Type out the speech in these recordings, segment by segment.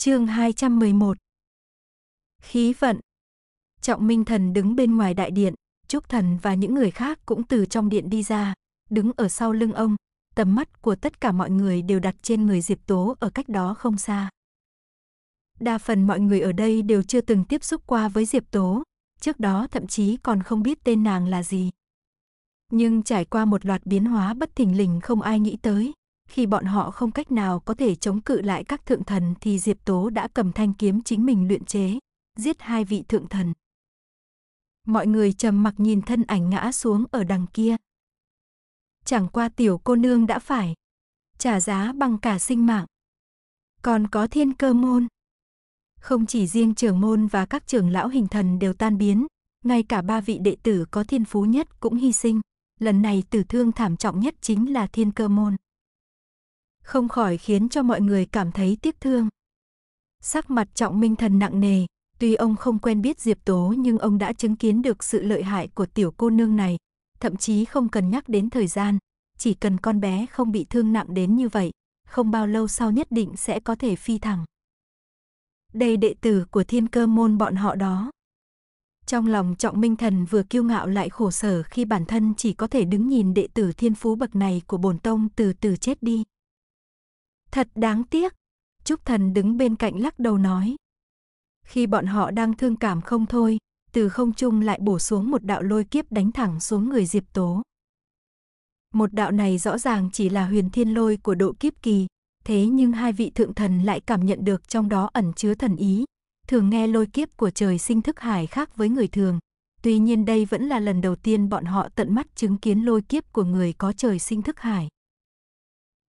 Chương 211. Khí vận. Trọng Minh Thần đứng bên ngoài đại điện, Trúc Thần và những người khác cũng từ trong điện đi ra, đứng ở sau lưng ông, tầm mắt của tất cả mọi người đều đặt trên người Diệp Tố ở cách đó không xa. Đa phần mọi người ở đây đều chưa từng tiếp xúc qua với Diệp Tố, trước đó thậm chí còn không biết tên nàng là gì. Nhưng trải qua một loạt biến hóa bất thình lình không ai nghĩ tới, khi bọn họ không cách nào có thể chống cự lại các thượng thần thì Diệp Tố đã cầm thanh kiếm chính mình luyện chế, giết hai vị thượng thần. Mọi người trầm mặc nhìn thân ảnh ngã xuống ở đằng kia. Chẳng qua tiểu cô nương đã phải trả giá bằng cả sinh mạng. Còn có thiên cơ môn. Không chỉ riêng trưởng môn và các trưởng lão hình thần đều tan biến, ngay cả ba vị đệ tử có thiên phú nhất cũng hy sinh. Lần này tử thương thảm trọng nhất chính là thiên cơ môn không khỏi khiến cho mọi người cảm thấy tiếc thương. Sắc mặt trọng minh thần nặng nề, tuy ông không quen biết Diệp Tố nhưng ông đã chứng kiến được sự lợi hại của tiểu cô nương này, thậm chí không cần nhắc đến thời gian, chỉ cần con bé không bị thương nặng đến như vậy, không bao lâu sau nhất định sẽ có thể phi thẳng. Đây đệ tử của thiên cơ môn bọn họ đó. Trong lòng trọng minh thần vừa kiêu ngạo lại khổ sở khi bản thân chỉ có thể đứng nhìn đệ tử thiên phú bậc này của bổn tông từ từ chết đi. Thật đáng tiếc. Trúc Thần đứng bên cạnh lắc đầu nói. Khi bọn họ đang thương cảm không thôi, từ không trung lại bổ xuống một đạo lôi kiếp đánh thẳng xuống người Diệp Tố. Một đạo này rõ ràng chỉ là huyền thiên lôi của độ kiếp kỳ, thế nhưng hai vị thượng thần lại cảm nhận được trong đó ẩn chứa thần ý. Thường nghe lôi kiếp của trời sinh thức hải khác với người thường, tuy nhiên đây vẫn là lần đầu tiên bọn họ tận mắt chứng kiến lôi kiếp của người có trời sinh thức hải.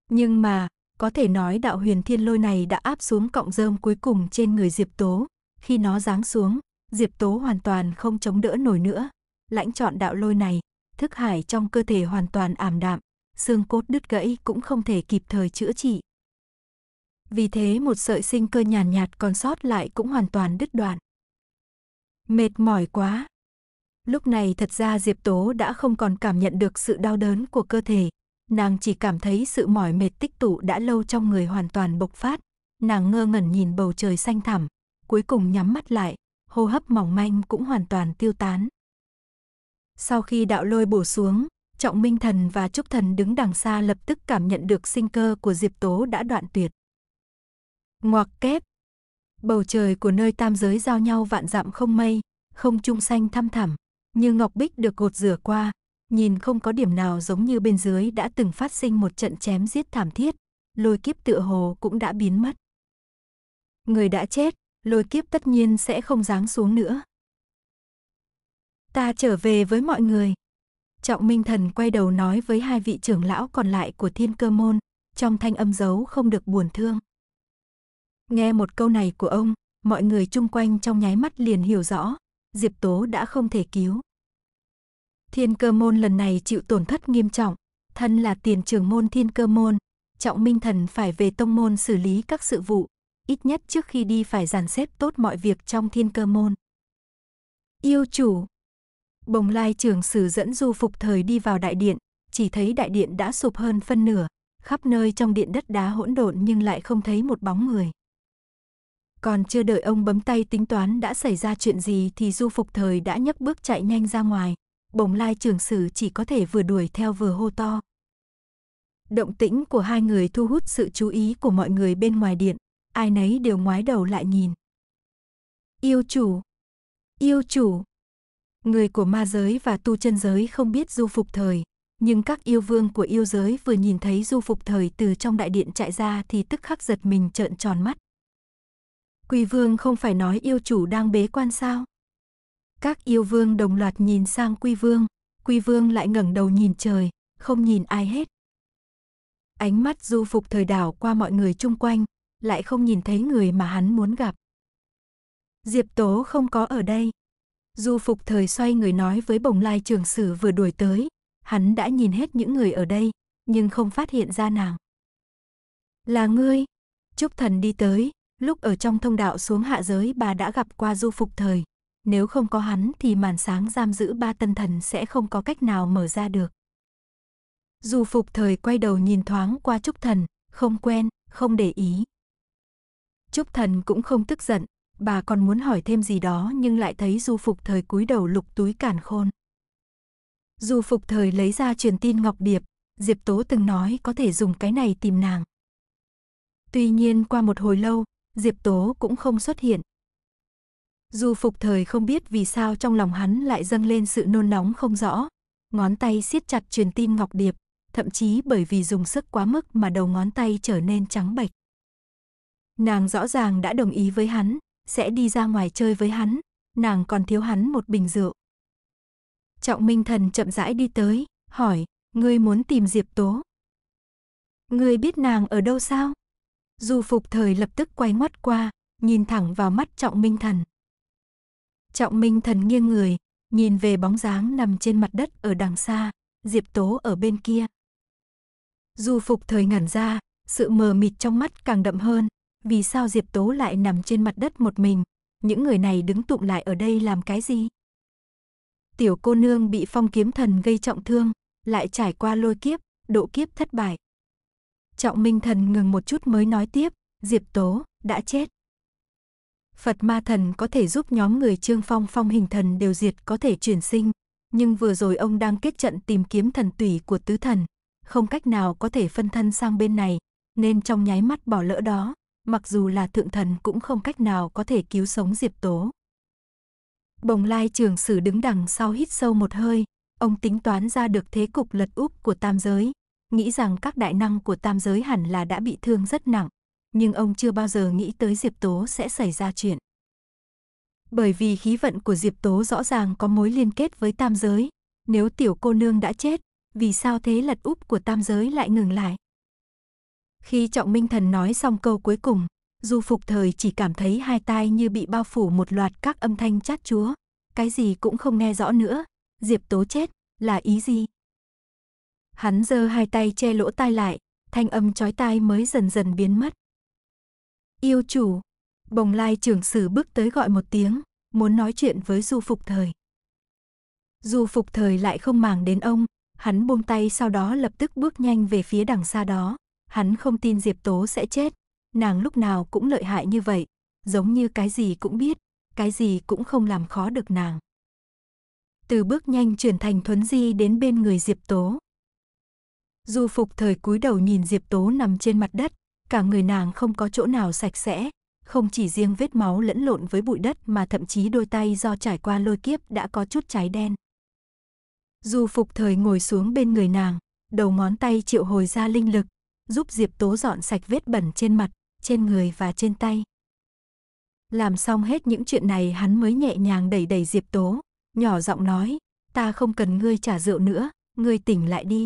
Nhưng mà, có thể nói đạo huyền thiên lôi này đã áp xuống cọng rơm cuối cùng trên người Diệp Tố. Khi nó giáng xuống, Diệp Tố hoàn toàn không chống đỡ nổi nữa. Lãnh chọn đạo lôi này, thức hải trong cơ thể hoàn toàn ảm đạm, xương cốt đứt gãy cũng không thể kịp thời chữa trị. Vì thế một sợi sinh cơ nhàn nhạt, nhạt còn sót lại cũng hoàn toàn đứt đoạn. Mệt mỏi quá. Lúc này thật ra Diệp Tố đã không còn cảm nhận được sự đau đớn của cơ thể, Nàng chỉ cảm thấy sự mỏi mệt tích tụ đã lâu trong người hoàn toàn bộc phát. Nàng ngơ ngẩn nhìn bầu trời xanh thẳm, cuối cùng nhắm mắt lại, hô hấp mỏng manh cũng hoàn toàn tiêu tán. Sau khi đạo lôi bổ xuống, Trọng Minh Thần và Trúc Thần đứng đằng xa lập tức cảm nhận được sinh cơ của Diệp Tố đã đoạn tuyệt. Ngoặc kép Bầu trời của nơi tam giới giao nhau vạn dặm không mây, không trung xanh thăm thẳm, như ngọc bích được gột rửa qua, nhìn không có điểm nào giống như bên dưới đã từng phát sinh một trận chém giết thảm thiết, lôi kiếp tựa hồ cũng đã biến mất. Người đã chết, lôi kiếp tất nhiên sẽ không giáng xuống nữa. Ta trở về với mọi người. Trọng Minh Thần quay đầu nói với hai vị trưởng lão còn lại của thiên cơ môn, trong thanh âm giấu không được buồn thương. Nghe một câu này của ông, mọi người chung quanh trong nháy mắt liền hiểu rõ, Diệp Tố đã không thể cứu. Thiên cơ môn lần này chịu tổn thất nghiêm trọng, thân là tiền trường môn thiên cơ môn, trọng minh thần phải về tông môn xử lý các sự vụ, ít nhất trước khi đi phải dàn xếp tốt mọi việc trong thiên cơ môn. Yêu chủ Bồng lai trưởng sử dẫn du phục thời đi vào đại điện, chỉ thấy đại điện đã sụp hơn phân nửa, khắp nơi trong điện đất đá hỗn độn nhưng lại không thấy một bóng người. Còn chưa đợi ông bấm tay tính toán đã xảy ra chuyện gì thì du phục thời đã nhấc bước chạy nhanh ra ngoài, bồng lai trường sử chỉ có thể vừa đuổi theo vừa hô to. Động tĩnh của hai người thu hút sự chú ý của mọi người bên ngoài điện, ai nấy đều ngoái đầu lại nhìn. Yêu chủ! Yêu chủ! Người của ma giới và tu chân giới không biết du phục thời, nhưng các yêu vương của yêu giới vừa nhìn thấy du phục thời từ trong đại điện chạy ra thì tức khắc giật mình trợn tròn mắt. Quỳ vương không phải nói yêu chủ đang bế quan sao? Các yêu vương đồng loạt nhìn sang Quy Vương, Quy Vương lại ngẩng đầu nhìn trời, không nhìn ai hết. Ánh mắt du phục thời đảo qua mọi người chung quanh, lại không nhìn thấy người mà hắn muốn gặp. Diệp Tố không có ở đây. Du phục thời xoay người nói với bồng lai trường sử vừa đuổi tới, hắn đã nhìn hết những người ở đây, nhưng không phát hiện ra nàng. Là ngươi, Trúc Thần đi tới, lúc ở trong thông đạo xuống hạ giới bà đã gặp qua du phục thời, nếu không có hắn thì màn sáng giam giữ ba tân thần sẽ không có cách nào mở ra được. Dù phục thời quay đầu nhìn thoáng qua Trúc Thần, không quen, không để ý. Trúc Thần cũng không tức giận, bà còn muốn hỏi thêm gì đó nhưng lại thấy du phục thời cúi đầu lục túi cản khôn. Du phục thời lấy ra truyền tin Ngọc Điệp, Diệp Tố từng nói có thể dùng cái này tìm nàng. Tuy nhiên qua một hồi lâu, Diệp Tố cũng không xuất hiện, Du phục thời không biết vì sao trong lòng hắn lại dâng lên sự nôn nóng không rõ. Ngón tay siết chặt truyền tin Ngọc Điệp, thậm chí bởi vì dùng sức quá mức mà đầu ngón tay trở nên trắng bệch. Nàng rõ ràng đã đồng ý với hắn, sẽ đi ra ngoài chơi với hắn, nàng còn thiếu hắn một bình rượu. Trọng Minh Thần chậm rãi đi tới, hỏi, ngươi muốn tìm Diệp Tố. Ngươi biết nàng ở đâu sao? Du phục thời lập tức quay ngoắt qua, nhìn thẳng vào mắt Trọng Minh Thần. Trọng Minh Thần nghiêng người, nhìn về bóng dáng nằm trên mặt đất ở đằng xa, Diệp Tố ở bên kia. Du Phục thời ngẩn ra, sự mờ mịt trong mắt càng đậm hơn, vì sao Diệp Tố lại nằm trên mặt đất một mình, những người này đứng tụng lại ở đây làm cái gì? Tiểu cô nương bị phong kiếm thần gây trọng thương, lại trải qua lôi kiếp, độ kiếp thất bại. Trọng Minh Thần ngừng một chút mới nói tiếp, Diệp Tố đã chết. Phật ma thần có thể giúp nhóm người Trương Phong phong hình thần đều diệt có thể chuyển sinh, nhưng vừa rồi ông đang kết trận tìm kiếm thần tủy của tứ thần, không cách nào có thể phân thân sang bên này, nên trong nháy mắt bỏ lỡ đó, mặc dù là thượng thần cũng không cách nào có thể cứu sống Diệp Tố. Bồng lai trường sử đứng đằng sau hít sâu một hơi, ông tính toán ra được thế cục lật úp của tam giới, nghĩ rằng các đại năng của tam giới hẳn là đã bị thương rất nặng, nhưng ông chưa bao giờ nghĩ tới Diệp Tố sẽ xảy ra chuyện. Bởi vì khí vận của Diệp Tố rõ ràng có mối liên kết với tam giới, nếu tiểu cô nương đã chết, vì sao thế lật úp của tam giới lại ngừng lại? Khi Trọng Minh Thần nói xong câu cuối cùng, Du Phục Thời chỉ cảm thấy hai tai như bị bao phủ một loạt các âm thanh chát chúa, cái gì cũng không nghe rõ nữa, Diệp Tố chết, là ý gì? Hắn giơ hai tay che lỗ tai lại, thanh âm chói tai mới dần dần biến mất. Yêu chủ. Bồng lai trưởng sử bước tới gọi một tiếng, muốn nói chuyện với du phục thời. Du phục thời lại không màng đến ông, hắn buông tay sau đó lập tức bước nhanh về phía đằng xa đó. Hắn không tin Diệp Tố sẽ chết, nàng lúc nào cũng lợi hại như vậy, giống như cái gì cũng biết, cái gì cũng không làm khó được nàng. Từ bước nhanh chuyển thành thuấn di đến bên người Diệp Tố. Du phục thời cúi đầu nhìn Diệp Tố nằm trên mặt đất, Cả người nàng không có chỗ nào sạch sẽ, không chỉ riêng vết máu lẫn lộn với bụi đất mà thậm chí đôi tay do trải qua lôi kiếp đã có chút cháy đen. dù phục thời ngồi xuống bên người nàng, đầu ngón tay triệu hồi ra linh lực, giúp Diệp Tố dọn sạch vết bẩn trên mặt, trên người và trên tay. Làm xong hết những chuyện này hắn mới nhẹ nhàng đẩy đẩy Diệp Tố, nhỏ giọng nói, ta không cần ngươi trả rượu nữa, ngươi tỉnh lại đi.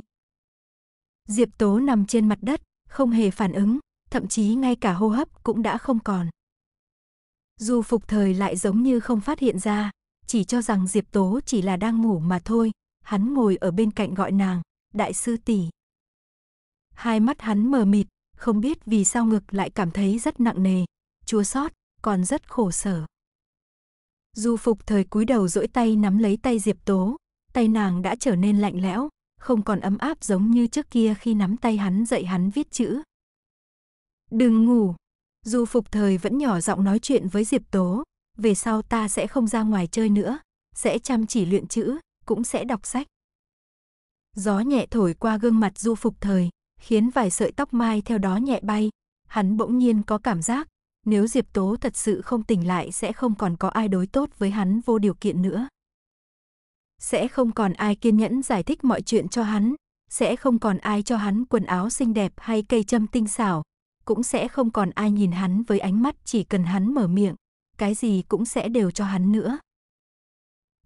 Diệp Tố nằm trên mặt đất, không hề phản ứng, thậm chí ngay cả hô hấp cũng đã không còn. Du phục thời lại giống như không phát hiện ra, chỉ cho rằng Diệp Tố chỉ là đang ngủ mà thôi, hắn ngồi ở bên cạnh gọi nàng, đại sư tỷ. Hai mắt hắn mờ mịt, không biết vì sao ngực lại cảm thấy rất nặng nề, chua xót, còn rất khổ sở. Du phục thời cúi đầu duỗi tay nắm lấy tay Diệp Tố, tay nàng đã trở nên lạnh lẽo, không còn ấm áp giống như trước kia khi nắm tay hắn dạy hắn viết chữ, Đừng ngủ. Du phục thời vẫn nhỏ giọng nói chuyện với Diệp Tố. Về sau ta sẽ không ra ngoài chơi nữa. Sẽ chăm chỉ luyện chữ, cũng sẽ đọc sách. Gió nhẹ thổi qua gương mặt du phục thời, khiến vài sợi tóc mai theo đó nhẹ bay. Hắn bỗng nhiên có cảm giác, nếu Diệp Tố thật sự không tỉnh lại sẽ không còn có ai đối tốt với hắn vô điều kiện nữa. Sẽ không còn ai kiên nhẫn giải thích mọi chuyện cho hắn, sẽ không còn ai cho hắn quần áo xinh đẹp hay cây châm tinh xảo, cũng sẽ không còn ai nhìn hắn với ánh mắt chỉ cần hắn mở miệng, cái gì cũng sẽ đều cho hắn nữa.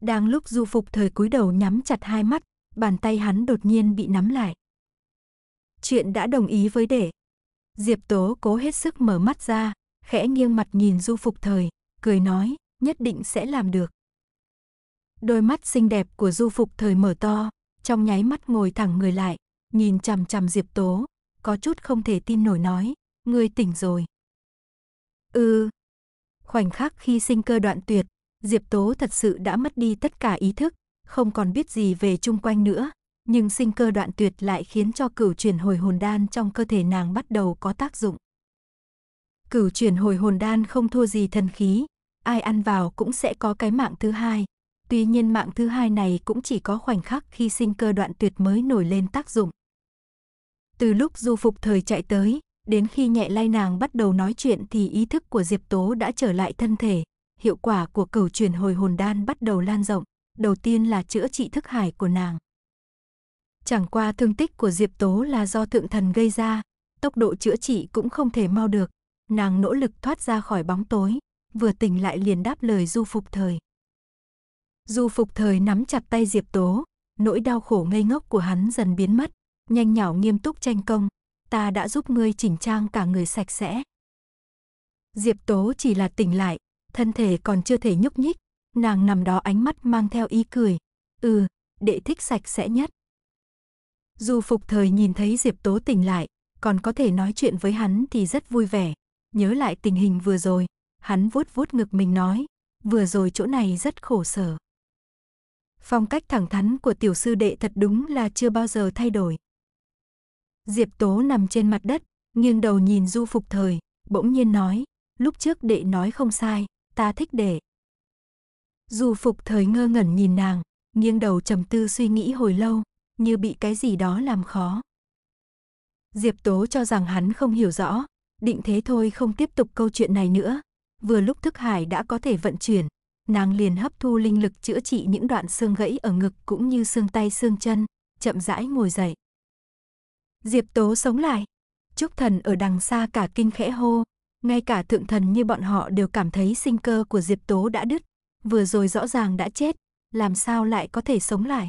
Đang lúc du phục thời cúi đầu nhắm chặt hai mắt, bàn tay hắn đột nhiên bị nắm lại. Chuyện đã đồng ý với đệ. Diệp Tố cố hết sức mở mắt ra, khẽ nghiêng mặt nhìn du phục thời, cười nói, nhất định sẽ làm được. Đôi mắt xinh đẹp của du phục thời mở to, trong nháy mắt ngồi thẳng người lại, nhìn chằm chằm Diệp Tố, có chút không thể tin nổi nói, ngươi tỉnh rồi. Ừ. Khoảnh khắc khi sinh cơ đoạn tuyệt, Diệp Tố thật sự đã mất đi tất cả ý thức, không còn biết gì về chung quanh nữa, nhưng sinh cơ đoạn tuyệt lại khiến cho cửu chuyển hồi hồn đan trong cơ thể nàng bắt đầu có tác dụng. Cửu chuyển hồi hồn đan không thua gì thần khí, ai ăn vào cũng sẽ có cái mạng thứ hai. Tuy nhiên mạng thứ hai này cũng chỉ có khoảnh khắc khi sinh cơ đoạn tuyệt mới nổi lên tác dụng. Từ lúc du phục thời chạy tới, Đến khi nhẹ lay nàng bắt đầu nói chuyện thì ý thức của Diệp Tố đã trở lại thân thể. Hiệu quả của cửu chuyển hồi hồn đan bắt đầu lan rộng, đầu tiên là chữa trị thức hải của nàng. Chẳng qua thương tích của Diệp Tố là do thượng thần gây ra, tốc độ chữa trị cũng không thể mau được. Nàng nỗ lực thoát ra khỏi bóng tối, vừa tỉnh lại liền đáp lời du phục thời. Du phục thời nắm chặt tay Diệp Tố, nỗi đau khổ ngây ngốc của hắn dần biến mất, nhanh nhảu nghiêm túc tranh công, ta đã giúp ngươi chỉnh trang cả người sạch sẽ. Diệp Tố chỉ là tỉnh lại, thân thể còn chưa thể nhúc nhích, nàng nằm đó ánh mắt mang theo ý cười. Ừ, đệ thích sạch sẽ nhất. Dù phục thời nhìn thấy Diệp Tố tỉnh lại, còn có thể nói chuyện với hắn thì rất vui vẻ. Nhớ lại tình hình vừa rồi, hắn vuốt vuốt ngực mình nói, vừa rồi chỗ này rất khổ sở. Phong cách thẳng thắn của tiểu sư đệ thật đúng là chưa bao giờ thay đổi. Diệp Tố nằm trên mặt đất, nghiêng đầu nhìn Du Phục Thời, bỗng nhiên nói, lúc trước đệ nói không sai, ta thích đệ. Du Phục Thời ngơ ngẩn nhìn nàng, nghiêng đầu trầm tư suy nghĩ hồi lâu, như bị cái gì đó làm khó. Diệp Tố cho rằng hắn không hiểu rõ, định thế thôi không tiếp tục câu chuyện này nữa. Vừa lúc thức hải đã có thể vận chuyển, nàng liền hấp thu linh lực chữa trị những đoạn xương gãy ở ngực cũng như xương tay xương chân, chậm rãi ngồi dậy. Diệp Tố sống lại. Trúc thần ở đằng xa cả kinh khẽ hô. Ngay cả thượng thần như bọn họ đều cảm thấy sinh cơ của Diệp Tố đã đứt. Vừa rồi rõ ràng đã chết, làm sao lại có thể sống lại.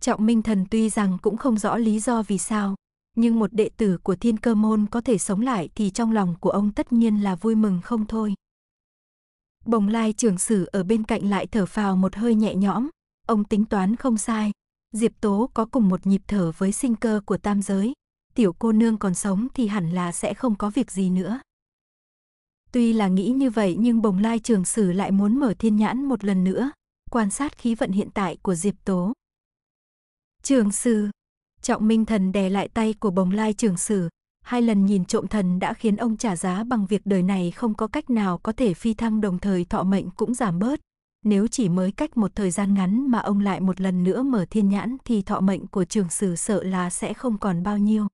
Trọng Minh Thần tuy rằng cũng không rõ lý do vì sao, nhưng một đệ tử của thiên cơ môn có thể sống lại thì trong lòng của ông tất nhiên là vui mừng không thôi. Bồng lai Trường sử ở bên cạnh lại thở phào một hơi nhẹ nhõm, ông tính toán không sai, Diệp Tố có cùng một nhịp thở với sinh cơ của tam giới. Tiểu cô nương còn sống thì hẳn là sẽ không có việc gì nữa. Tuy là nghĩ như vậy nhưng bồng lai trường sử lại muốn mở thiên nhãn một lần nữa, quan sát khí vận hiện tại của Diệp Tố. Trường sư, trọng minh thần đè lại tay của bồng lai trường sử, hai lần nhìn trộm thần đã khiến ông trả giá bằng việc đời này không có cách nào có thể phi thăng đồng thời thọ mệnh cũng giảm bớt, nếu chỉ mới cách một thời gian ngắn mà ông lại một lần nữa mở thiên nhãn thì thọ mệnh của trường sử sợ là sẽ không còn bao nhiêu.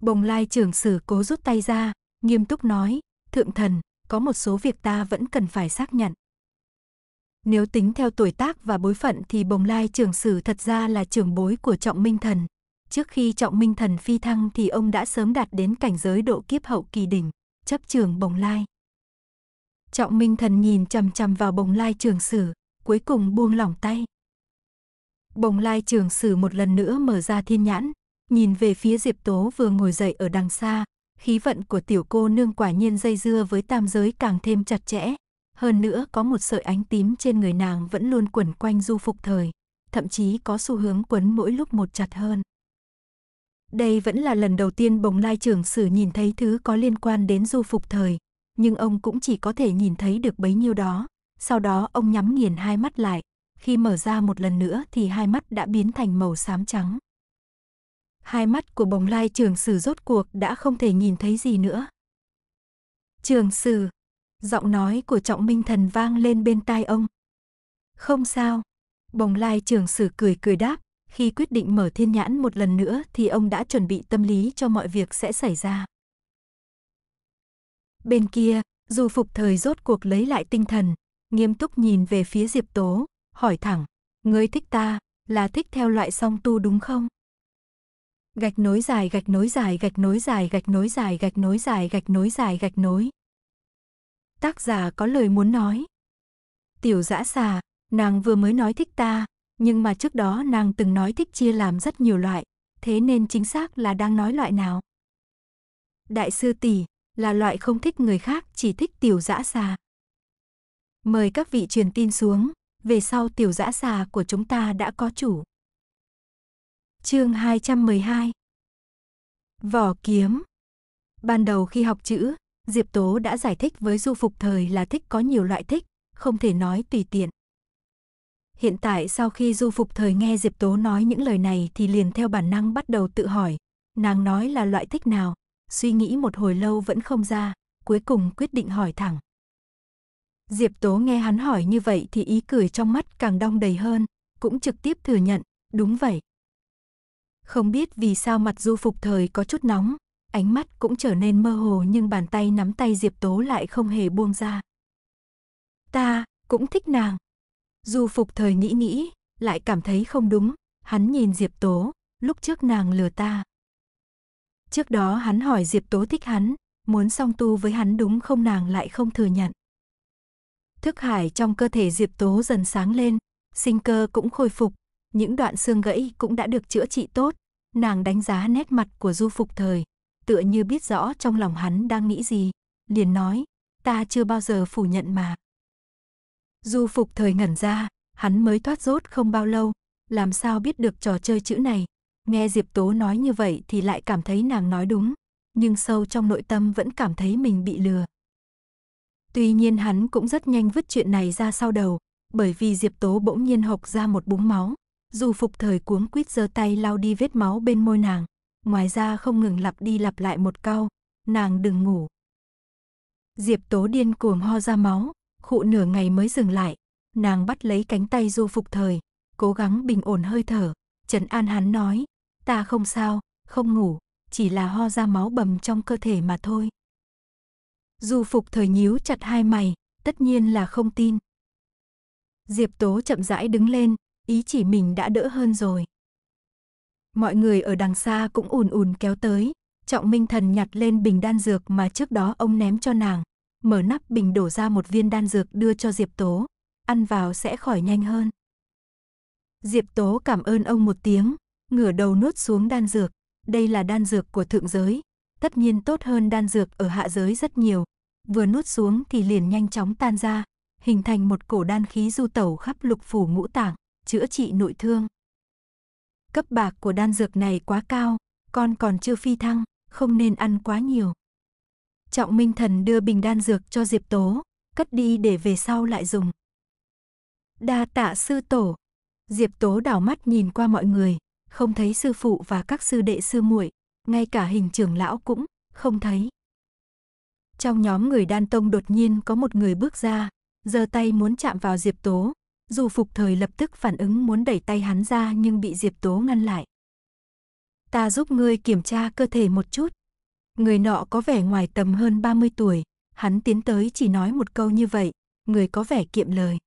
Bồng lai trường sử cố rút tay ra, nghiêm túc nói, thượng thần, có một số việc ta vẫn cần phải xác nhận. Nếu tính theo tuổi tác và bối phận thì bồng lai trường sử thật ra là trường bối của trọng minh thần. Trước khi trọng minh thần phi thăng thì ông đã sớm đạt đến cảnh giới độ kiếp hậu kỳ đỉnh, chấp trường bồng lai. Trọng Minh Thần nhìn chằm chằm vào bồng lai trường sử, cuối cùng buông lỏng tay. Bồng lai trường sử một lần nữa mở ra thiên nhãn, nhìn về phía Diệp Tố vừa ngồi dậy ở đằng xa, khí vận của tiểu cô nương quả nhiên dây dưa với tam giới càng thêm chặt chẽ. Hơn nữa có một sợi ánh tím trên người nàng vẫn luôn quẩn quanh du phục thời, thậm chí có xu hướng quấn mỗi lúc một chặt hơn. Đây vẫn là lần đầu tiên bồng lai trưởng sử nhìn thấy thứ có liên quan đến du phục thời, nhưng ông cũng chỉ có thể nhìn thấy được bấy nhiêu đó. Sau đó ông nhắm nghiền hai mắt lại, khi mở ra một lần nữa thì hai mắt đã biến thành màu xám trắng. Hai mắt của bồng lai trường sử rốt cuộc đã không thể nhìn thấy gì nữa. Trường sử, giọng nói của trọng minh thần vang lên bên tai ông. Không sao, bồng lai trường sử cười cười đáp, khi quyết định mở thiên nhãn một lần nữa thì ông đã chuẩn bị tâm lý cho mọi việc sẽ xảy ra. Bên kia, dù phục thời rốt cuộc lấy lại tinh thần, nghiêm túc nhìn về phía Diệp Tố, hỏi thẳng, ngươi thích ta, là thích theo loại song tu đúng không? Gạch nối dài gạch nối dài gạch nối dài gạch nối dài gạch nối dài gạch nối dài gạch nối. Tác giả có lời muốn nói. Tiểu dã xà, nàng vừa mới nói thích ta, nhưng mà trước đó nàng từng nói thích chia làm rất nhiều loại, thế nên chính xác là đang nói loại nào? Đại sư tỷ, là loại không thích người khác, chỉ thích tiểu dã xà. Mời các vị truyền tin xuống, về sau tiểu dã xà của chúng ta đã có chủ. Chương 212 Vỏ kiếm Ban đầu khi học chữ, Diệp Tố đã giải thích với du phục thời là thích có nhiều loại thích, không thể nói tùy tiện. Hiện tại sau khi du phục thời nghe Diệp Tố nói những lời này thì liền theo bản năng bắt đầu tự hỏi, nàng nói là loại thích nào suy nghĩ một hồi lâu vẫn không ra, cuối cùng quyết định hỏi thẳng. Diệp Tố nghe hắn hỏi như vậy thì ý cười trong mắt càng đong đầy hơn, cũng trực tiếp thừa nhận, đúng vậy. Không biết vì sao mặt du phục thời có chút nóng, ánh mắt cũng trở nên mơ hồ nhưng bàn tay nắm tay Diệp Tố lại không hề buông ra. Ta cũng thích nàng. Du phục thời nghĩ nghĩ, lại cảm thấy không đúng, hắn nhìn Diệp Tố, lúc trước nàng lừa ta, Trước đó hắn hỏi Diệp Tố thích hắn, muốn song tu với hắn đúng không nàng lại không thừa nhận. Thức hải trong cơ thể Diệp Tố dần sáng lên, sinh cơ cũng khôi phục, những đoạn xương gãy cũng đã được chữa trị tốt. Nàng đánh giá nét mặt của Du Phục Thời, tựa như biết rõ trong lòng hắn đang nghĩ gì, liền nói, ta chưa bao giờ phủ nhận mà. Du Phục Thời ngẩn ra, hắn mới thoát rốt không bao lâu, làm sao biết được trò chơi chữ này, Nghe Diệp Tố nói như vậy thì lại cảm thấy nàng nói đúng, nhưng sâu trong nội tâm vẫn cảm thấy mình bị lừa. Tuy nhiên hắn cũng rất nhanh vứt chuyện này ra sau đầu, bởi vì Diệp Tố bỗng nhiên hộc ra một búng máu, dù phục thời cuống quýt giơ tay lau đi vết máu bên môi nàng, ngoài ra không ngừng lặp đi lặp lại một câu, nàng đừng ngủ. Diệp Tố điên cuồng ho ra máu, khụ nửa ngày mới dừng lại, nàng bắt lấy cánh tay Du Phục Thời, cố gắng bình ổn hơi thở, Trần an hắn nói, Ta không sao, không ngủ, chỉ là ho ra máu bầm trong cơ thể mà thôi. Du phục thời nhíu chặt hai mày, tất nhiên là không tin. Diệp Tố chậm rãi đứng lên, ý chỉ mình đã đỡ hơn rồi. Mọi người ở đằng xa cũng ùn ùn kéo tới, Trọng Minh Thần nhặt lên bình đan dược mà trước đó ông ném cho nàng, mở nắp bình đổ ra một viên đan dược đưa cho Diệp Tố, ăn vào sẽ khỏi nhanh hơn. Diệp Tố cảm ơn ông một tiếng, ngửa đầu nuốt xuống đan dược. Đây là đan dược của thượng giới, tất nhiên tốt hơn đan dược ở hạ giới rất nhiều. Vừa nuốt xuống thì liền nhanh chóng tan ra, hình thành một cổ đan khí du tẩu khắp lục phủ ngũ tạng, chữa trị nội thương. Cấp bạc của đan dược này quá cao, con còn chưa phi thăng, không nên ăn quá nhiều. Trọng Minh Thần đưa bình đan dược cho Diệp Tố, cất đi để về sau lại dùng. Đa tạ sư tổ. Diệp Tố đảo mắt nhìn qua mọi người, không thấy sư phụ và các sư đệ sư muội, ngay cả hình trưởng lão cũng không thấy. Trong nhóm người đan tông đột nhiên có một người bước ra, giơ tay muốn chạm vào Diệp Tố, dù phục thời lập tức phản ứng muốn đẩy tay hắn ra nhưng bị Diệp Tố ngăn lại. Ta giúp ngươi kiểm tra cơ thể một chút. Người nọ có vẻ ngoài tầm hơn 30 tuổi, hắn tiến tới chỉ nói một câu như vậy, người có vẻ kiệm lời.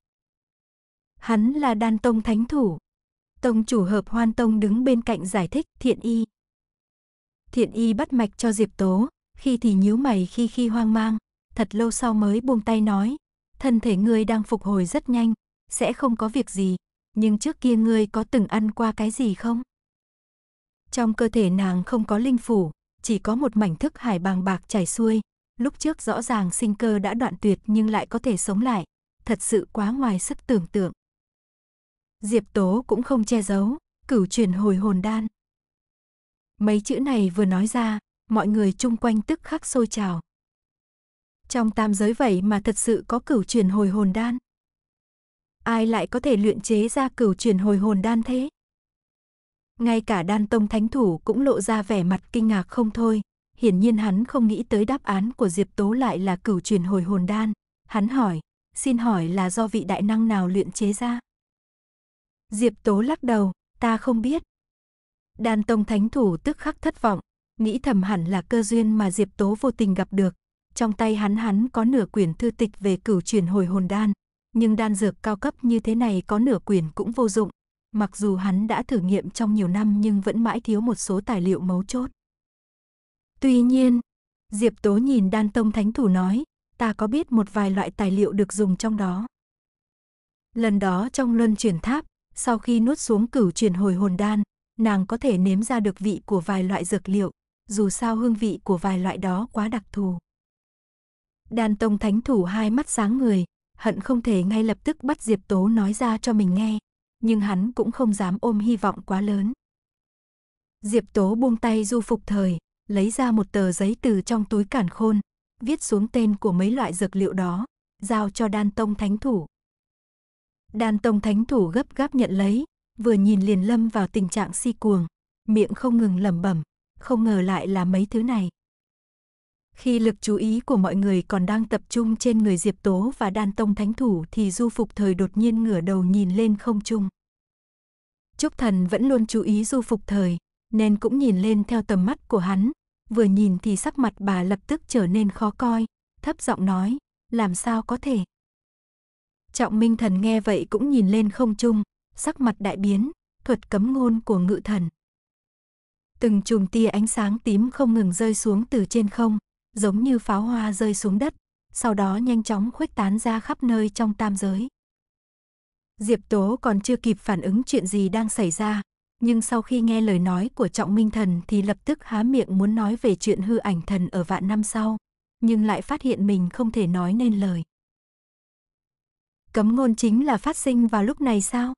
Hắn là đan tông thánh thủ, Tông chủ hợp hoan tông đứng bên cạnh giải thích thiện y. Thiện y bắt mạch cho Diệp Tố, khi thì nhíu mày khi khi hoang mang, thật lâu sau mới buông tay nói. Thân thể ngươi đang phục hồi rất nhanh, sẽ không có việc gì, nhưng trước kia ngươi có từng ăn qua cái gì không? Trong cơ thể nàng không có linh phủ, chỉ có một mảnh thức hải bàng bạc chảy xuôi. Lúc trước rõ ràng sinh cơ đã đoạn tuyệt nhưng lại có thể sống lại, thật sự quá ngoài sức tưởng tượng. Diệp Tố cũng không che giấu, cửu chuyển hồi hồn đan. Mấy chữ này vừa nói ra, mọi người chung quanh tức khắc sôi trào. Trong tam giới vậy mà thật sự có cửu chuyển hồi hồn đan. Ai lại có thể luyện chế ra cửu chuyển hồi hồn đan thế? Ngay cả đan tông thánh thủ cũng lộ ra vẻ mặt kinh ngạc không thôi. Hiển nhiên hắn không nghĩ tới đáp án của Diệp Tố lại là cửu chuyển hồi hồn đan. Hắn hỏi, xin hỏi là do vị đại năng nào luyện chế ra? Diệp Tố lắc đầu, ta không biết. Đan Tông Thánh Thủ tức khắc thất vọng, nghĩ thầm hẳn là cơ duyên mà Diệp Tố vô tình gặp được. Trong tay hắn hắn có nửa quyển thư tịch về cửu chuyển hồi hồn đan, nhưng đan dược cao cấp như thế này có nửa quyển cũng vô dụng. Mặc dù hắn đã thử nghiệm trong nhiều năm nhưng vẫn mãi thiếu một số tài liệu mấu chốt. Tuy nhiên, Diệp Tố nhìn Đan Tông Thánh Thủ nói, ta có biết một vài loại tài liệu được dùng trong đó. Lần đó trong luân chuyển tháp, sau khi nuốt xuống cửu truyền hồi hồn đan, nàng có thể nếm ra được vị của vài loại dược liệu, dù sao hương vị của vài loại đó quá đặc thù. Đan Tông Thánh Thủ hai mắt sáng người, hận không thể ngay lập tức bắt Diệp Tố nói ra cho mình nghe, nhưng hắn cũng không dám ôm hy vọng quá lớn. Diệp Tố buông tay du phục thời, lấy ra một tờ giấy từ trong túi cản khôn, viết xuống tên của mấy loại dược liệu đó, giao cho Đan Tông Thánh Thủ. Đan tông thánh thủ gấp gáp nhận lấy, vừa nhìn liền lâm vào tình trạng si cuồng, miệng không ngừng lẩm bẩm, không ngờ lại là mấy thứ này. Khi lực chú ý của mọi người còn đang tập trung trên người Diệp Tố và Đan Tông Thánh Thủ thì Du Phục Thời đột nhiên ngửa đầu nhìn lên không trung. Trúc Thần vẫn luôn chú ý Du Phục Thời, nên cũng nhìn lên theo tầm mắt của hắn, vừa nhìn thì sắc mặt bà lập tức trở nên khó coi, thấp giọng nói, làm sao có thể, Trọng Minh Thần nghe vậy cũng nhìn lên không trung, sắc mặt đại biến, thuật cấm ngôn của ngự thần. Từng chùm tia ánh sáng tím không ngừng rơi xuống từ trên không, giống như pháo hoa rơi xuống đất, sau đó nhanh chóng khuếch tán ra khắp nơi trong tam giới. Diệp Tố còn chưa kịp phản ứng chuyện gì đang xảy ra, nhưng sau khi nghe lời nói của Trọng Minh Thần thì lập tức há miệng muốn nói về chuyện hư ảnh thần ở vạn năm sau, nhưng lại phát hiện mình không thể nói nên lời. Cấm ngôn chính là phát sinh vào lúc này sao?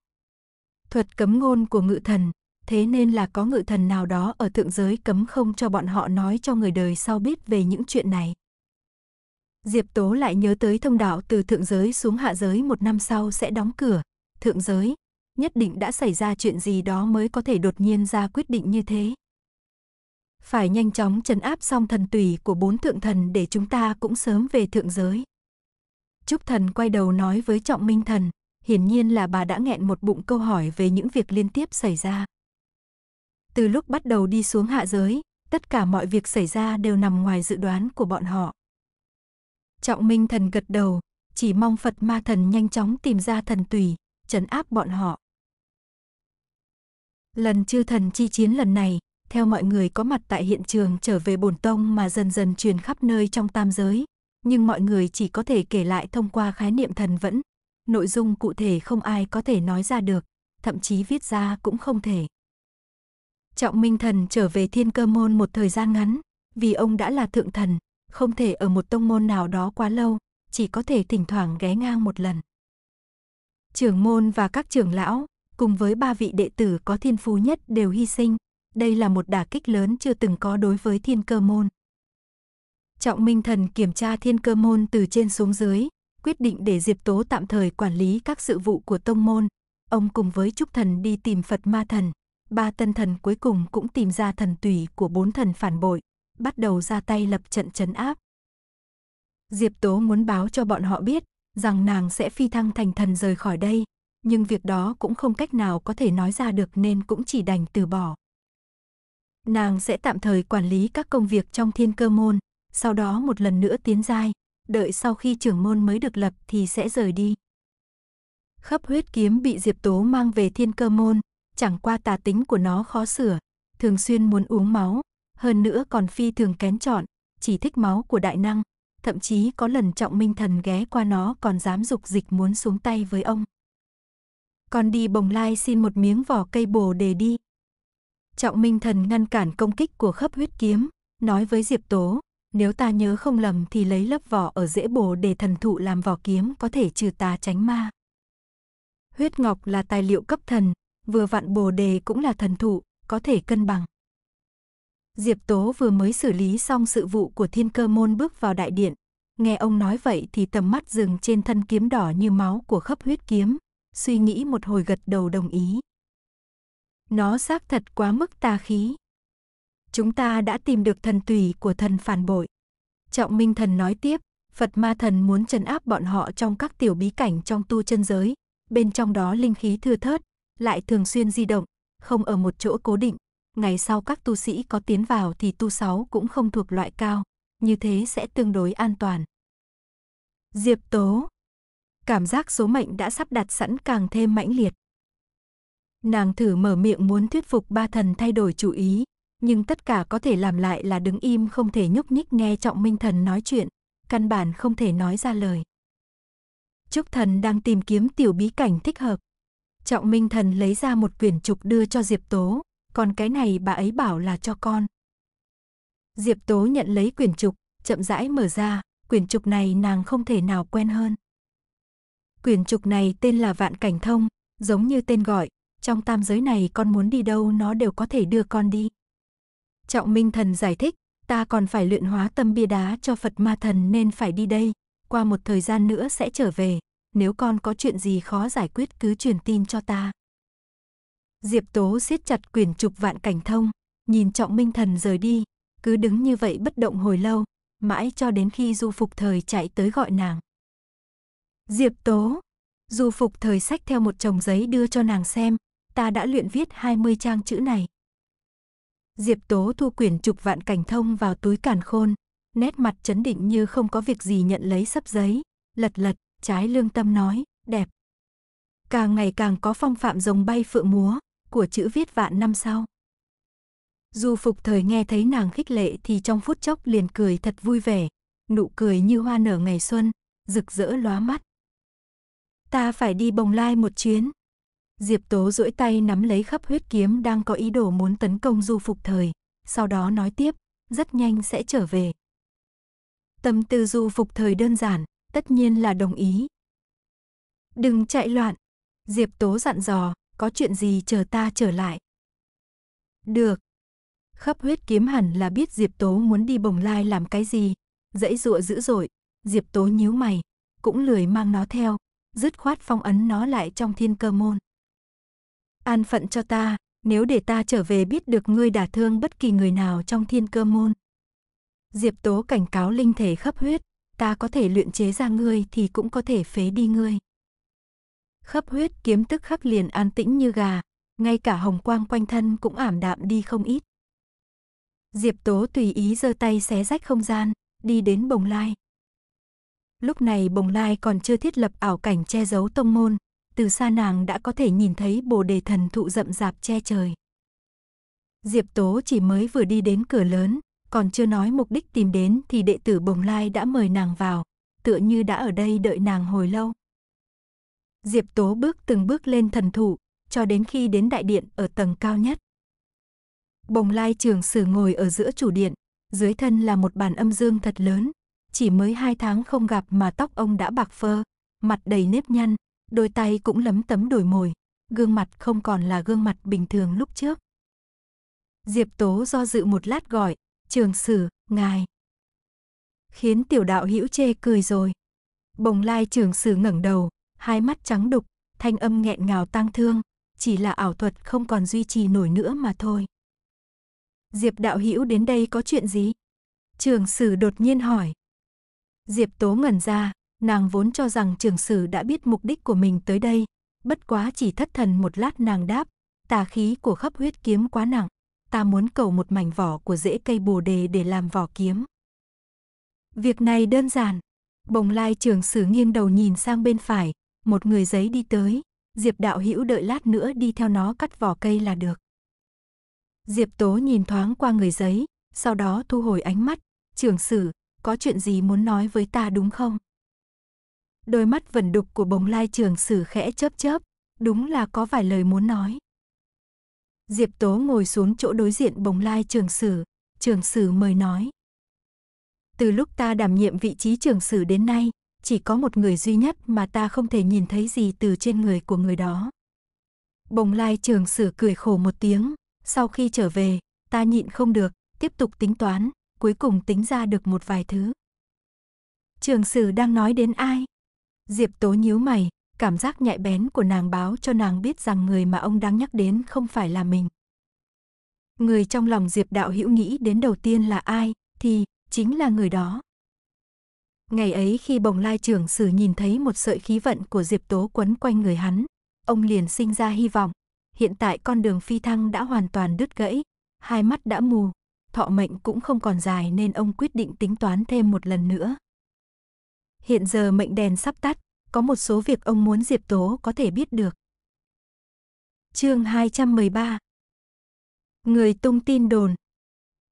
Thuật cấm ngôn của ngự thần, thế nên là có ngự thần nào đó ở thượng giới cấm không cho bọn họ nói cho người đời sau biết về những chuyện này. Diệp Tố lại nhớ tới thông đạo từ thượng giới xuống hạ giới một năm sau sẽ đóng cửa. Thượng giới, nhất định đã xảy ra chuyện gì đó mới có thể đột nhiên ra quyết định như thế. Phải nhanh chóng trấn áp xong thần tùy của bốn thượng thần để chúng ta cũng sớm về thượng giới. Trúc Thần quay đầu nói với Trọng Minh Thần, hiển nhiên là bà đã nghẹn một bụng câu hỏi về những việc liên tiếp xảy ra. Từ lúc bắt đầu đi xuống hạ giới, tất cả mọi việc xảy ra đều nằm ngoài dự đoán của bọn họ. Trọng Minh Thần gật đầu, chỉ mong Phật Ma Thần nhanh chóng tìm ra thần tùy, trấn áp bọn họ. Lần chư thần chi chiến lần này, theo mọi người có mặt tại hiện trường trở về bổn tông mà dần dần truyền khắp nơi trong tam giới, nhưng mọi người chỉ có thể kể lại thông qua khái niệm thần vẫn. Nội dung cụ thể không ai có thể nói ra được, thậm chí viết ra cũng không thể. Trọng Minh Thần trở về Thiên Cơ Môn một thời gian ngắn, vì ông đã là thượng thần, không thể ở một tông môn nào đó quá lâu, chỉ có thể thỉnh thoảng ghé ngang một lần. Trưởng môn và các trưởng lão, cùng với ba vị đệ tử có thiên phú nhất đều hy sinh, đây là một đả kích lớn chưa từng có đối với Thiên Cơ Môn. Trọng Minh Thần kiểm tra thiên cơ môn từ trên xuống dưới, quyết định để Diệp Tố tạm thời quản lý các sự vụ của tông môn. Ông cùng với Trúc Thần đi tìm Phật Ma Thần. Ba tân thần cuối cùng cũng tìm ra thần tùy của bốn thần phản bội, bắt đầu ra tay lập trận chấn áp. Diệp Tố muốn báo cho bọn họ biết rằng nàng sẽ phi thăng thành thần rời khỏi đây, nhưng việc đó cũng không cách nào có thể nói ra được nên cũng chỉ đành từ bỏ. Nàng sẽ tạm thời quản lý các công việc trong thiên cơ môn, sau đó một lần nữa tiến giai, đợi sau khi trưởng môn mới được lập thì sẽ rời đi. Khắp huyết kiếm bị Diệp Tố mang về thiên cơ môn, chẳng qua tà tính của nó khó sửa, thường xuyên muốn uống máu, hơn nữa còn phi thường kén chọn, chỉ thích máu của đại năng, thậm chí có lần trọng minh thần ghé qua nó còn dám dục dịch muốn xuống tay với ông. Còn đi bồng lai xin một miếng vỏ cây bồ đề đi. Trọng minh thần ngăn cản công kích của khắp huyết kiếm, nói với Diệp Tố, nếu ta nhớ không lầm thì lấy lớp vỏ ở rễ bồ để thần thụ làm vỏ kiếm có thể trừ tà tránh ma. Huyết ngọc là tài liệu cấp thần, vừa vạn bồ đề cũng là thần thụ, có thể cân bằng. Diệp Tố vừa mới xử lý xong sự vụ của thiên cơ môn bước vào đại điện. Nghe ông nói vậy thì tầm mắt dừng trên thân kiếm đỏ như máu của khắp huyết kiếm. Suy nghĩ một hồi gật đầu đồng ý. Nó xác thật quá mức tà khí chúng ta đã tìm được thần tùy của thần phản bội. Trọng Minh Thần nói tiếp, Phật Ma Thần muốn trấn áp bọn họ trong các tiểu bí cảnh trong tu chân giới, bên trong đó linh khí thưa thớt, lại thường xuyên di động, không ở một chỗ cố định. Ngày sau các tu sĩ có tiến vào thì tu sáu cũng không thuộc loại cao, như thế sẽ tương đối an toàn. Diệp Tố Cảm giác số mệnh đã sắp đặt sẵn càng thêm mãnh liệt. Nàng thử mở miệng muốn thuyết phục ba thần thay đổi chủ ý, nhưng tất cả có thể làm lại là đứng im không thể nhúc nhích nghe Trọng Minh Thần nói chuyện, căn bản không thể nói ra lời. Trúc Thần đang tìm kiếm tiểu bí cảnh thích hợp. Trọng Minh Thần lấy ra một quyển trục đưa cho Diệp Tố, còn cái này bà ấy bảo là cho con. Diệp Tố nhận lấy quyển trục, chậm rãi mở ra, quyển trục này nàng không thể nào quen hơn. Quyển trục này tên là Vạn Cảnh Thông, giống như tên gọi, trong tam giới này con muốn đi đâu nó đều có thể đưa con đi. Trọng Minh Thần giải thích, ta còn phải luyện hóa tâm bia đá cho Phật Ma Thần nên phải đi đây, qua một thời gian nữa sẽ trở về, nếu con có chuyện gì khó giải quyết cứ truyền tin cho ta. Diệp Tố siết chặt quyển trục vạn cảnh thông, nhìn Trọng Minh Thần rời đi, cứ đứng như vậy bất động hồi lâu, mãi cho đến khi Du Phục Thời chạy tới gọi nàng. Diệp Tố, Du Phục Thời sách theo một chồng giấy đưa cho nàng xem, ta đã luyện viết 20 trang chữ này, Diệp Tố thu quyển chụp vạn cảnh thông vào túi càn khôn, nét mặt chấn định như không có việc gì nhận lấy sấp giấy, lật lật, trái lương tâm nói, đẹp. Càng ngày càng có phong phạm rồng bay phượng múa, của chữ viết vạn năm sau. Dù phục thời nghe thấy nàng khích lệ thì trong phút chốc liền cười thật vui vẻ, nụ cười như hoa nở ngày xuân, rực rỡ lóa mắt. Ta phải đi bồng lai một chuyến, Diệp Tố duỗi tay nắm lấy khắp huyết kiếm đang có ý đồ muốn tấn công du phục thời, sau đó nói tiếp, rất nhanh sẽ trở về. Tâm tư du phục thời đơn giản, tất nhiên là đồng ý. Đừng chạy loạn. Diệp Tố dặn dò, có chuyện gì chờ ta trở lại. Được. Khắp huyết kiếm hẳn là biết Diệp Tố muốn đi bồng lai làm cái gì. Dãy dụa dữ dội, Diệp Tố nhíu mày, cũng lười mang nó theo, dứt khoát phong ấn nó lại trong thiên cơ môn. An phận cho ta, nếu để ta trở về biết được ngươi đả thương bất kỳ người nào trong thiên cơ môn. Diệp Tố cảnh cáo linh thể khắp huyết, ta có thể luyện chế ra ngươi thì cũng có thể phế đi ngươi. Khắp huyết kiếm tức khắc liền an tĩnh như gà, ngay cả hồng quang quanh thân cũng ảm đạm đi không ít. Diệp Tố tùy ý giơ tay xé rách không gian, đi đến bồng lai. Lúc này bồng lai còn chưa thiết lập ảo cảnh che giấu tông môn, từ xa nàng đã có thể nhìn thấy bồ đề thần thụ rậm rạp che trời. Diệp Tố chỉ mới vừa đi đến cửa lớn, còn chưa nói mục đích tìm đến thì đệ tử Bồng Lai đã mời nàng vào, tựa như đã ở đây đợi nàng hồi lâu. Diệp Tố bước từng bước lên thần thụ, cho đến khi đến đại điện ở tầng cao nhất. Bồng Lai trường sử ngồi ở giữa chủ điện, dưới thân là một bàn âm dương thật lớn, chỉ mới hai tháng không gặp mà tóc ông đã bạc phơ, mặt đầy nếp nhăn, đôi tay cũng lấm tấm đổi mồi, gương mặt không còn là gương mặt bình thường lúc trước. Diệp Tố do dự một lát gọi, trường sử, ngài. Khiến tiểu đạo hữu chê cười rồi. Bồng lai trường sử ngẩng đầu, hai mắt trắng đục, thanh âm nghẹn ngào tang thương, chỉ là ảo thuật không còn duy trì nổi nữa mà thôi. Diệp đạo hữu đến đây có chuyện gì? Trường sử đột nhiên hỏi. Diệp tố ngẩn ra, Nàng vốn cho rằng trường sử đã biết mục đích của mình tới đây, bất quá chỉ thất thần một lát nàng đáp, tà khí của khắp huyết kiếm quá nặng, ta muốn cầu một mảnh vỏ của rễ cây bồ đề để làm vỏ kiếm. Việc này đơn giản, bồng lai trường sử nghiêng đầu nhìn sang bên phải, một người giấy đi tới, Diệp đạo hữu đợi lát nữa đi theo nó cắt vỏ cây là được. Diệp tố nhìn thoáng qua người giấy, sau đó thu hồi ánh mắt, trường sử, có chuyện gì muốn nói với ta đúng không? Đôi mắt vẩn đục của bồng lai trường sử khẽ chớp chớp, đúng là có vài lời muốn nói. Diệp Tố ngồi xuống chỗ đối diện bồng lai trường sử, trường sử mời nói. Từ lúc ta đảm nhiệm vị trí trường sử đến nay, chỉ có một người duy nhất mà ta không thể nhìn thấy gì từ trên người của người đó. Bồng lai trường sử cười khổ một tiếng, sau khi trở về, ta nhịn không được, tiếp tục tính toán, cuối cùng tính ra được một vài thứ. Trường sử đang nói đến ai? Diệp Tố nhíu mày, cảm giác nhạy bén của nàng báo cho nàng biết rằng người mà ông đang nhắc đến không phải là mình. Người trong lòng Diệp Đạo Hữu nghĩ đến đầu tiên là ai, thì chính là người đó. Ngày ấy khi bồng lai trưởng sử nhìn thấy một sợi khí vận của Diệp Tố quấn quanh người hắn, ông liền sinh ra hy vọng. Hiện tại con đường phi thăng đã hoàn toàn đứt gãy, hai mắt đã mù, thọ mệnh cũng không còn dài nên ông quyết định tính toán thêm một lần nữa, hiện giờ mệnh đèn sắp tắt, có một số việc ông muốn Diệp Tố có thể biết được. Chương 213 Người tung tin đồn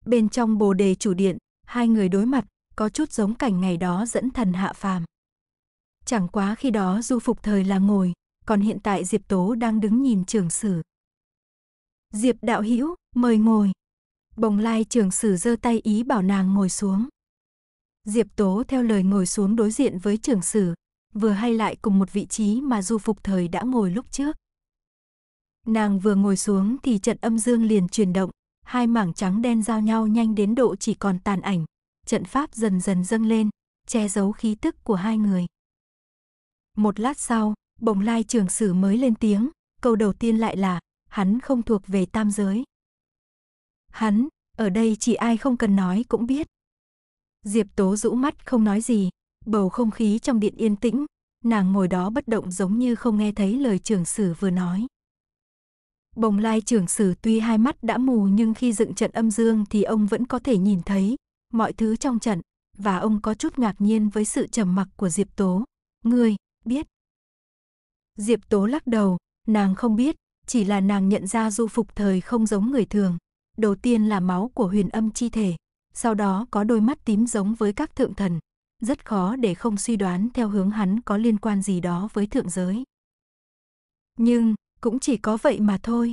Bên trong bồ đề chủ điện, hai người đối mặt, có chút giống cảnh ngày đó dẫn thần hạ phàm. Chẳng quá khi đó du phục thời là ngồi, còn hiện tại Diệp Tố đang đứng nhìn trường sử. Diệp đạo hữu mời ngồi. Bồng lai trường sử giơ tay ý bảo nàng ngồi xuống. Diệp Tố theo lời ngồi xuống đối diện với trưởng sử, vừa hay lại cùng một vị trí mà Du Phục Thời đã ngồi lúc trước. Nàng vừa ngồi xuống thì trận âm dương liền chuyển động, hai mảng trắng đen giao nhau nhanh đến độ chỉ còn tàn ảnh, trận pháp dần dần dâng lên, che giấu khí tức của hai người. Một lát sau, bồng lai Trường sử mới lên tiếng, câu đầu tiên lại là, hắn không thuộc về tam giới. Hắn, ở đây chỉ ai không cần nói cũng biết. Diệp Tố rũ mắt không nói gì, bầu không khí trong điện yên tĩnh, nàng ngồi đó bất động giống như không nghe thấy lời trưởng sử vừa nói. Bồng lai trưởng sử tuy hai mắt đã mù nhưng khi dựng trận âm dương thì ông vẫn có thể nhìn thấy mọi thứ trong trận, và ông có chút ngạc nhiên với sự trầm mặc của Diệp Tố. Ngươi, biết. Diệp Tố lắc đầu, nàng không biết, chỉ là nàng nhận ra du phục thời không giống người thường. Đầu tiên là máu của huyền âm chi thể, sau đó có đôi mắt tím giống với các thượng thần. Rất khó để không suy đoán theo hướng hắn có liên quan gì đó với thượng giới. Nhưng, cũng chỉ có vậy mà thôi.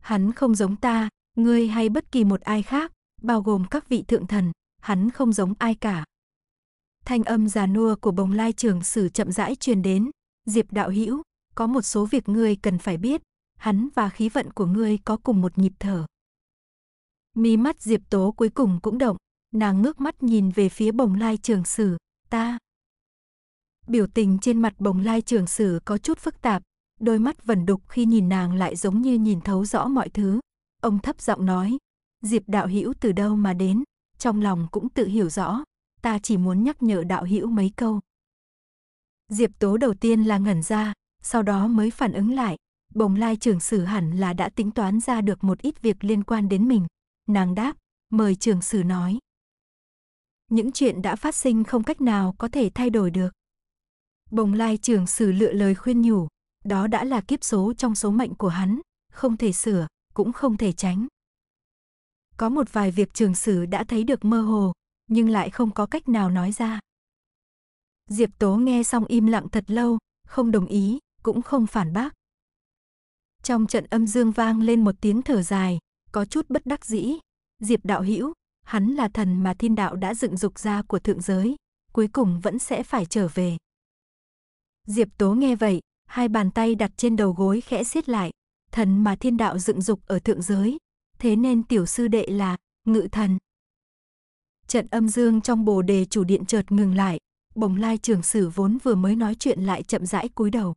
Hắn không giống ta, ngươi hay bất kỳ một ai khác, bao gồm các vị thượng thần, hắn không giống ai cả. Thanh âm già nua của bồng lai trưởng sử chậm rãi truyền đến, Diệp đạo hữu có một số việc ngươi cần phải biết, hắn và khí vận của ngươi có cùng một nhịp thở mi mắt Diệp Tố cuối cùng cũng động, nàng ngước mắt nhìn về phía bồng lai trường sử, ta. Biểu tình trên mặt bồng lai trường sử có chút phức tạp, đôi mắt vẩn đục khi nhìn nàng lại giống như nhìn thấu rõ mọi thứ. Ông thấp giọng nói, Diệp đạo hữu từ đâu mà đến, trong lòng cũng tự hiểu rõ, ta chỉ muốn nhắc nhở đạo hữu mấy câu. Diệp Tố đầu tiên là ngẩn ra, sau đó mới phản ứng lại, bồng lai trường sử hẳn là đã tính toán ra được một ít việc liên quan đến mình nàng đáp, mời trưởng sử nói. Những chuyện đã phát sinh không cách nào có thể thay đổi được. Bồng lai trưởng sử lựa lời khuyên nhủ, đó đã là kiếp số trong số mệnh của hắn, không thể sửa, cũng không thể tránh. Có một vài việc trường sử đã thấy được mơ hồ, nhưng lại không có cách nào nói ra. Diệp Tố nghe xong im lặng thật lâu, không đồng ý, cũng không phản bác. Trong trận âm dương vang lên một tiếng thở dài, có chút bất đắc dĩ. Diệp đạo hữu hắn là thần mà thiên đạo đã dựng dục ra của thượng giới, cuối cùng vẫn sẽ phải trở về. Diệp Tố nghe vậy, hai bàn tay đặt trên đầu gối khẽ siết lại, thần mà thiên đạo dựng dục ở thượng giới, thế nên tiểu sư đệ là ngự thần. Trận âm dương trong bồ đề chủ điện chợt ngừng lại, bồng lai trường sử vốn vừa mới nói chuyện lại chậm rãi cúi đầu.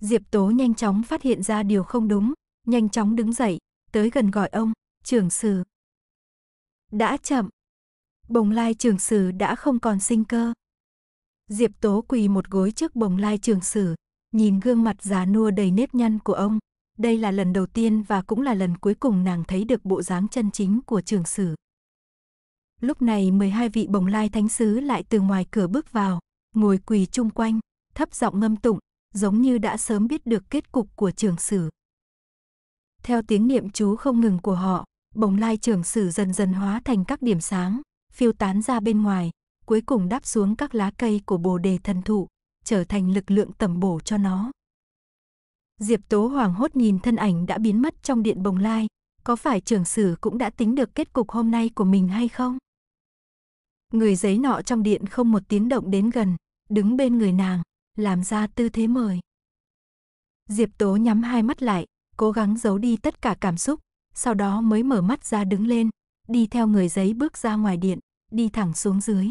Diệp Tố nhanh chóng phát hiện ra điều không đúng, nhanh chóng đứng dậy, tới gần gọi ông, trưởng sử. Đã chậm. Bồng lai trưởng sử đã không còn sinh cơ. Diệp Tố quỳ một gối trước bồng lai trưởng sử, nhìn gương mặt già nua đầy nếp nhăn của ông. Đây là lần đầu tiên và cũng là lần cuối cùng nàng thấy được bộ dáng chân chính của trưởng sử. Lúc này 12 vị bồng lai thánh sứ lại từ ngoài cửa bước vào, ngồi quỳ chung quanh, thấp giọng ngâm tụng, giống như đã sớm biết được kết cục của trưởng sử theo tiếng niệm chú không ngừng của họ, bồng lai trưởng sử dần dần hóa thành các điểm sáng, phiêu tán ra bên ngoài, cuối cùng đáp xuống các lá cây của bồ đề thần thụ, trở thành lực lượng tẩm bổ cho nó. Diệp Tố hoàng hốt nhìn thân ảnh đã biến mất trong điện bồng lai, có phải trưởng sử cũng đã tính được kết cục hôm nay của mình hay không? Người giấy nọ trong điện không một tiếng động đến gần, đứng bên người nàng, làm ra tư thế mời. Diệp Tố nhắm hai mắt lại, cố gắng giấu đi tất cả cảm xúc, sau đó mới mở mắt ra đứng lên, đi theo người giấy bước ra ngoài điện, đi thẳng xuống dưới.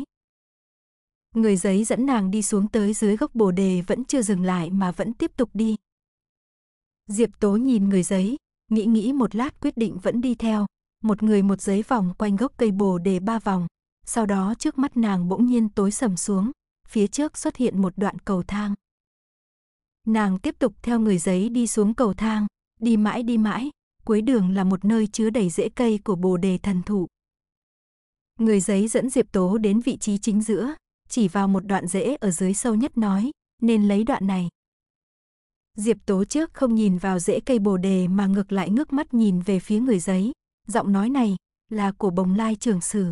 Người giấy dẫn nàng đi xuống tới dưới gốc bồ đề vẫn chưa dừng lại mà vẫn tiếp tục đi. Diệp Tố nhìn người giấy, nghĩ nghĩ một lát quyết định vẫn đi theo, một người một giấy vòng quanh gốc cây bồ đề ba vòng, sau đó trước mắt nàng bỗng nhiên tối sầm xuống, phía trước xuất hiện một đoạn cầu thang. Nàng tiếp tục theo người giấy đi xuống cầu thang, Đi mãi đi mãi, cuối đường là một nơi chứa đầy rễ cây của bồ đề thần thụ. Người giấy dẫn Diệp Tố đến vị trí chính giữa, chỉ vào một đoạn rễ ở dưới sâu nhất nói, nên lấy đoạn này. Diệp Tố trước không nhìn vào rễ cây bồ đề mà ngược lại ngước mắt nhìn về phía người giấy, giọng nói này là của bồng lai trường sử.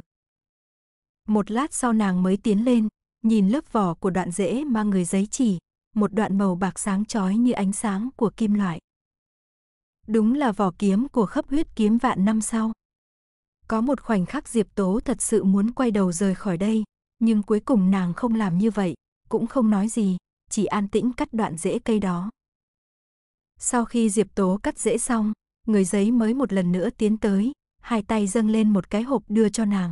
Một lát sau nàng mới tiến lên, nhìn lớp vỏ của đoạn rễ mà người giấy chỉ, một đoạn màu bạc sáng chói như ánh sáng của kim loại. Đúng là vỏ kiếm của khắp huyết kiếm vạn năm sau. Có một khoảnh khắc Diệp Tố thật sự muốn quay đầu rời khỏi đây, nhưng cuối cùng nàng không làm như vậy, cũng không nói gì, chỉ an tĩnh cắt đoạn rễ cây đó. Sau khi Diệp Tố cắt rễ xong, người giấy mới một lần nữa tiến tới, hai tay dâng lên một cái hộp đưa cho nàng.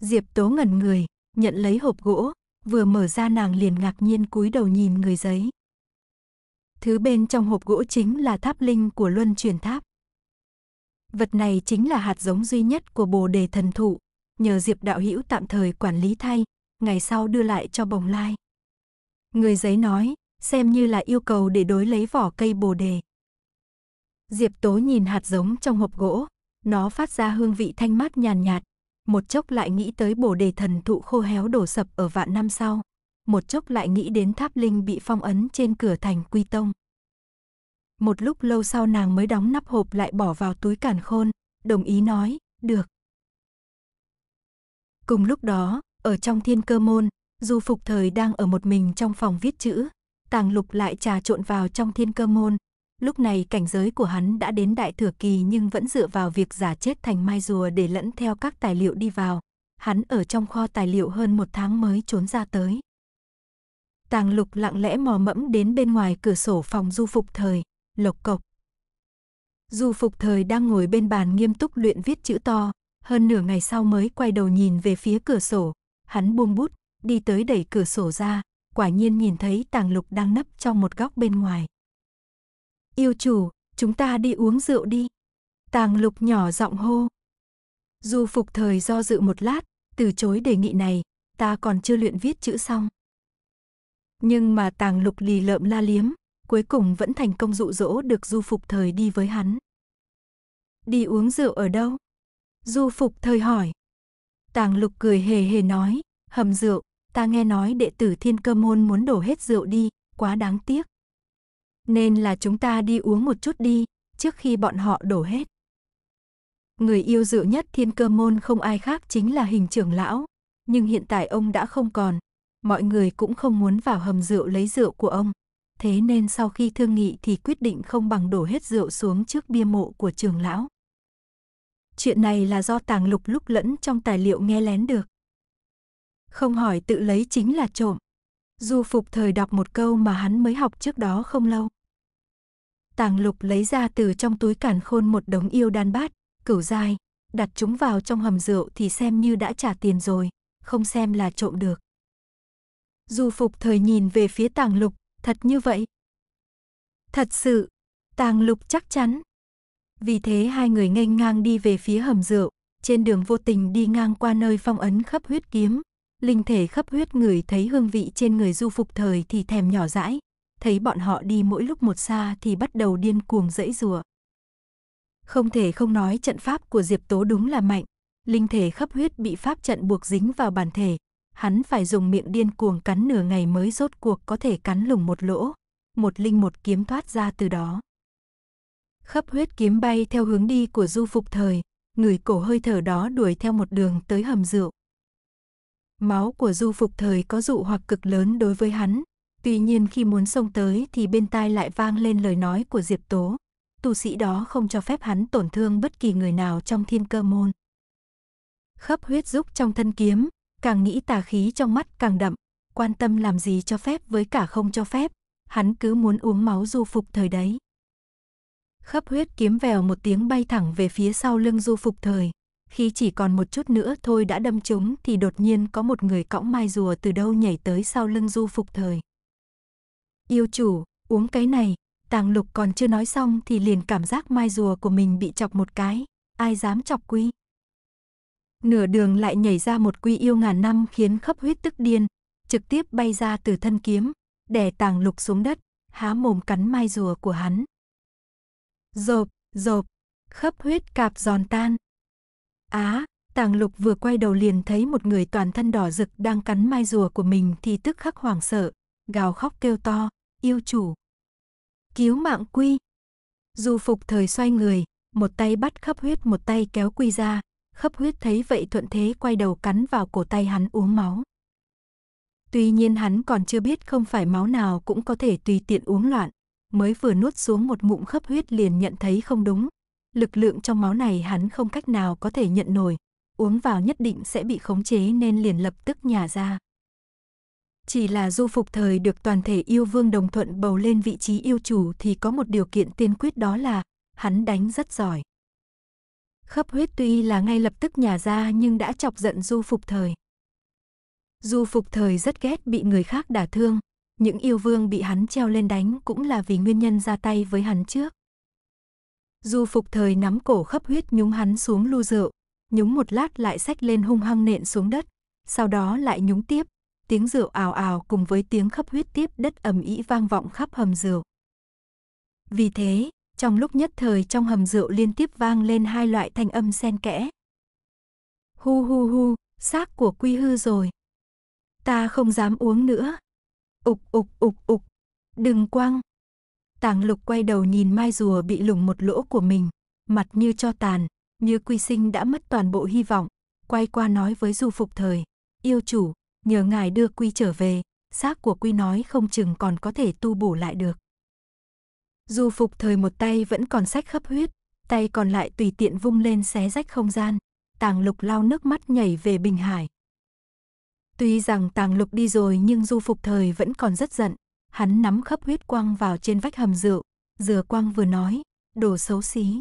Diệp Tố ngẩn người, nhận lấy hộp gỗ, vừa mở ra nàng liền ngạc nhiên cúi đầu nhìn người giấy thứ bên trong hộp gỗ chính là tháp linh của luân truyền tháp. Vật này chính là hạt giống duy nhất của Bồ Đề thần thụ, nhờ Diệp Đạo Hữu tạm thời quản lý thay, ngày sau đưa lại cho Bồng Lai. Người giấy nói, xem như là yêu cầu để đối lấy vỏ cây Bồ Đề. Diệp Tố nhìn hạt giống trong hộp gỗ, nó phát ra hương vị thanh mát nhàn nhạt, một chốc lại nghĩ tới Bồ Đề thần thụ khô héo đổ sập ở vạn năm sau một chốc lại nghĩ đến tháp linh bị phong ấn trên cửa thành quy tông. Một lúc lâu sau nàng mới đóng nắp hộp lại bỏ vào túi cản khôn, đồng ý nói, được. Cùng lúc đó, ở trong thiên cơ môn, du phục thời đang ở một mình trong phòng viết chữ, tàng lục lại trà trộn vào trong thiên cơ môn. Lúc này cảnh giới của hắn đã đến đại thừa kỳ nhưng vẫn dựa vào việc giả chết thành mai rùa để lẫn theo các tài liệu đi vào. Hắn ở trong kho tài liệu hơn một tháng mới trốn ra tới. Tàng lục lặng lẽ mò mẫm đến bên ngoài cửa sổ phòng du phục thời, lộc cộc. Du phục thời đang ngồi bên bàn nghiêm túc luyện viết chữ to, hơn nửa ngày sau mới quay đầu nhìn về phía cửa sổ. Hắn buông bút, đi tới đẩy cửa sổ ra, quả nhiên nhìn thấy tàng lục đang nấp trong một góc bên ngoài. Yêu chủ, chúng ta đi uống rượu đi. Tàng lục nhỏ giọng hô. Du phục thời do dự một lát, từ chối đề nghị này, ta còn chưa luyện viết chữ xong. Nhưng mà tàng lục lì lợm la liếm, cuối cùng vẫn thành công dụ dỗ được du phục thời đi với hắn. Đi uống rượu ở đâu? Du phục thời hỏi. Tàng lục cười hề hề nói, hầm rượu, ta nghe nói đệ tử thiên cơ môn muốn đổ hết rượu đi, quá đáng tiếc. Nên là chúng ta đi uống một chút đi, trước khi bọn họ đổ hết. Người yêu rượu nhất thiên cơ môn không ai khác chính là hình trưởng lão, nhưng hiện tại ông đã không còn, mọi người cũng không muốn vào hầm rượu lấy rượu của ông. Thế nên sau khi thương nghị thì quyết định không bằng đổ hết rượu xuống trước bia mộ của trường lão. Chuyện này là do tàng lục lúc lẫn trong tài liệu nghe lén được. Không hỏi tự lấy chính là trộm. Du phục thời đọc một câu mà hắn mới học trước đó không lâu. Tàng lục lấy ra từ trong túi cản khôn một đống yêu đan bát, cửu dai, đặt chúng vào trong hầm rượu thì xem như đã trả tiền rồi, không xem là trộm được. Du phục thời nhìn về phía tàng lục, thật như vậy. Thật sự, tàng lục chắc chắn. Vì thế hai người nghênh ngang đi về phía hầm rượu, trên đường vô tình đi ngang qua nơi phong ấn khắp huyết kiếm. Linh thể khắp huyết người thấy hương vị trên người du phục thời thì thèm nhỏ dãi, thấy bọn họ đi mỗi lúc một xa thì bắt đầu điên cuồng dẫy rùa. Không thể không nói trận pháp của Diệp Tố đúng là mạnh, linh thể khắp huyết bị pháp trận buộc dính vào bản thể, hắn phải dùng miệng điên cuồng cắn nửa ngày mới rốt cuộc có thể cắn lùng một lỗ, một linh một kiếm thoát ra từ đó. Khắp huyết kiếm bay theo hướng đi của du phục thời, người cổ hơi thở đó đuổi theo một đường tới hầm rượu. Máu của du phục thời có dụ hoặc cực lớn đối với hắn, tuy nhiên khi muốn xông tới thì bên tai lại vang lên lời nói của Diệp Tố, tu sĩ đó không cho phép hắn tổn thương bất kỳ người nào trong thiên cơ môn. Khắp huyết giúp trong thân kiếm, càng nghĩ tà khí trong mắt càng đậm, quan tâm làm gì cho phép với cả không cho phép, hắn cứ muốn uống máu du phục thời đấy. Khắp huyết kiếm vèo một tiếng bay thẳng về phía sau lưng du phục thời, khi chỉ còn một chút nữa thôi đã đâm trúng thì đột nhiên có một người cõng mai rùa từ đâu nhảy tới sau lưng du phục thời. Yêu chủ, uống cái này, tàng lục còn chưa nói xong thì liền cảm giác mai rùa của mình bị chọc một cái, ai dám chọc quy nửa đường lại nhảy ra một quy yêu ngàn năm khiến khắp huyết tức điên, trực tiếp bay ra từ thân kiếm, đè tàng lục xuống đất, há mồm cắn mai rùa của hắn. Rộp, rộp, khắp huyết cạp giòn tan. Á, tàng lục vừa quay đầu liền thấy một người toàn thân đỏ rực đang cắn mai rùa của mình thì tức khắc hoảng sợ, gào khóc kêu to, yêu chủ. Cứu mạng quy. Du phục thời xoay người, một tay bắt khắp huyết một tay kéo quy ra, khấp huyết thấy vậy thuận thế quay đầu cắn vào cổ tay hắn uống máu. Tuy nhiên hắn còn chưa biết không phải máu nào cũng có thể tùy tiện uống loạn, mới vừa nuốt xuống một ngụm khấp huyết liền nhận thấy không đúng. Lực lượng trong máu này hắn không cách nào có thể nhận nổi, uống vào nhất định sẽ bị khống chế nên liền lập tức nhả ra. Chỉ là du phục thời được toàn thể yêu vương đồng thuận bầu lên vị trí yêu chủ thì có một điều kiện tiên quyết đó là hắn đánh rất giỏi. Khắp huyết tuy là ngay lập tức nhả ra nhưng đã chọc giận Du Phục Thời. Du Phục Thời rất ghét bị người khác đả thương, những yêu vương bị hắn treo lên đánh cũng là vì nguyên nhân ra tay với hắn trước. Du Phục Thời nắm cổ khắp huyết nhúng hắn xuống lu rượu, nhúng một lát lại xách lên hung hăng nện xuống đất, sau đó lại nhúng tiếp, tiếng rượu ào ào cùng với tiếng khắp huyết tiếp đất ầm ĩ vang vọng khắp hầm rượu. Vì thế, trong lúc nhất thời trong hầm rượu liên tiếp vang lên hai loại thanh âm xen kẽ. Hu hu hu, xác của quy hư rồi. Ta không dám uống nữa. Ục ục ục ục, đừng quăng. Tàng lục quay đầu nhìn mai rùa bị lủng một lỗ của mình, mặt như cho tàn, như quy sinh đã mất toàn bộ hy vọng, quay qua nói với du phục thời. Yêu chủ, nhờ ngài đưa quy trở về, xác của quy nói không chừng còn có thể tu bổ lại được. Dù phục thời một tay vẫn còn sách khắp huyết, tay còn lại tùy tiện vung lên xé rách không gian. Tàng lục lau nước mắt nhảy về Bình Hải. Tuy rằng tàng lục đi rồi nhưng du phục thời vẫn còn rất giận. Hắn nắm khắp huyết quang vào trên vách hầm rượu. Dừa quang vừa nói, đồ xấu xí.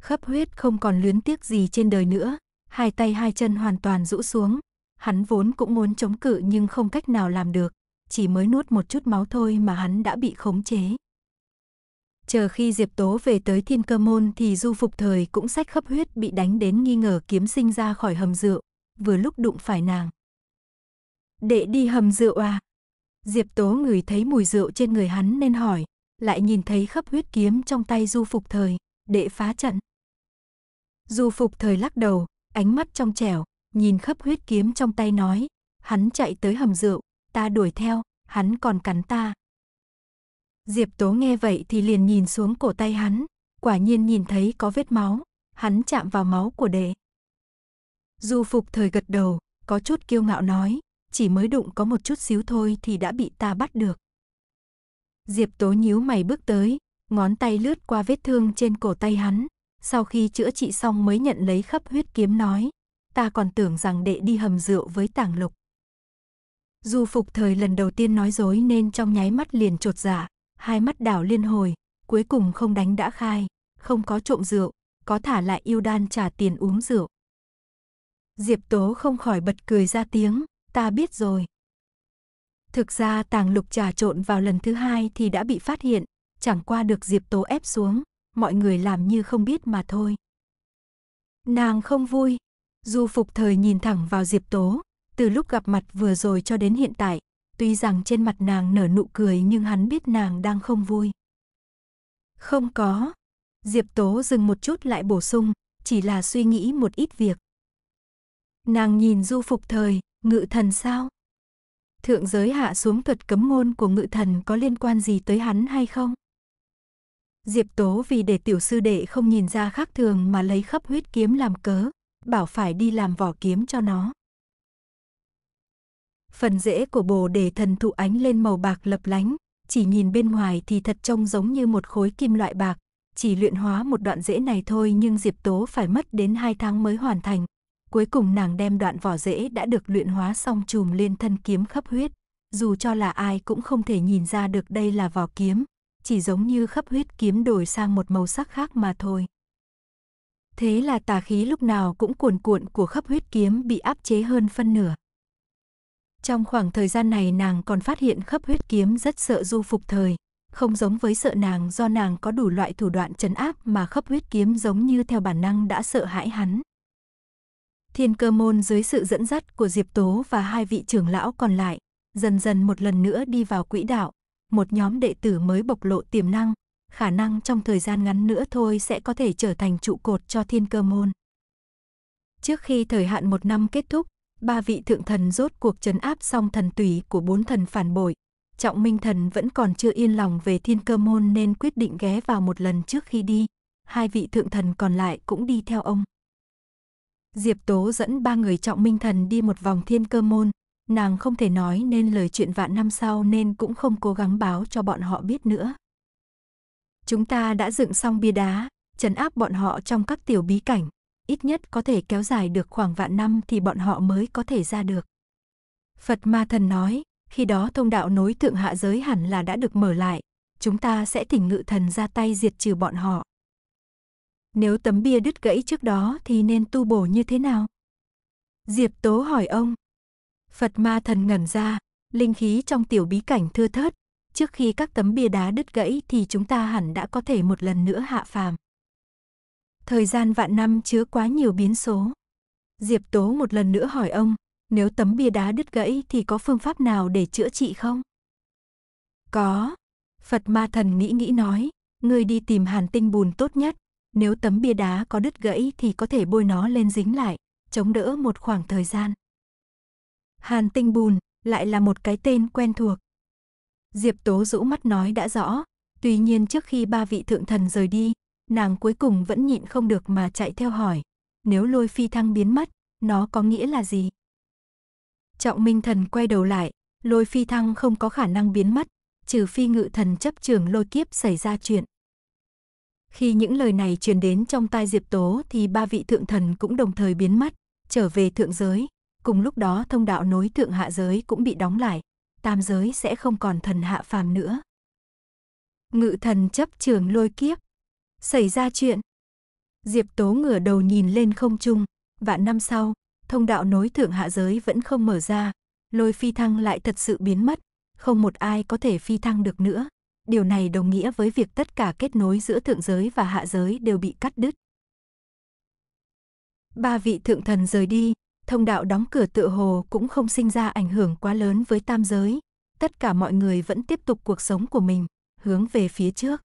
Khắp huyết không còn luyến tiếc gì trên đời nữa. Hai tay hai chân hoàn toàn rũ xuống. Hắn vốn cũng muốn chống cự nhưng không cách nào làm được. Chỉ mới nuốt một chút máu thôi mà hắn đã bị khống chế chờ khi Diệp Tố về tới Thiên Cơ Môn thì Du Phục Thời cũng sách khắp huyết bị đánh đến nghi ngờ kiếm sinh ra khỏi hầm rượu, vừa lúc đụng phải nàng. Đệ đi hầm rượu à? Diệp Tố ngửi thấy mùi rượu trên người hắn nên hỏi, lại nhìn thấy khắp huyết kiếm trong tay Du Phục Thời, đệ phá trận. Du Phục Thời lắc đầu, ánh mắt trong trẻo, nhìn khắp huyết kiếm trong tay nói, hắn chạy tới hầm rượu, ta đuổi theo, hắn còn cắn ta, Diệp Tố nghe vậy thì liền nhìn xuống cổ tay hắn, quả nhiên nhìn thấy có vết máu, hắn chạm vào máu của đệ. Du phục thời gật đầu, có chút kiêu ngạo nói, chỉ mới đụng có một chút xíu thôi thì đã bị ta bắt được. Diệp Tố nhíu mày bước tới, ngón tay lướt qua vết thương trên cổ tay hắn, sau khi chữa trị xong mới nhận lấy khắp huyết kiếm nói, ta còn tưởng rằng đệ đi hầm rượu với tảng lục. Du phục thời lần đầu tiên nói dối nên trong nháy mắt liền trột dạ, hai mắt đảo liên hồi, cuối cùng không đánh đã khai, không có trộm rượu, có thả lại yêu đan trả tiền uống rượu. Diệp Tố không khỏi bật cười ra tiếng, ta biết rồi. Thực ra tàng lục trà trộn vào lần thứ hai thì đã bị phát hiện, chẳng qua được Diệp Tố ép xuống, mọi người làm như không biết mà thôi. Nàng không vui, Du Phục Thời nhìn thẳng vào Diệp Tố, từ lúc gặp mặt vừa rồi cho đến hiện tại, Tuy rằng trên mặt nàng nở nụ cười nhưng hắn biết nàng đang không vui. Không có. Diệp Tố dừng một chút lại bổ sung, chỉ là suy nghĩ một ít việc. Nàng nhìn du phục thời, ngự thần sao? Thượng giới hạ xuống thuật cấm ngôn của ngự thần có liên quan gì tới hắn hay không? Diệp Tố vì để tiểu sư đệ không nhìn ra khác thường mà lấy khắp huyết kiếm làm cớ, bảo phải đi làm vỏ kiếm cho nó phần rễ của bồ đề thần thụ ánh lên màu bạc lấp lánh, chỉ nhìn bên ngoài thì thật trông giống như một khối kim loại bạc, chỉ luyện hóa một đoạn rễ này thôi nhưng Diệp Tố phải mất đến 2 tháng mới hoàn thành. Cuối cùng nàng đem đoạn vỏ rễ đã được luyện hóa xong chùm lên thân kiếm khắp huyết, dù cho là ai cũng không thể nhìn ra được đây là vỏ kiếm, chỉ giống như khắp huyết kiếm đổi sang một màu sắc khác mà thôi. Thế là tà khí lúc nào cũng cuồn cuộn của khắp huyết kiếm bị áp chế hơn phân nửa. Trong khoảng thời gian này nàng còn phát hiện khắp huyết kiếm rất sợ du phục thời, không giống với sợ nàng do nàng có đủ loại thủ đoạn trấn áp mà khắp huyết kiếm giống như theo bản năng đã sợ hãi hắn. Thiên cơ môn dưới sự dẫn dắt của Diệp Tố và hai vị trưởng lão còn lại, dần dần một lần nữa đi vào quỹ đạo, một nhóm đệ tử mới bộc lộ tiềm năng, khả năng trong thời gian ngắn nữa thôi sẽ có thể trở thành trụ cột cho thiên cơ môn. Trước khi thời hạn một năm kết thúc, ba vị thượng thần rốt cuộc trấn áp xong thần tùy của bốn thần phản bội. Trọng Minh Thần vẫn còn chưa yên lòng về Thiên Cơ Môn nên quyết định ghé vào một lần trước khi đi. Hai vị thượng thần còn lại cũng đi theo ông. Diệp Tố dẫn ba người Trọng Minh Thần đi một vòng Thiên Cơ Môn. Nàng không thể nói nên lời chuyện vạn năm sau nên cũng không cố gắng báo cho bọn họ biết nữa. Chúng ta đã dựng xong bia đá, trấn áp bọn họ trong các tiểu bí cảnh ít nhất có thể kéo dài được khoảng vạn năm thì bọn họ mới có thể ra được. Phật Ma Thần nói, khi đó thông đạo nối thượng hạ giới hẳn là đã được mở lại, chúng ta sẽ thỉnh ngự thần ra tay diệt trừ bọn họ. Nếu tấm bia đứt gãy trước đó thì nên tu bổ như thế nào? Diệp Tố hỏi ông. Phật Ma Thần ngẩn ra, linh khí trong tiểu bí cảnh thưa thớt, trước khi các tấm bia đá đứt gãy thì chúng ta hẳn đã có thể một lần nữa hạ phàm thời gian vạn năm chứa quá nhiều biến số. Diệp Tố một lần nữa hỏi ông, nếu tấm bia đá đứt gãy thì có phương pháp nào để chữa trị không? Có. Phật ma thần nghĩ nghĩ nói, ngươi đi tìm hàn tinh bùn tốt nhất, nếu tấm bia đá có đứt gãy thì có thể bôi nó lên dính lại, chống đỡ một khoảng thời gian. Hàn tinh bùn lại là một cái tên quen thuộc. Diệp Tố rũ mắt nói đã rõ, tuy nhiên trước khi ba vị thượng thần rời đi, nàng cuối cùng vẫn nhịn không được mà chạy theo hỏi, nếu lôi phi thăng biến mất, nó có nghĩa là gì? Trọng Minh Thần quay đầu lại, lôi phi thăng không có khả năng biến mất, trừ phi ngự thần chấp trường lôi kiếp xảy ra chuyện. Khi những lời này truyền đến trong tai Diệp Tố thì ba vị thượng thần cũng đồng thời biến mất, trở về thượng giới, cùng lúc đó thông đạo nối thượng hạ giới cũng bị đóng lại, tam giới sẽ không còn thần hạ phàm nữa. Ngự thần chấp trường lôi kiếp Xảy ra chuyện. Diệp Tố ngửa đầu nhìn lên không trung, vạn năm sau, thông đạo nối thượng hạ giới vẫn không mở ra, lôi phi thăng lại thật sự biến mất, không một ai có thể phi thăng được nữa. Điều này đồng nghĩa với việc tất cả kết nối giữa thượng giới và hạ giới đều bị cắt đứt. Ba vị thượng thần rời đi, thông đạo đóng cửa tựa hồ cũng không sinh ra ảnh hưởng quá lớn với tam giới. Tất cả mọi người vẫn tiếp tục cuộc sống của mình, hướng về phía trước.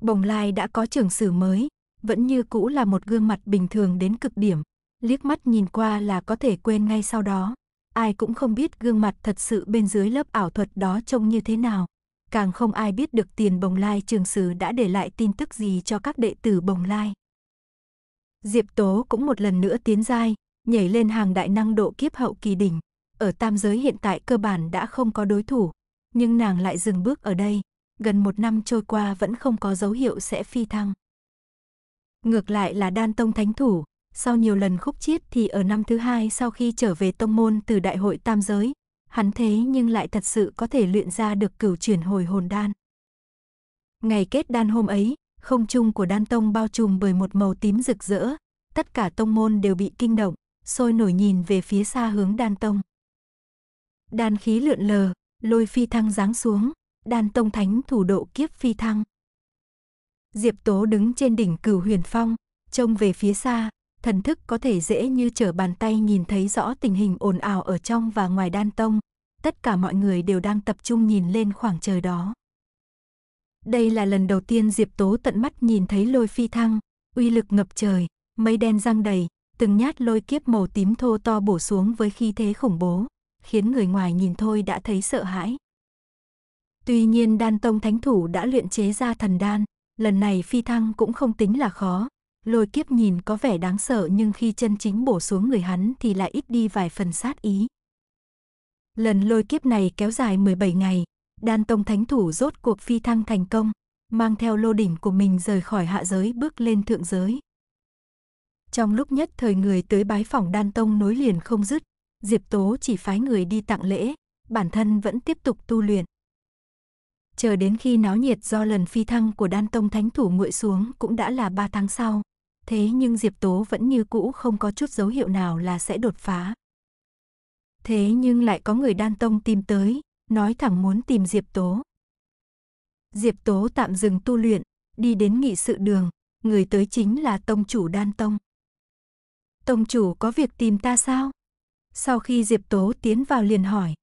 Bồng Lai đã có trưởng sử mới, vẫn như cũ là một gương mặt bình thường đến cực điểm, liếc mắt nhìn qua là có thể quên ngay sau đó. Ai cũng không biết gương mặt thật sự bên dưới lớp ảo thuật đó trông như thế nào. Càng không ai biết được tiền bồng lai trường sử đã để lại tin tức gì cho các đệ tử bồng lai. Diệp Tố cũng một lần nữa tiến giai, nhảy lên hàng đại năng độ kiếp hậu kỳ đỉnh. Ở tam giới hiện tại cơ bản đã không có đối thủ, nhưng nàng lại dừng bước ở đây, gần một năm trôi qua vẫn không có dấu hiệu sẽ phi thăng. Ngược lại là đan tông thánh thủ, sau nhiều lần khúc chiết thì ở năm thứ hai sau khi trở về tông môn từ đại hội tam giới, hắn thế nhưng lại thật sự có thể luyện ra được cửu chuyển hồi hồn đan. Ngày kết đan hôm ấy, không trung của đan tông bao trùm bởi một màu tím rực rỡ, tất cả tông môn đều bị kinh động, sôi nổi nhìn về phía xa hướng đan tông. Đan khí lượn lờ, lôi phi thăng giáng xuống, đan tông thánh thủ độ kiếp phi thăng. Diệp Tố đứng trên đỉnh cửu huyền phong, trông về phía xa, thần thức có thể dễ như trở bàn tay nhìn thấy rõ tình hình ồn ào ở trong và ngoài đan tông. Tất cả mọi người đều đang tập trung nhìn lên khoảng trời đó. Đây là lần đầu tiên Diệp Tố tận mắt nhìn thấy lôi phi thăng, uy lực ngập trời, mây đen răng đầy, từng nhát lôi kiếp màu tím thô to bổ xuống với khí thế khủng bố, khiến người ngoài nhìn thôi đã thấy sợ hãi. Tuy nhiên đan tông thánh thủ đã luyện chế ra thần đan, lần này phi thăng cũng không tính là khó. Lôi kiếp nhìn có vẻ đáng sợ nhưng khi chân chính bổ xuống người hắn thì lại ít đi vài phần sát ý. Lần lôi kiếp này kéo dài 17 ngày, đan tông thánh thủ rốt cuộc phi thăng thành công, mang theo lô đỉnh của mình rời khỏi hạ giới bước lên thượng giới. Trong lúc nhất thời người tới bái phỏng đan tông nối liền không dứt, Diệp Tố chỉ phái người đi tặng lễ, bản thân vẫn tiếp tục tu luyện chờ đến khi náo nhiệt do lần phi thăng của đan tông thánh thủ nguội xuống cũng đã là 3 tháng sau. Thế nhưng Diệp Tố vẫn như cũ không có chút dấu hiệu nào là sẽ đột phá. Thế nhưng lại có người đan tông tìm tới, nói thẳng muốn tìm Diệp Tố. Diệp Tố tạm dừng tu luyện, đi đến nghị sự đường, người tới chính là tông chủ đan tông. Tông chủ có việc tìm ta sao? Sau khi Diệp Tố tiến vào liền hỏi.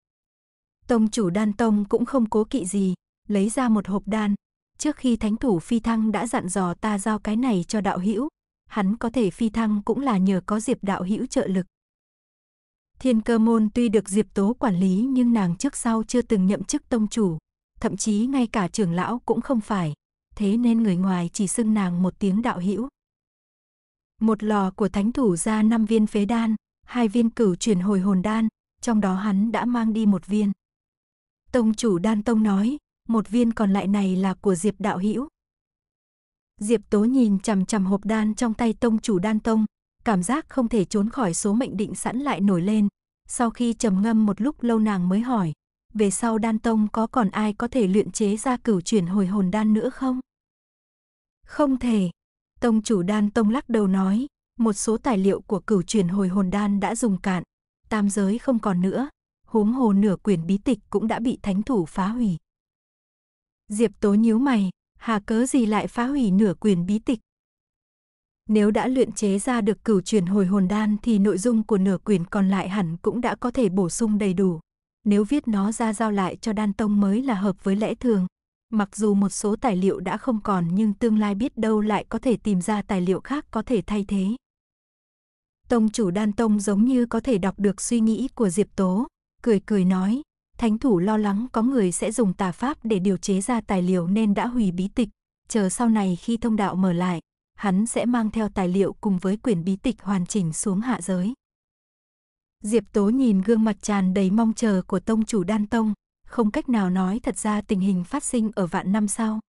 Tông chủ đan tông cũng không cố kỵ gì, lấy ra một hộp đan. Trước khi thánh thủ phi thăng đã dặn dò ta giao cái này cho đạo hữu, hắn có thể phi thăng cũng là nhờ có Diệp đạo hữu trợ lực. Thiên cơ môn tuy được Diệp Tố quản lý nhưng nàng trước sau chưa từng nhậm chức tông chủ, thậm chí ngay cả trưởng lão cũng không phải, thế nên người ngoài chỉ xưng nàng một tiếng đạo hữu. Một lò của thánh thủ ra năm viên phế đan, hai viên cửu chuyển hồi hồn đan, trong đó hắn đã mang đi một viên. Tông chủ đan tông nói, một viên còn lại này là của Diệp Đạo Hữu. Diệp Tố nhìn chằm chằm hộp đan trong tay tông chủ đan tông, cảm giác không thể trốn khỏi số mệnh định sẵn lại nổi lên. Sau khi trầm ngâm một lúc lâu nàng mới hỏi, về sau đan tông có còn ai có thể luyện chế ra cửu chuyển hồi hồn đan nữa không? Không thể. Tông chủ đan tông lắc đầu nói, một số tài liệu của cửu chuyển hồi hồn đan đã dùng cạn, tam giới không còn nữa, huống hồ nửa quyển bí tịch cũng đã bị thánh thủ phá hủy. Diệp Tố nhíu mày, hà cớ gì lại phá hủy nửa quyển bí tịch? Nếu đã luyện chế ra được cửu chuyển hồi hồn đan thì nội dung của nửa quyển còn lại hẳn cũng đã có thể bổ sung đầy đủ. Nếu viết nó ra giao lại cho đan tông mới là hợp với lẽ thường. Mặc dù một số tài liệu đã không còn nhưng tương lai biết đâu lại có thể tìm ra tài liệu khác có thể thay thế. Tông chủ đan tông giống như có thể đọc được suy nghĩ của Diệp Tố, cười cười nói, Thánh thủ lo lắng có người sẽ dùng tà pháp để điều chế ra tài liệu nên đã hủy bí tịch, chờ sau này khi thông đạo mở lại, hắn sẽ mang theo tài liệu cùng với quyển bí tịch hoàn chỉnh xuống hạ giới. Diệp Tố nhìn gương mặt tràn đầy mong chờ của tông chủ Đan Tông, không cách nào nói thật ra tình hình phát sinh ở vạn năm sau.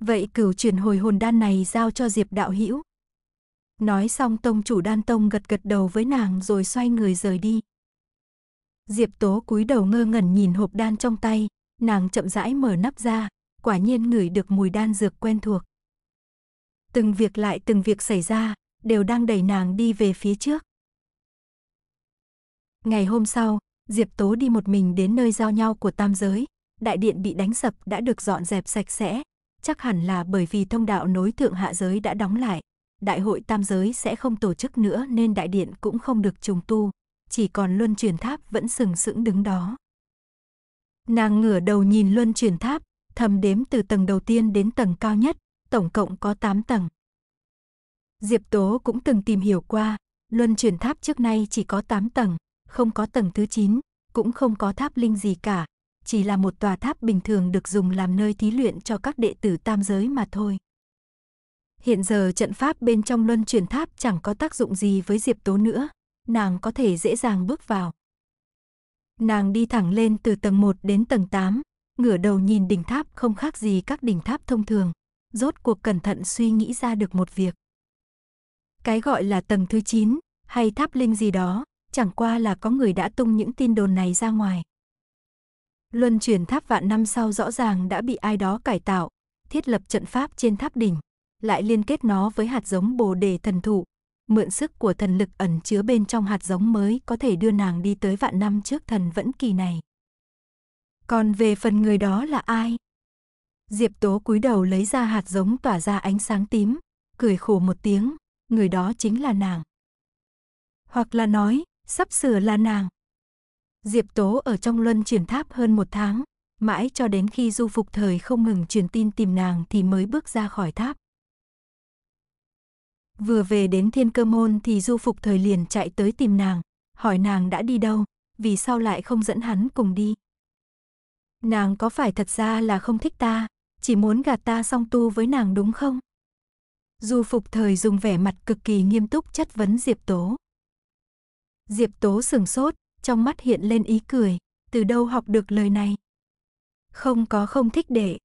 Vậy cửu chuyển hồi hồn đan này giao cho Diệp Đạo Hữu. Nói xong tông chủ Đan Tông gật gật đầu với nàng rồi xoay người rời đi. Diệp Tố cúi đầu ngơ ngẩn nhìn hộp đan trong tay, nàng chậm rãi mở nắp ra, quả nhiên ngửi được mùi đan dược quen thuộc. Từng việc lại từng việc xảy ra, đều đang đẩy nàng đi về phía trước. Ngày hôm sau, Diệp Tố đi một mình đến nơi giao nhau của tam giới, đại điện bị đánh sập đã được dọn dẹp sạch sẽ, chắc hẳn là bởi vì thông đạo nối thượng hạ giới đã đóng lại, đại hội tam giới sẽ không tổ chức nữa nên đại điện cũng không được trùng tu chỉ còn luân chuyển tháp vẫn sừng sững đứng đó. Nàng ngửa đầu nhìn luân chuyển tháp, thầm đếm từ tầng đầu tiên đến tầng cao nhất, tổng cộng có 8 tầng. Diệp Tố cũng từng tìm hiểu qua, luân chuyển tháp trước nay chỉ có 8 tầng, không có tầng thứ 9, cũng không có tháp linh gì cả, chỉ là một tòa tháp bình thường được dùng làm nơi thí luyện cho các đệ tử tam giới mà thôi. Hiện giờ trận pháp bên trong luân chuyển tháp chẳng có tác dụng gì với Diệp Tố nữa, nàng có thể dễ dàng bước vào. Nàng đi thẳng lên từ tầng 1 đến tầng 8, ngửa đầu nhìn đỉnh tháp không khác gì các đỉnh tháp thông thường, rốt cuộc cẩn thận suy nghĩ ra được một việc. Cái gọi là tầng thứ 9 hay tháp linh gì đó, chẳng qua là có người đã tung những tin đồn này ra ngoài. Luân chuyển tháp vạn năm sau rõ ràng đã bị ai đó cải tạo, thiết lập trận pháp trên tháp đỉnh, lại liên kết nó với hạt giống Bồ Đề thần thụ, mượn sức của thần lực ẩn chứa bên trong hạt giống mới có thể đưa nàng đi tới vạn năm trước thần vẫn kỳ này. Còn về phần người đó là ai? Diệp Tố cúi đầu lấy ra hạt giống tỏa ra ánh sáng tím, cười khổ một tiếng, người đó chính là nàng. Hoặc là nói, sắp sửa là nàng. Diệp Tố ở trong luân chuyển tháp hơn một tháng, mãi cho đến khi du phục thời không ngừng truyền tin tìm nàng thì mới bước ra khỏi tháp. Vừa về đến thiên cơ môn thì du phục thời liền chạy tới tìm nàng, hỏi nàng đã đi đâu, vì sao lại không dẫn hắn cùng đi. Nàng có phải thật ra là không thích ta, chỉ muốn gạt ta song tu với nàng đúng không? Du phục thời dùng vẻ mặt cực kỳ nghiêm túc chất vấn Diệp Tố. Diệp Tố sừng sốt, trong mắt hiện lên ý cười, từ đâu học được lời này? Không có không thích để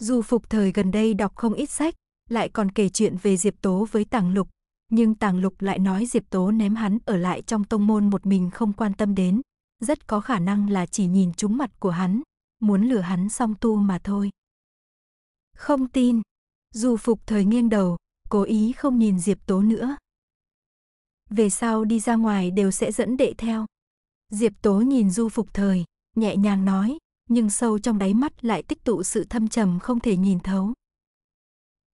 Du phục thời gần đây đọc không ít sách, lại còn kể chuyện về Diệp Tố với Tàng Lục, nhưng Tàng Lục lại nói Diệp Tố ném hắn ở lại trong tông môn một mình không quan tâm đến, rất có khả năng là chỉ nhìn trúng mặt của hắn, muốn lừa hắn xong tu mà thôi. Không tin, dù phục thời nghiêng đầu, cố ý không nhìn Diệp Tố nữa. Về sau đi ra ngoài đều sẽ dẫn đệ theo. Diệp Tố nhìn Du Phục Thời, nhẹ nhàng nói, nhưng sâu trong đáy mắt lại tích tụ sự thâm trầm không thể nhìn thấu.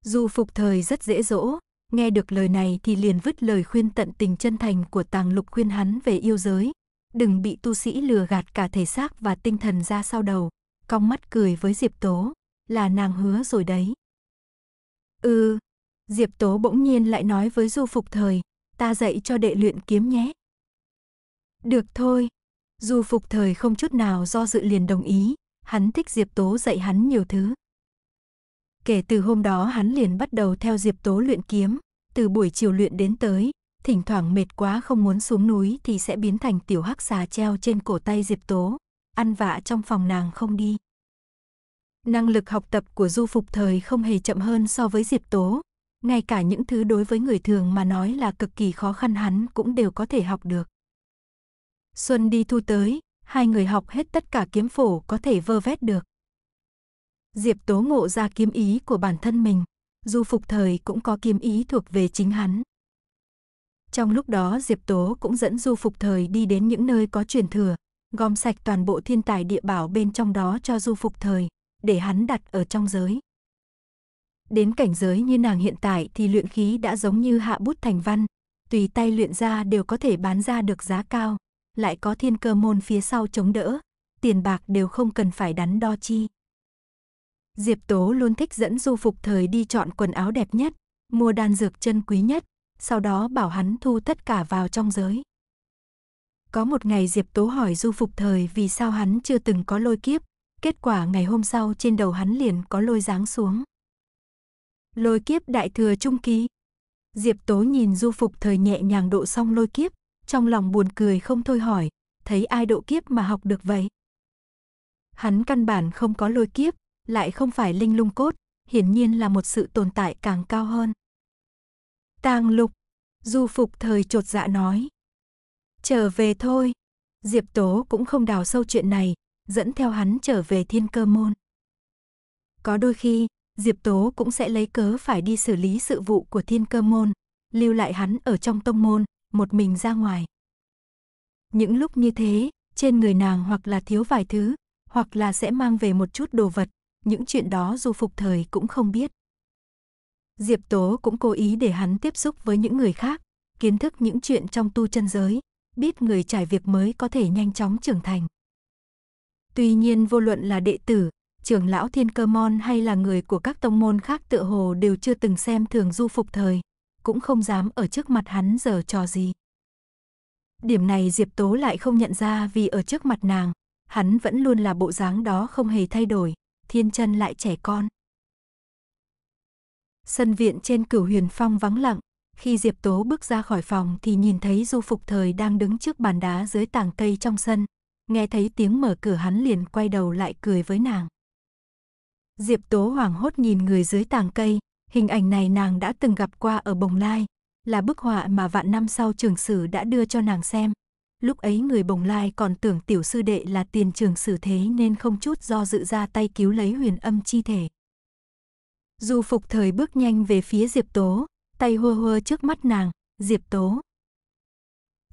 Dù phục thời rất dễ dỗ, nghe được lời này thì liền vứt lời khuyên tận tình chân thành của Tàng Lục khuyên hắn về yêu giới, đừng bị tu sĩ lừa gạt cả thể xác và tinh thần ra sau đầu, cong mắt cười với Diệp Tố, là nàng hứa rồi đấy. Ừ, Diệp Tố bỗng nhiên lại nói với Du Phục Thời, ta dạy cho đệ luyện kiếm nhé. Được thôi, Du Phục Thời không chút nào do dự liền đồng ý, hắn thích Diệp Tố dạy hắn nhiều thứ, Kể từ hôm đó hắn liền bắt đầu theo Diệp Tố luyện kiếm, từ buổi chiều luyện đến tới, thỉnh thoảng mệt quá không muốn xuống núi thì sẽ biến thành tiểu hắc xà treo trên cổ tay Diệp Tố, ăn vạ trong phòng nàng không đi. Năng lực học tập của Du Phục Thời không hề chậm hơn so với Diệp Tố, ngay cả những thứ đối với người thường mà nói là cực kỳ khó khăn hắn cũng đều có thể học được. Xuân đi thu tới, hai người học hết tất cả kiếm phổ có thể vơ vét được. Diệp Tố ngộ ra kiếm ý của bản thân mình, dù phục thời cũng có kiếm ý thuộc về chính hắn. Trong lúc đó Diệp Tố cũng dẫn du phục thời đi đến những nơi có truyền thừa, gom sạch toàn bộ thiên tài địa bảo bên trong đó cho du phục thời, để hắn đặt ở trong giới. Đến cảnh giới như nàng hiện tại thì luyện khí đã giống như hạ bút thành văn, tùy tay luyện ra đều có thể bán ra được giá cao, lại có thiên cơ môn phía sau chống đỡ, tiền bạc đều không cần phải đắn đo chi. Diệp Tố luôn thích dẫn Du Phục Thời đi chọn quần áo đẹp nhất, mua đan dược chân quý nhất, sau đó bảo hắn thu tất cả vào trong giới. Có một ngày Diệp Tố hỏi Du Phục Thời vì sao hắn chưa từng có lôi kiếp, kết quả ngày hôm sau trên đầu hắn liền có lôi giáng xuống. Lôi kiếp đại thừa trung kỳ. Diệp Tố nhìn Du Phục Thời nhẹ nhàng độ xong lôi kiếp, trong lòng buồn cười không thôi hỏi, thấy ai độ kiếp mà học được vậy? Hắn căn bản không có lôi kiếp, lại không phải linh lung cốt, hiển nhiên là một sự tồn tại càng cao hơn. Tàng lục, du phục thời trột dạ nói. Trở về thôi, Diệp Tố cũng không đào sâu chuyện này, dẫn theo hắn trở về thiên cơ môn. Có đôi khi, Diệp Tố cũng sẽ lấy cớ phải đi xử lý sự vụ của thiên cơ môn, lưu lại hắn ở trong tông môn, một mình ra ngoài. Những lúc như thế, trên người nàng hoặc là thiếu vài thứ, hoặc là sẽ mang về một chút đồ vật, những chuyện đó dù phục thời cũng không biết. Diệp Tố cũng cố ý để hắn tiếp xúc với những người khác, kiến thức những chuyện trong tu chân giới, biết người trải việc mới có thể nhanh chóng trưởng thành. Tuy nhiên vô luận là đệ tử, trưởng lão Thiên Cơ môn hay là người của các tông môn khác tựa hồ đều chưa từng xem thường du phục thời, cũng không dám ở trước mặt hắn giờ trò gì. Điểm này Diệp Tố lại không nhận ra vì ở trước mặt nàng, hắn vẫn luôn là bộ dáng đó không hề thay đổi, thiên chân lại trẻ con. Sân viện trên cửu huyền phong vắng lặng, khi Diệp Tố bước ra khỏi phòng thì nhìn thấy Du Phục Thời đang đứng trước bàn đá dưới tảng cây trong sân, nghe thấy tiếng mở cửa hắn liền quay đầu lại cười với nàng. Diệp Tố hoảng hốt nhìn người dưới tàng cây, hình ảnh này nàng đã từng gặp qua ở Bồng Lai, là bức họa mà vạn năm sau trường sử đã đưa cho nàng xem lúc ấy người bồng lai còn tưởng tiểu sư đệ là tiền trường xử thế nên không chút do dự ra tay cứu lấy huyền âm chi thể. Dù phục thời bước nhanh về phía Diệp Tố, tay hua hua trước mắt nàng, Diệp Tố.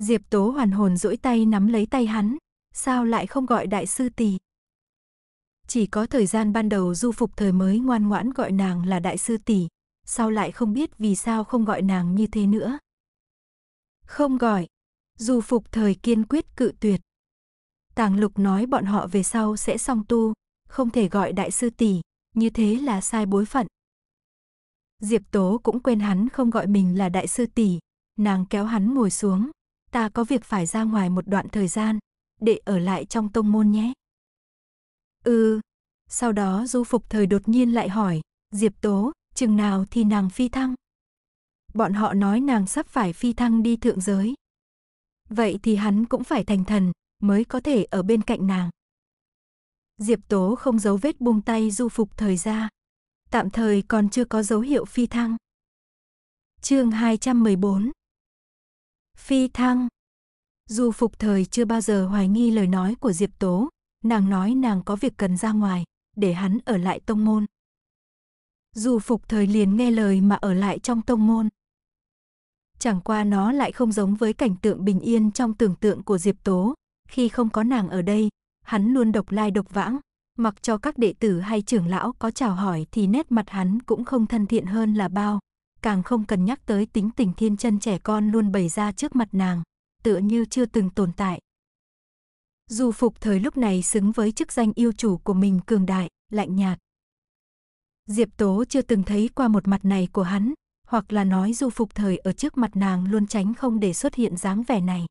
Diệp Tố hoàn hồn duỗi tay nắm lấy tay hắn, sao lại không gọi đại sư tỷ? Chỉ có thời gian ban đầu du phục thời mới ngoan ngoãn gọi nàng là đại sư tỷ, sao lại không biết vì sao không gọi nàng như thế nữa. Không gọi, dù phục thời kiên quyết cự tuyệt. Tàng lục nói bọn họ về sau sẽ song tu, không thể gọi đại sư tỷ, như thế là sai bối phận. Diệp Tố cũng quên hắn không gọi mình là đại sư tỷ, nàng kéo hắn ngồi xuống, ta có việc phải ra ngoài một đoạn thời gian, để ở lại trong tông môn nhé. Ừ, sau đó du phục thời đột nhiên lại hỏi, Diệp Tố, chừng nào thì nàng phi thăng? Bọn họ nói nàng sắp phải phi thăng đi thượng giới. Vậy thì hắn cũng phải thành thần, mới có thể ở bên cạnh nàng. Diệp Tố không giấu vết buông tay du phục thời ra. Tạm thời còn chưa có dấu hiệu phi thăng. Chương 214 Phi thăng Du phục thời chưa bao giờ hoài nghi lời nói của Diệp Tố, nàng nói nàng có việc cần ra ngoài, để hắn ở lại tông môn. Du phục thời liền nghe lời mà ở lại trong tông môn chẳng qua nó lại không giống với cảnh tượng bình yên trong tưởng tượng của Diệp Tố, khi không có nàng ở đây, hắn luôn độc lai độc vãng, mặc cho các đệ tử hay trưởng lão có chào hỏi thì nét mặt hắn cũng không thân thiện hơn là bao, càng không cần nhắc tới tính tình thiên chân trẻ con luôn bày ra trước mặt nàng, tựa như chưa từng tồn tại. Dù phục thời lúc này xứng với chức danh yêu chủ của mình cường đại, lạnh nhạt. Diệp Tố chưa từng thấy qua một mặt này của hắn, hoặc là nói du phục thời ở trước mặt nàng luôn tránh không để xuất hiện dáng vẻ này.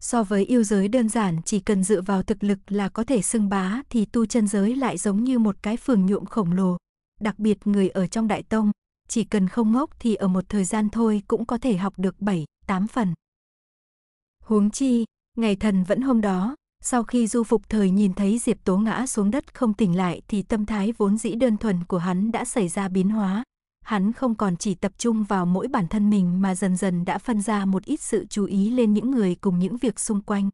So với yêu giới đơn giản chỉ cần dựa vào thực lực là có thể xưng bá thì tu chân giới lại giống như một cái phường nhuộm khổng lồ. Đặc biệt người ở trong đại tông, chỉ cần không ngốc thì ở một thời gian thôi cũng có thể học được 7, 8 phần. Huống chi, ngày thần vẫn hôm đó, sau khi du phục thời nhìn thấy Diệp Tố ngã xuống đất không tỉnh lại thì tâm thái vốn dĩ đơn thuần của hắn đã xảy ra biến hóa, hắn không còn chỉ tập trung vào mỗi bản thân mình mà dần dần đã phân ra một ít sự chú ý lên những người cùng những việc xung quanh.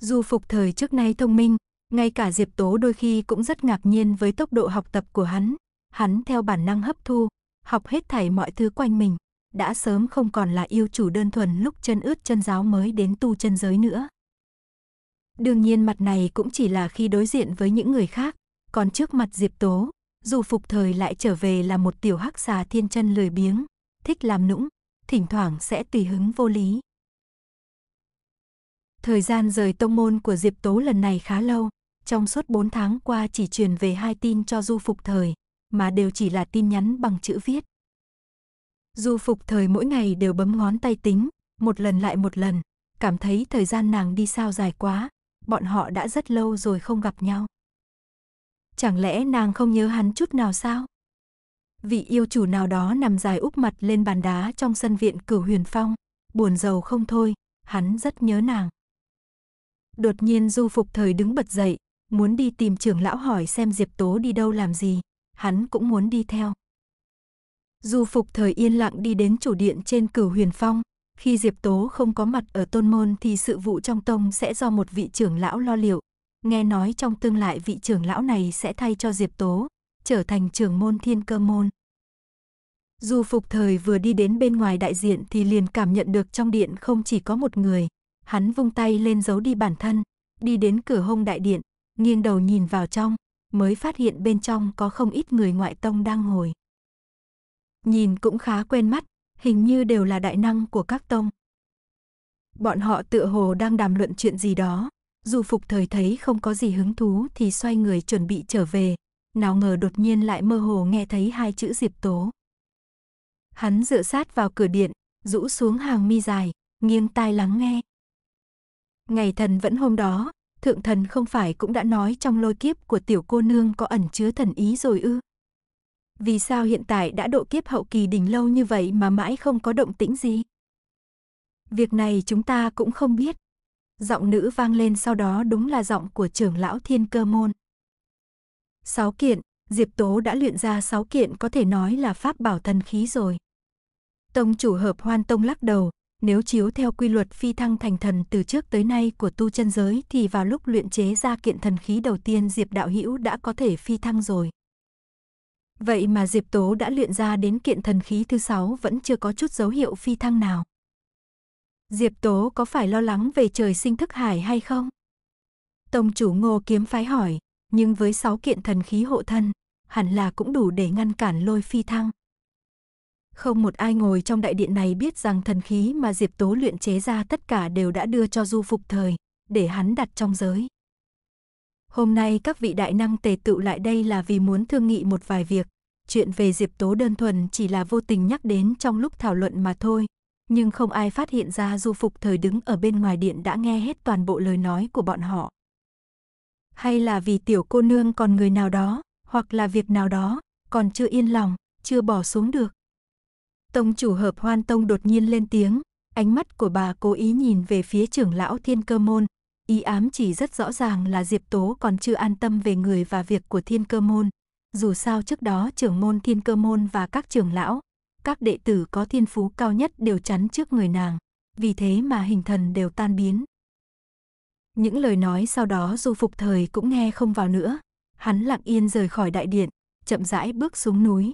Dù phục thời trước nay thông minh, ngay cả Diệp Tố đôi khi cũng rất ngạc nhiên với tốc độ học tập của hắn, hắn theo bản năng hấp thu, học hết thảy mọi thứ quanh mình, đã sớm không còn là yêu chủ đơn thuần lúc chân ướt chân giáo mới đến tu chân giới nữa. Đương nhiên mặt này cũng chỉ là khi đối diện với những người khác, còn trước mặt Diệp Tố, dù phục thời lại trở về là một tiểu hắc xà thiên chân lười biếng, thích làm nũng, thỉnh thoảng sẽ tùy hứng vô lý. Thời gian rời tông môn của Diệp Tố lần này khá lâu, trong suốt 4 tháng qua chỉ truyền về hai tin cho Du Phục Thời, mà đều chỉ là tin nhắn bằng chữ viết. Du Phục Thời mỗi ngày đều bấm ngón tay tính, một lần lại một lần, cảm thấy thời gian nàng đi sao dài quá, bọn họ đã rất lâu rồi không gặp nhau. Chẳng lẽ nàng không nhớ hắn chút nào sao? Vị yêu chủ nào đó nằm dài úp mặt lên bàn đá trong sân viện cửu huyền phong. Buồn giàu không thôi, hắn rất nhớ nàng. Đột nhiên du phục thời đứng bật dậy, muốn đi tìm trưởng lão hỏi xem Diệp Tố đi đâu làm gì. Hắn cũng muốn đi theo. Du phục thời yên lặng đi đến chủ điện trên cửu huyền phong. Khi Diệp Tố không có mặt ở tôn môn thì sự vụ trong tông sẽ do một vị trưởng lão lo liệu nghe nói trong tương lai vị trưởng lão này sẽ thay cho Diệp Tố, trở thành trưởng môn thiên cơ môn. Dù phục thời vừa đi đến bên ngoài đại diện thì liền cảm nhận được trong điện không chỉ có một người. Hắn vung tay lên giấu đi bản thân, đi đến cửa hông đại điện, nghiêng đầu nhìn vào trong, mới phát hiện bên trong có không ít người ngoại tông đang ngồi. Nhìn cũng khá quen mắt, hình như đều là đại năng của các tông. Bọn họ tựa hồ đang đàm luận chuyện gì đó, dù phục thời thấy không có gì hứng thú thì xoay người chuẩn bị trở về, nào ngờ đột nhiên lại mơ hồ nghe thấy hai chữ Diệp Tố. Hắn dựa sát vào cửa điện, rũ xuống hàng mi dài, nghiêng tai lắng nghe. Ngày thần vẫn hôm đó, thượng thần không phải cũng đã nói trong lôi kiếp của tiểu cô nương có ẩn chứa thần ý rồi ư? Vì sao hiện tại đã độ kiếp hậu kỳ đỉnh lâu như vậy mà mãi không có động tĩnh gì? Việc này chúng ta cũng không biết, Giọng nữ vang lên sau đó đúng là giọng của trưởng lão thiên cơ môn. Sáu kiện, Diệp Tố đã luyện ra sáu kiện có thể nói là pháp bảo thần khí rồi. Tông chủ hợp hoan tông lắc đầu, nếu chiếu theo quy luật phi thăng thành thần từ trước tới nay của tu chân giới thì vào lúc luyện chế ra kiện thần khí đầu tiên Diệp Đạo Hữu đã có thể phi thăng rồi. Vậy mà Diệp Tố đã luyện ra đến kiện thần khí thứ sáu vẫn chưa có chút dấu hiệu phi thăng nào. Diệp Tố có phải lo lắng về trời sinh thức hải hay không? Tông chủ ngô kiếm phái hỏi, nhưng với sáu kiện thần khí hộ thân, hẳn là cũng đủ để ngăn cản lôi phi thăng. Không một ai ngồi trong đại điện này biết rằng thần khí mà Diệp Tố luyện chế ra tất cả đều đã đưa cho du phục thời, để hắn đặt trong giới. Hôm nay các vị đại năng tề tựu lại đây là vì muốn thương nghị một vài việc. Chuyện về Diệp Tố đơn thuần chỉ là vô tình nhắc đến trong lúc thảo luận mà thôi, nhưng không ai phát hiện ra du phục thời đứng ở bên ngoài điện đã nghe hết toàn bộ lời nói của bọn họ. Hay là vì tiểu cô nương còn người nào đó, hoặc là việc nào đó, còn chưa yên lòng, chưa bỏ xuống được. Tông chủ hợp hoan tông đột nhiên lên tiếng, ánh mắt của bà cố ý nhìn về phía trưởng lão thiên cơ môn, ý ám chỉ rất rõ ràng là Diệp Tố còn chưa an tâm về người và việc của thiên cơ môn. Dù sao trước đó trưởng môn thiên cơ môn và các trưởng lão các đệ tử có thiên phú cao nhất đều chắn trước người nàng, vì thế mà hình thần đều tan biến. Những lời nói sau đó dù Phục Thời cũng nghe không vào nữa, hắn lặng yên rời khỏi đại điện, chậm rãi bước xuống núi.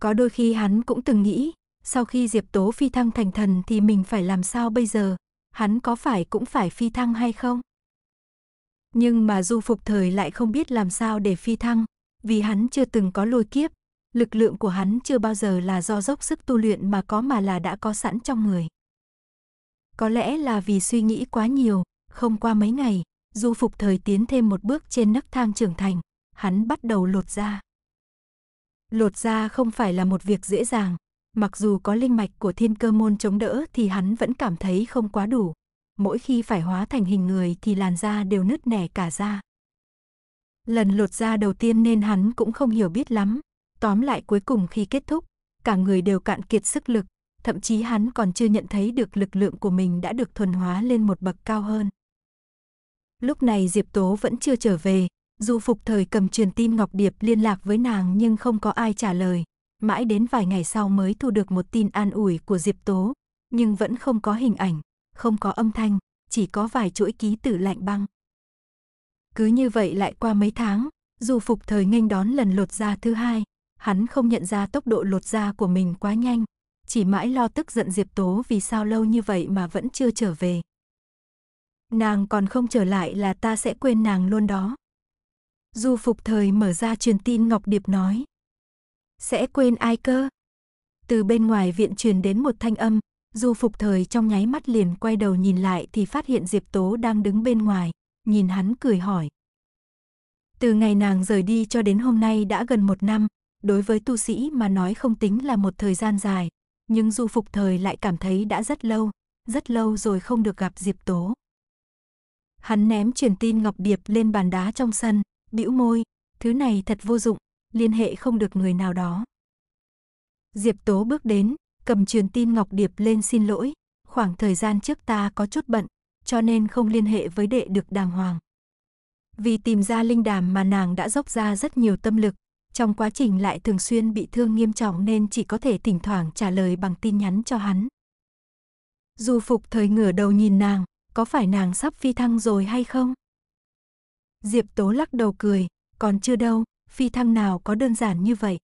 Có đôi khi hắn cũng từng nghĩ, sau khi Diệp Tố phi thăng thành thần thì mình phải làm sao bây giờ, hắn có phải cũng phải phi thăng hay không? Nhưng mà Du Phục Thời lại không biết làm sao để phi thăng, vì hắn chưa từng có lôi kiếp, lực lượng của hắn chưa bao giờ là do dốc sức tu luyện mà có mà là đã có sẵn trong người. Có lẽ là vì suy nghĩ quá nhiều, không qua mấy ngày, du phục thời tiến thêm một bước trên nấc thang trưởng thành, hắn bắt đầu lột da. Lột da không phải là một việc dễ dàng, mặc dù có linh mạch của thiên cơ môn chống đỡ thì hắn vẫn cảm thấy không quá đủ. Mỗi khi phải hóa thành hình người thì làn da đều nứt nẻ cả da. Lần lột da đầu tiên nên hắn cũng không hiểu biết lắm, Tóm lại cuối cùng khi kết thúc, cả người đều cạn kiệt sức lực, thậm chí hắn còn chưa nhận thấy được lực lượng của mình đã được thuần hóa lên một bậc cao hơn. Lúc này Diệp Tố vẫn chưa trở về, dù phục thời cầm truyền tin Ngọc Điệp liên lạc với nàng nhưng không có ai trả lời. Mãi đến vài ngày sau mới thu được một tin an ủi của Diệp Tố, nhưng vẫn không có hình ảnh, không có âm thanh, chỉ có vài chuỗi ký tử lạnh băng. Cứ như vậy lại qua mấy tháng, dù phục thời nghênh đón lần lột ra thứ hai, hắn không nhận ra tốc độ lột da của mình quá nhanh, chỉ mãi lo tức giận Diệp Tố vì sao lâu như vậy mà vẫn chưa trở về. Nàng còn không trở lại là ta sẽ quên nàng luôn đó. Du phục thời mở ra truyền tin Ngọc Điệp nói. Sẽ quên ai cơ? Từ bên ngoài viện truyền đến một thanh âm, du phục thời trong nháy mắt liền quay đầu nhìn lại thì phát hiện Diệp Tố đang đứng bên ngoài, nhìn hắn cười hỏi. Từ ngày nàng rời đi cho đến hôm nay đã gần một năm, đối với tu sĩ mà nói không tính là một thời gian dài, nhưng Du Phục Thời lại cảm thấy đã rất lâu, rất lâu rồi không được gặp Diệp Tố. Hắn ném truyền tin Ngọc Điệp lên bàn đá trong sân, bĩu môi, thứ này thật vô dụng, liên hệ không được người nào đó. Diệp Tố bước đến, cầm truyền tin Ngọc Điệp lên xin lỗi, khoảng thời gian trước ta có chút bận, cho nên không liên hệ với đệ được đàng hoàng. Vì tìm ra linh đàm mà nàng đã dốc ra rất nhiều tâm lực, trong quá trình lại thường xuyên bị thương nghiêm trọng nên chỉ có thể thỉnh thoảng trả lời bằng tin nhắn cho hắn. Du Phục thời ngửa đầu nhìn nàng, có phải nàng sắp phi thăng rồi hay không? Diệp Tố lắc đầu cười, còn chưa đâu, phi thăng nào có đơn giản như vậy.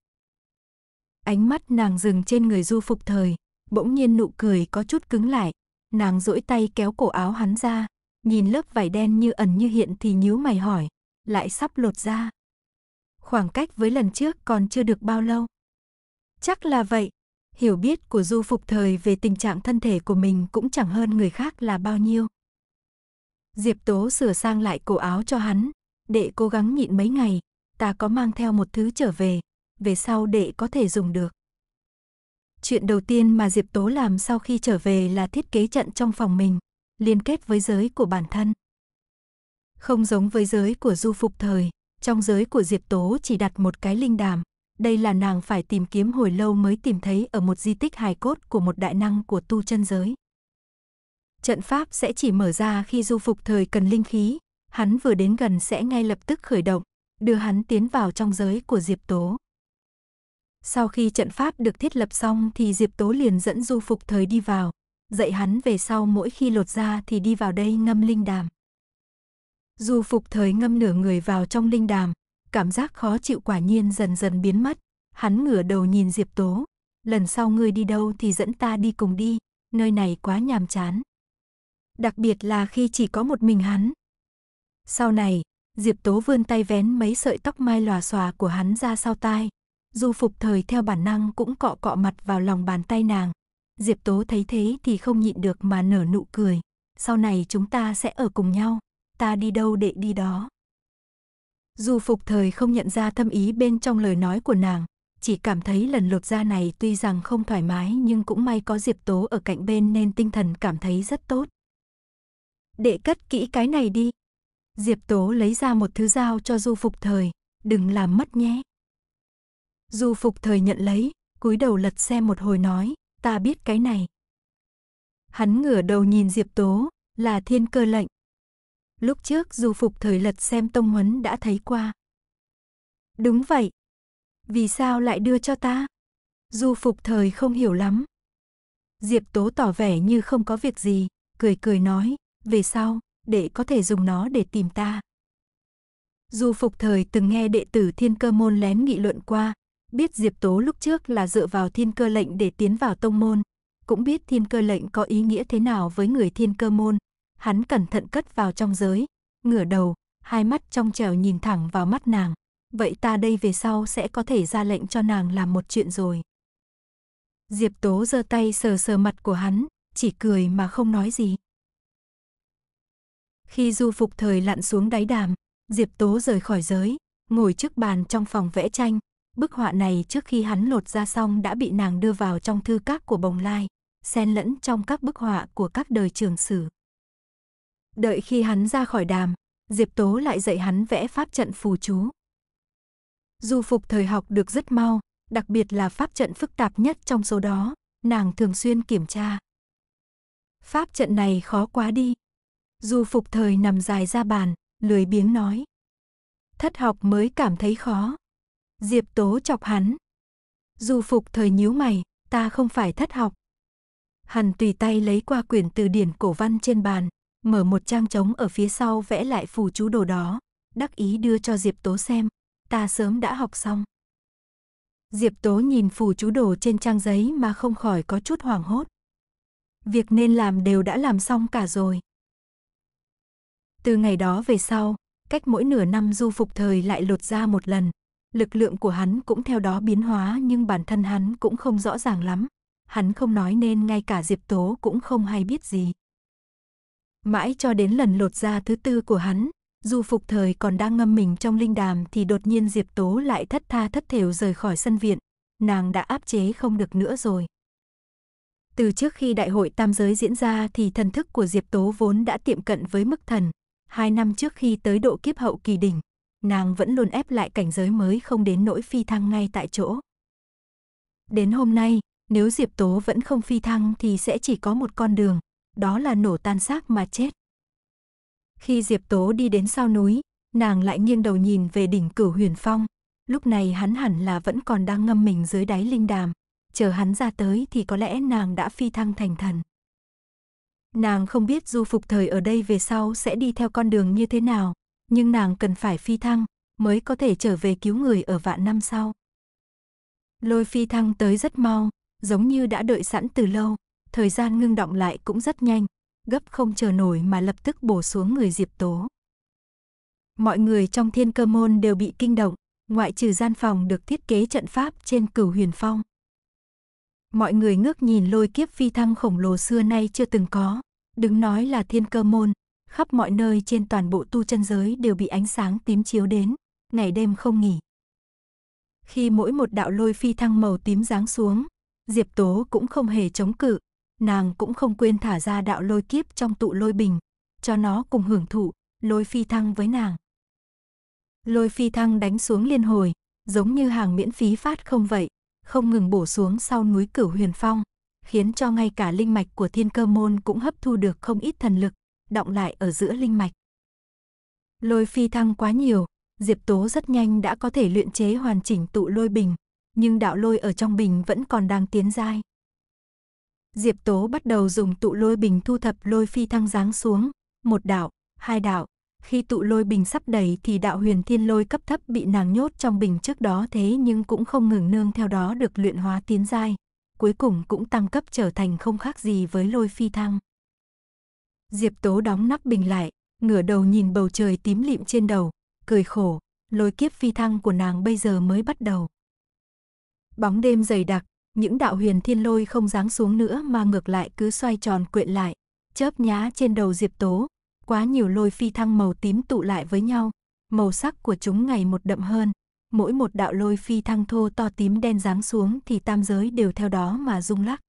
Ánh mắt nàng dừng trên người Du Phục thời, bỗng nhiên nụ cười có chút cứng lại, nàng duỗi tay kéo cổ áo hắn ra, nhìn lớp vải đen như ẩn như hiện thì nhíu mày hỏi, lại sắp lột ra khoảng cách với lần trước còn chưa được bao lâu. Chắc là vậy, hiểu biết của Du Phục Thời về tình trạng thân thể của mình cũng chẳng hơn người khác là bao nhiêu. Diệp Tố sửa sang lại cổ áo cho hắn, đệ cố gắng nhịn mấy ngày, ta có mang theo một thứ trở về, về sau đệ có thể dùng được. Chuyện đầu tiên mà Diệp Tố làm sau khi trở về là thiết kế trận trong phòng mình, liên kết với giới của bản thân. Không giống với giới của Du Phục Thời, trong giới của Diệp Tố chỉ đặt một cái linh đàm, đây là nàng phải tìm kiếm hồi lâu mới tìm thấy ở một di tích hài cốt của một đại năng của tu chân giới. Trận pháp sẽ chỉ mở ra khi du phục thời cần linh khí, hắn vừa đến gần sẽ ngay lập tức khởi động, đưa hắn tiến vào trong giới của Diệp Tố. Sau khi trận pháp được thiết lập xong thì Diệp Tố liền dẫn du phục thời đi vào, dạy hắn về sau mỗi khi lột ra thì đi vào đây ngâm linh đàm. Dù phục thời ngâm nửa người vào trong linh đàm, cảm giác khó chịu quả nhiên dần dần biến mất. Hắn ngửa đầu nhìn Diệp Tố, lần sau ngươi đi đâu thì dẫn ta đi cùng đi, nơi này quá nhàm chán. Đặc biệt là khi chỉ có một mình hắn. Sau này, Diệp Tố vươn tay vén mấy sợi tóc mai lòa xòa của hắn ra sau tai. Du phục thời theo bản năng cũng cọ cọ mặt vào lòng bàn tay nàng. Diệp Tố thấy thế thì không nhịn được mà nở nụ cười. Sau này chúng ta sẽ ở cùng nhau ta đi đâu để đi đó. Dù phục thời không nhận ra thâm ý bên trong lời nói của nàng, chỉ cảm thấy lần lột da này tuy rằng không thoải mái nhưng cũng may có Diệp Tố ở cạnh bên nên tinh thần cảm thấy rất tốt. đệ cất kỹ cái này đi. Diệp Tố lấy ra một thứ dao cho Du Phục Thời, đừng làm mất nhé. Du Phục Thời nhận lấy, cúi đầu lật xem một hồi nói, ta biết cái này. Hắn ngửa đầu nhìn Diệp Tố, là thiên cơ lệnh lúc trước dù phục thời lật xem Tông Huấn đã thấy qua. Đúng vậy. Vì sao lại đưa cho ta? Du phục thời không hiểu lắm. Diệp Tố tỏ vẻ như không có việc gì, cười cười nói, về sau, để có thể dùng nó để tìm ta. Du phục thời từng nghe đệ tử thiên cơ môn lén nghị luận qua, biết Diệp Tố lúc trước là dựa vào thiên cơ lệnh để tiến vào tông môn, cũng biết thiên cơ lệnh có ý nghĩa thế nào với người thiên cơ môn, hắn cẩn thận cất vào trong giới, ngửa đầu, hai mắt trong trèo nhìn thẳng vào mắt nàng. Vậy ta đây về sau sẽ có thể ra lệnh cho nàng làm một chuyện rồi. Diệp Tố giơ tay sờ sờ mặt của hắn, chỉ cười mà không nói gì. Khi du phục thời lặn xuống đáy đàm, Diệp Tố rời khỏi giới, ngồi trước bàn trong phòng vẽ tranh. Bức họa này trước khi hắn lột ra xong đã bị nàng đưa vào trong thư các của Bồng Lai, xen lẫn trong các bức họa của các đời trường sử. Đợi khi hắn ra khỏi đàm, Diệp Tố lại dạy hắn vẽ pháp trận phù chú. Du phục thời học được rất mau, đặc biệt là pháp trận phức tạp nhất trong số đó, nàng thường xuyên kiểm tra. Pháp trận này khó quá đi. Du phục thời nằm dài ra bàn, lười biếng nói. Thất học mới cảm thấy khó. Diệp Tố chọc hắn. Du phục thời nhíu mày, ta không phải thất học. Hàn tùy tay lấy qua quyển từ điển cổ văn trên bàn, mở một trang trống ở phía sau vẽ lại phù chú đồ đó, đắc ý đưa cho Diệp Tố xem, ta sớm đã học xong. Diệp Tố nhìn phù chú đồ trên trang giấy mà không khỏi có chút hoảng hốt. Việc nên làm đều đã làm xong cả rồi. Từ ngày đó về sau, cách mỗi nửa năm du phục thời lại lột ra một lần, lực lượng của hắn cũng theo đó biến hóa nhưng bản thân hắn cũng không rõ ràng lắm. Hắn không nói nên ngay cả Diệp Tố cũng không hay biết gì. Mãi cho đến lần lột da thứ tư của hắn, dù Phục Thời còn đang ngâm mình trong linh đàm thì đột nhiên Diệp Tố lại thất tha thất thểu rời khỏi sân viện, nàng đã áp chế không được nữa rồi. Từ trước khi đại hội tam giới diễn ra thì thần thức của Diệp Tố vốn đã tiệm cận với mức thần, hai năm trước khi tới độ kiếp hậu kỳ đỉnh, nàng vẫn luôn ép lại cảnh giới mới không đến nỗi phi thăng ngay tại chỗ. Đến hôm nay, nếu Diệp Tố vẫn không phi thăng thì sẽ chỉ có một con đường, đó là nổ tan xác mà chết. Khi Diệp Tố đi đến sau núi, nàng lại nghiêng đầu nhìn về đỉnh cửu huyền phong. Lúc này hắn hẳn là vẫn còn đang ngâm mình dưới đáy linh đàm. Chờ hắn ra tới thì có lẽ nàng đã phi thăng thành thần. Nàng không biết du phục thời ở đây về sau sẽ đi theo con đường như thế nào, nhưng nàng cần phải phi thăng mới có thể trở về cứu người ở vạn năm sau. Lôi phi thăng tới rất mau, giống như đã đợi sẵn từ lâu thời gian ngưng động lại cũng rất nhanh, gấp không chờ nổi mà lập tức bổ xuống người Diệp Tố. Mọi người trong thiên cơ môn đều bị kinh động, ngoại trừ gian phòng được thiết kế trận pháp trên cửu huyền phong. Mọi người ngước nhìn lôi kiếp phi thăng khổng lồ xưa nay chưa từng có, đứng nói là thiên cơ môn, khắp mọi nơi trên toàn bộ tu chân giới đều bị ánh sáng tím chiếu đến, ngày đêm không nghỉ. Khi mỗi một đạo lôi phi thăng màu tím giáng xuống, Diệp Tố cũng không hề chống cự, nàng cũng không quên thả ra đạo lôi kiếp trong tụ lôi bình, cho nó cùng hưởng thụ, lôi phi thăng với nàng. Lôi phi thăng đánh xuống liên hồi, giống như hàng miễn phí phát không vậy, không ngừng bổ xuống sau núi cửu huyền phong, khiến cho ngay cả linh mạch của thiên cơ môn cũng hấp thu được không ít thần lực, động lại ở giữa linh mạch. Lôi phi thăng quá nhiều, Diệp Tố rất nhanh đã có thể luyện chế hoàn chỉnh tụ lôi bình, nhưng đạo lôi ở trong bình vẫn còn đang tiến dai. Diệp Tố bắt đầu dùng tụ lôi bình thu thập lôi phi thăng giáng xuống, một đạo, hai đạo. Khi tụ lôi bình sắp đầy thì đạo huyền thiên lôi cấp thấp bị nàng nhốt trong bình trước đó thế nhưng cũng không ngừng nương theo đó được luyện hóa tiến giai. Cuối cùng cũng tăng cấp trở thành không khác gì với lôi phi thăng. Diệp Tố đóng nắp bình lại, ngửa đầu nhìn bầu trời tím lịm trên đầu, cười khổ, lôi kiếp phi thăng của nàng bây giờ mới bắt đầu. Bóng đêm dày đặc, những đạo huyền thiên lôi không giáng xuống nữa mà ngược lại cứ xoay tròn quyện lại, chớp nhá trên đầu Diệp Tố, quá nhiều lôi phi thăng màu tím tụ lại với nhau, màu sắc của chúng ngày một đậm hơn, mỗi một đạo lôi phi thăng thô to tím đen giáng xuống thì tam giới đều theo đó mà rung lắc.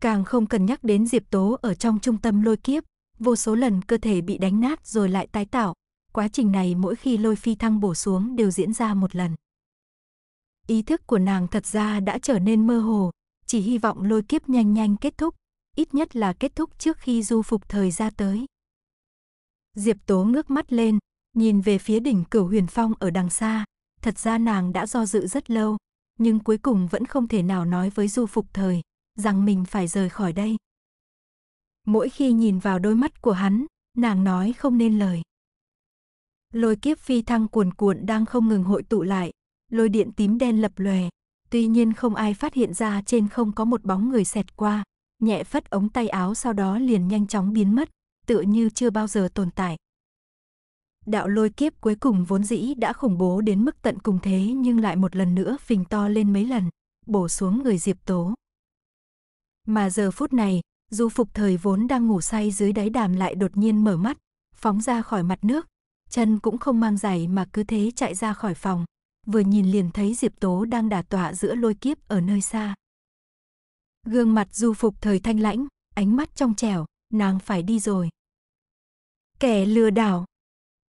Càng không cần nhắc đến Diệp Tố ở trong trung tâm lôi kiếp, vô số lần cơ thể bị đánh nát rồi lại tái tạo, quá trình này mỗi khi lôi phi thăng bổ xuống đều diễn ra một lần. Ý thức của nàng thật ra đã trở nên mơ hồ, chỉ hy vọng lôi kiếp nhanh nhanh kết thúc, ít nhất là kết thúc trước khi du phục thời ra tới. Diệp Tố ngước mắt lên, nhìn về phía đỉnh cửu huyền phong ở đằng xa, thật ra nàng đã do dự rất lâu, nhưng cuối cùng vẫn không thể nào nói với du phục thời, rằng mình phải rời khỏi đây. Mỗi khi nhìn vào đôi mắt của hắn, nàng nói không nên lời. Lôi kiếp phi thăng cuồn cuộn đang không ngừng hội tụ lại, lôi điện tím đen lập lòe. Tuy nhiên không ai phát hiện ra trên không có một bóng người xẹt qua, nhẹ phất ống tay áo sau đó liền nhanh chóng biến mất, tựa như chưa bao giờ tồn tại. Đạo lôi kiếp cuối cùng vốn dĩ đã khủng bố đến mức tận cùng thế nhưng lại một lần nữa phình to lên mấy lần, bổ xuống người Diệp Tố. Mà giờ phút này, Du Phục Thời vốn đang ngủ say dưới đáy đàm lại đột nhiên mở mắt, phóng ra khỏi mặt nước, chân cũng không mang giày mà cứ thế chạy ra khỏi phòng vừa nhìn liền thấy Diệp Tố đang đả tọa giữa lôi kiếp ở nơi xa. Gương mặt du phục thời thanh lãnh, ánh mắt trong trẻo, nàng phải đi rồi. Kẻ lừa đảo.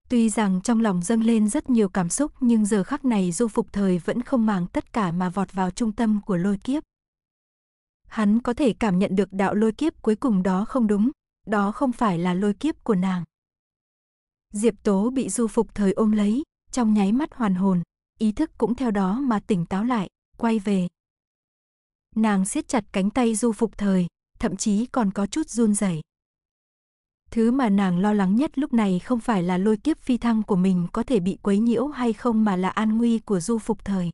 Tuy rằng trong lòng dâng lên rất nhiều cảm xúc nhưng giờ khắc này du phục thời vẫn không màng tất cả mà vọt vào trung tâm của lôi kiếp. Hắn có thể cảm nhận được đạo lôi kiếp cuối cùng đó không đúng, đó không phải là lôi kiếp của nàng. Diệp Tố bị du phục thời ôm lấy, trong nháy mắt hoàn hồn, ý thức cũng theo đó mà tỉnh táo lại, quay về. Nàng siết chặt cánh tay du phục thời, thậm chí còn có chút run rẩy. Thứ mà nàng lo lắng nhất lúc này không phải là lôi kiếp phi thăng của mình có thể bị quấy nhiễu hay không mà là an nguy của du phục thời.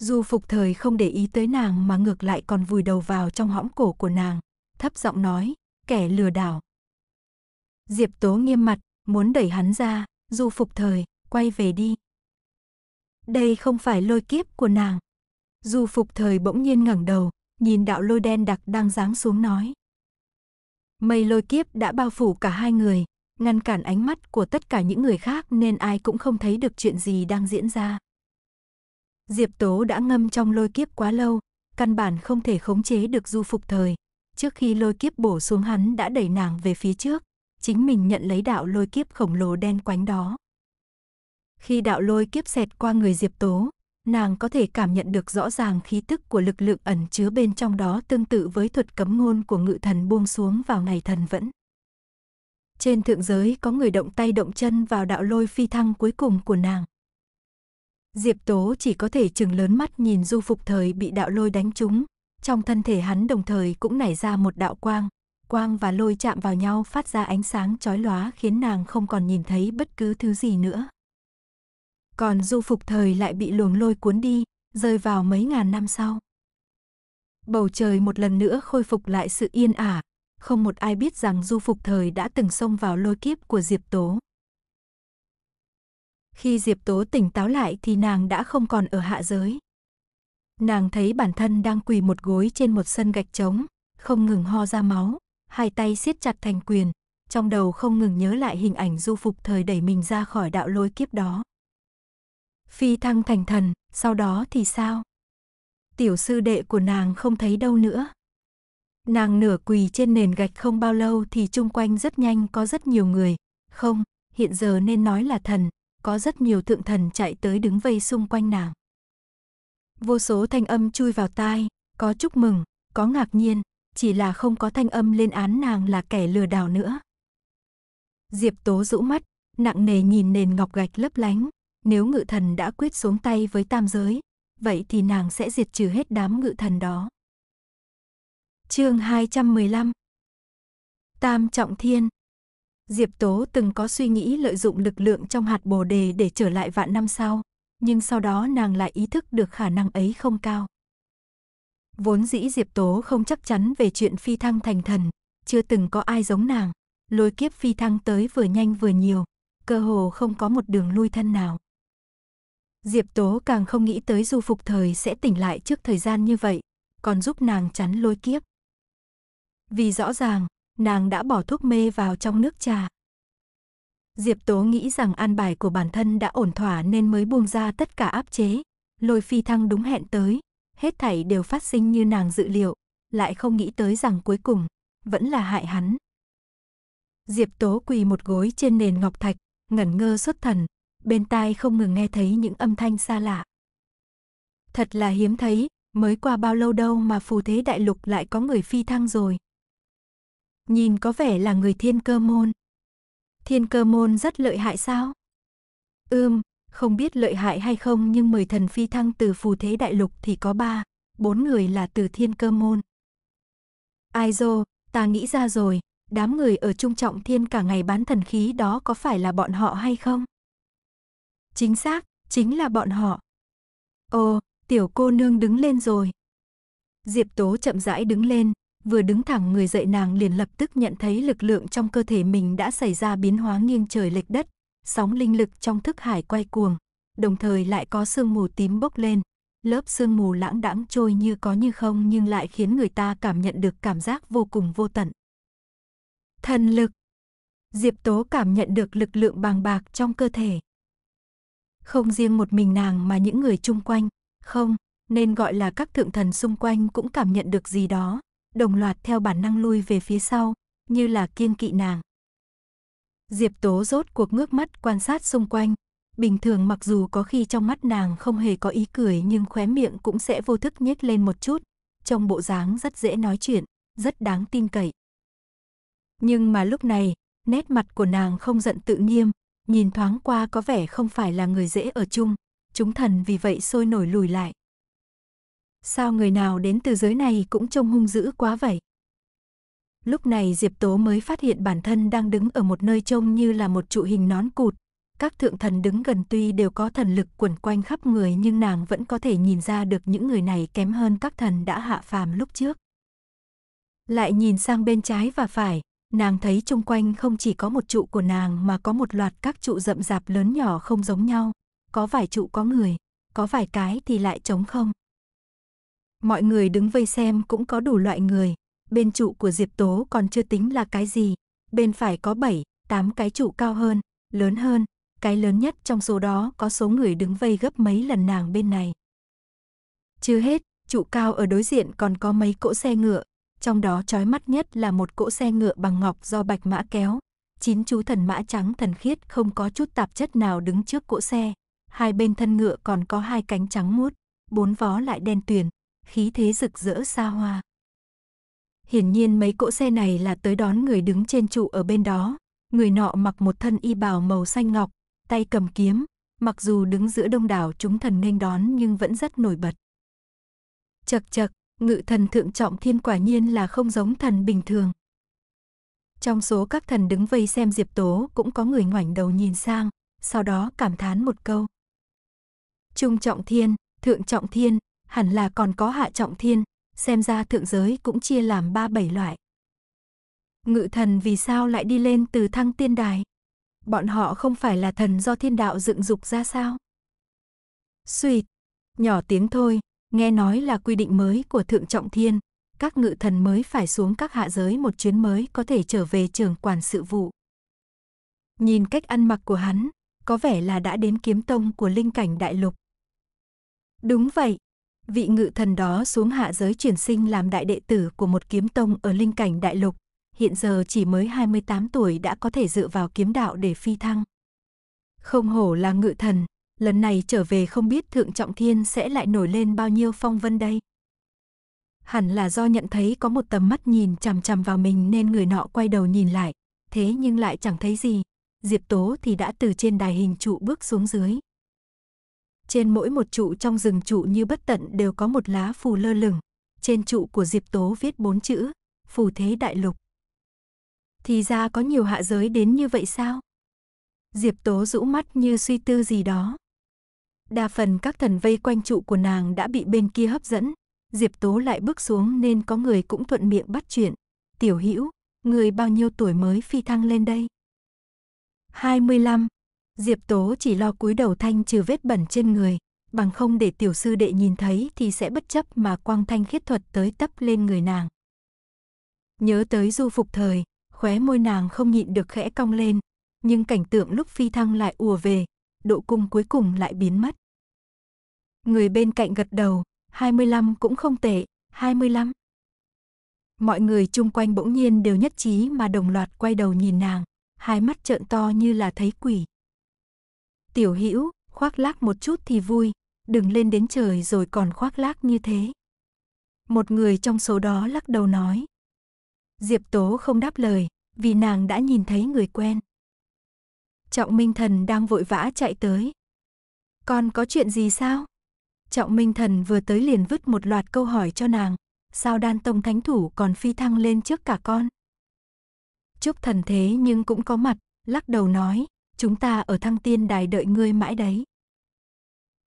Du phục thời không để ý tới nàng mà ngược lại còn vùi đầu vào trong hõm cổ của nàng, thấp giọng nói, kẻ lừa đảo. Diệp Tố nghiêm mặt, muốn đẩy hắn ra, du phục thời, quay về đi đây không phải lôi kiếp của nàng. Du phục thời bỗng nhiên ngẩng đầu, nhìn đạo lôi đen đặc đang giáng xuống nói. Mây lôi kiếp đã bao phủ cả hai người, ngăn cản ánh mắt của tất cả những người khác nên ai cũng không thấy được chuyện gì đang diễn ra. Diệp Tố đã ngâm trong lôi kiếp quá lâu, căn bản không thể khống chế được du phục thời. Trước khi lôi kiếp bổ xuống hắn đã đẩy nàng về phía trước, chính mình nhận lấy đạo lôi kiếp khổng lồ đen quánh đó. Khi đạo lôi kiếp xẹt qua người Diệp Tố, nàng có thể cảm nhận được rõ ràng khí tức của lực lượng ẩn chứa bên trong đó tương tự với thuật cấm ngôn của ngự thần buông xuống vào ngày thần vẫn. Trên thượng giới có người động tay động chân vào đạo lôi phi thăng cuối cùng của nàng. Diệp Tố chỉ có thể chừng lớn mắt nhìn du phục thời bị đạo lôi đánh trúng, trong thân thể hắn đồng thời cũng nảy ra một đạo quang, quang và lôi chạm vào nhau phát ra ánh sáng chói lóa khiến nàng không còn nhìn thấy bất cứ thứ gì nữa còn du phục thời lại bị luồng lôi cuốn đi, rơi vào mấy ngàn năm sau. Bầu trời một lần nữa khôi phục lại sự yên ả, không một ai biết rằng du phục thời đã từng xông vào lôi kiếp của Diệp Tố. Khi Diệp Tố tỉnh táo lại thì nàng đã không còn ở hạ giới. Nàng thấy bản thân đang quỳ một gối trên một sân gạch trống, không ngừng ho ra máu, hai tay siết chặt thành quyền, trong đầu không ngừng nhớ lại hình ảnh du phục thời đẩy mình ra khỏi đạo lôi kiếp đó phi thăng thành thần, sau đó thì sao? Tiểu sư đệ của nàng không thấy đâu nữa. Nàng nửa quỳ trên nền gạch không bao lâu thì chung quanh rất nhanh có rất nhiều người, không, hiện giờ nên nói là thần, có rất nhiều thượng thần chạy tới đứng vây xung quanh nàng. Vô số thanh âm chui vào tai, có chúc mừng, có ngạc nhiên, chỉ là không có thanh âm lên án nàng là kẻ lừa đảo nữa. Diệp Tố rũ mắt, nặng nề nhìn nền ngọc gạch lấp lánh, nếu ngự thần đã quyết xuống tay với tam giới, vậy thì nàng sẽ diệt trừ hết đám ngự thần đó. Chương 215 Tam Trọng Thiên Diệp Tố từng có suy nghĩ lợi dụng lực lượng trong hạt bồ đề để trở lại vạn năm sau, nhưng sau đó nàng lại ý thức được khả năng ấy không cao. Vốn dĩ Diệp Tố không chắc chắn về chuyện phi thăng thành thần, chưa từng có ai giống nàng, lôi kiếp phi thăng tới vừa nhanh vừa nhiều, cơ hồ không có một đường lui thân nào. Diệp Tố càng không nghĩ tới du phục thời sẽ tỉnh lại trước thời gian như vậy, còn giúp nàng chắn lôi kiếp. Vì rõ ràng, nàng đã bỏ thuốc mê vào trong nước trà. Diệp Tố nghĩ rằng an bài của bản thân đã ổn thỏa nên mới buông ra tất cả áp chế. Lôi phi thăng đúng hẹn tới, hết thảy đều phát sinh như nàng dự liệu, lại không nghĩ tới rằng cuối cùng, vẫn là hại hắn. Diệp Tố quỳ một gối trên nền ngọc thạch, ngẩn ngơ xuất thần, bên tai không ngừng nghe thấy những âm thanh xa lạ. Thật là hiếm thấy, mới qua bao lâu đâu mà phù thế đại lục lại có người phi thăng rồi. Nhìn có vẻ là người thiên cơ môn. Thiên cơ môn rất lợi hại sao? Ưm, không biết lợi hại hay không nhưng mười thần phi thăng từ phù thế đại lục thì có ba, bốn người là từ thiên cơ môn. Ai dô, ta nghĩ ra rồi, đám người ở trung trọng thiên cả ngày bán thần khí đó có phải là bọn họ hay không? Chính xác, chính là bọn họ. Ồ, tiểu cô nương đứng lên rồi. Diệp Tố chậm rãi đứng lên, vừa đứng thẳng người dậy nàng liền lập tức nhận thấy lực lượng trong cơ thể mình đã xảy ra biến hóa nghiêng trời lệch đất, sóng linh lực trong thức hải quay cuồng, đồng thời lại có sương mù tím bốc lên. Lớp sương mù lãng đãng trôi như có như không nhưng lại khiến người ta cảm nhận được cảm giác vô cùng vô tận. Thần lực Diệp Tố cảm nhận được lực lượng bàng bạc trong cơ thể. Không riêng một mình nàng mà những người chung quanh, không, nên gọi là các thượng thần xung quanh cũng cảm nhận được gì đó, đồng loạt theo bản năng lui về phía sau, như là kiêng kỵ nàng. Diệp Tố rốt cuộc ngước mắt quan sát xung quanh, bình thường mặc dù có khi trong mắt nàng không hề có ý cười nhưng khóe miệng cũng sẽ vô thức nhếch lên một chút, trong bộ dáng rất dễ nói chuyện, rất đáng tin cậy. Nhưng mà lúc này, nét mặt của nàng không giận tự nghiêm, nhìn thoáng qua có vẻ không phải là người dễ ở chung, chúng thần vì vậy sôi nổi lùi lại. Sao người nào đến từ giới này cũng trông hung dữ quá vậy? Lúc này Diệp Tố mới phát hiện bản thân đang đứng ở một nơi trông như là một trụ hình nón cụt. Các thượng thần đứng gần tuy đều có thần lực quẩn quanh khắp người nhưng nàng vẫn có thể nhìn ra được những người này kém hơn các thần đã hạ phàm lúc trước. Lại nhìn sang bên trái và phải, Nàng thấy chung quanh không chỉ có một trụ của nàng mà có một loạt các trụ rậm rạp lớn nhỏ không giống nhau, có vài trụ có người, có vài cái thì lại trống không. Mọi người đứng vây xem cũng có đủ loại người, bên trụ của Diệp Tố còn chưa tính là cái gì, bên phải có 7, 8 cái trụ cao hơn, lớn hơn, cái lớn nhất trong số đó có số người đứng vây gấp mấy lần nàng bên này. Chưa hết, trụ cao ở đối diện còn có mấy cỗ xe ngựa, trong đó trói mắt nhất là một cỗ xe ngựa bằng ngọc do bạch mã kéo. Chín chú thần mã trắng thần khiết không có chút tạp chất nào đứng trước cỗ xe. Hai bên thân ngựa còn có hai cánh trắng muốt, bốn vó lại đen tuyền, khí thế rực rỡ xa hoa. Hiển nhiên mấy cỗ xe này là tới đón người đứng trên trụ ở bên đó. Người nọ mặc một thân y bào màu xanh ngọc, tay cầm kiếm, mặc dù đứng giữa đông đảo chúng thần nghênh đón nhưng vẫn rất nổi bật. Chật chật, ngự thần thượng trọng thiên quả nhiên là không giống thần bình thường. Trong số các thần đứng vây xem Diệp Tố cũng có người ngoảnh đầu nhìn sang, sau đó cảm thán một câu. Trung trọng thiên, thượng trọng thiên, hẳn là còn có hạ trọng thiên, xem ra thượng giới cũng chia làm ba bảy loại. Ngự thần vì sao lại đi lên từ thăng tiên đài? Bọn họ không phải là thần do thiên đạo dựng dục ra sao? Xuyệt, nhỏ tiếng thôi, Nghe nói là quy định mới của Thượng Trọng Thiên, các ngự thần mới phải xuống các hạ giới một chuyến mới có thể trở về trường quản sự vụ. Nhìn cách ăn mặc của hắn, có vẻ là đã đến kiếm tông của linh cảnh đại lục. Đúng vậy, vị ngự thần đó xuống hạ giới chuyển sinh làm đại đệ tử của một kiếm tông ở linh cảnh đại lục, hiện giờ chỉ mới 28 tuổi đã có thể dựa vào kiếm đạo để phi thăng. Không hổ là ngự thần, lần này trở về không biết Thượng Trọng Thiên sẽ lại nổi lên bao nhiêu phong vân đây. Hẳn là do nhận thấy có một tầm mắt nhìn chằm chằm vào mình nên người nọ quay đầu nhìn lại, thế nhưng lại chẳng thấy gì. Diệp Tố thì đã từ trên đài hình trụ bước xuống dưới. Trên mỗi một trụ trong rừng trụ như bất tận đều có một lá phù lơ lửng. Trên trụ của Diệp Tố viết bốn chữ, phù thế đại lục. Thì ra có nhiều hạ giới đến như vậy sao? Diệp Tố rũ mắt như suy tư gì đó. Đa phần các thần vây quanh trụ của nàng đã bị bên kia hấp dẫn, Diệp Tố lại bước xuống nên có người cũng thuận miệng bắt chuyện. Tiểu Hữu, người bao nhiêu tuổi mới phi thăng lên đây? 25. Diệp Tố chỉ lo cúi đầu thanh trừ vết bẩn trên người, bằng không để tiểu sư đệ nhìn thấy thì sẽ bất chấp mà quang thanh khiết thuật tới tấp lên người nàng. Nhớ tới du phục thời, khóe môi nàng không nhịn được khẽ cong lên, nhưng cảnh tượng lúc phi thăng lại ùa về, độ cung cuối cùng lại biến mất. Người bên cạnh gật đầu, 25 cũng không tệ, 25. Mọi người chung quanh bỗng nhiên đều nhất trí mà đồng loạt quay đầu nhìn nàng, hai mắt trợn to như là thấy quỷ. Tiểu Hữu, khoác lác một chút thì vui, đừng lên đến trời rồi còn khoác lác như thế. Một người trong số đó lắc đầu nói. Diệp Tố không đáp lời, vì nàng đã nhìn thấy người quen. Trọng Minh Thần đang vội vã chạy tới. Con có chuyện gì sao? Trọng Minh Thần vừa tới liền vứt một loạt câu hỏi cho nàng. Sao đan tông thánh thủ còn phi thăng lên trước cả con? Trúc thần thế nhưng cũng có mặt, lắc đầu nói, chúng ta ở thăng tiên đài đợi ngươi mãi đấy.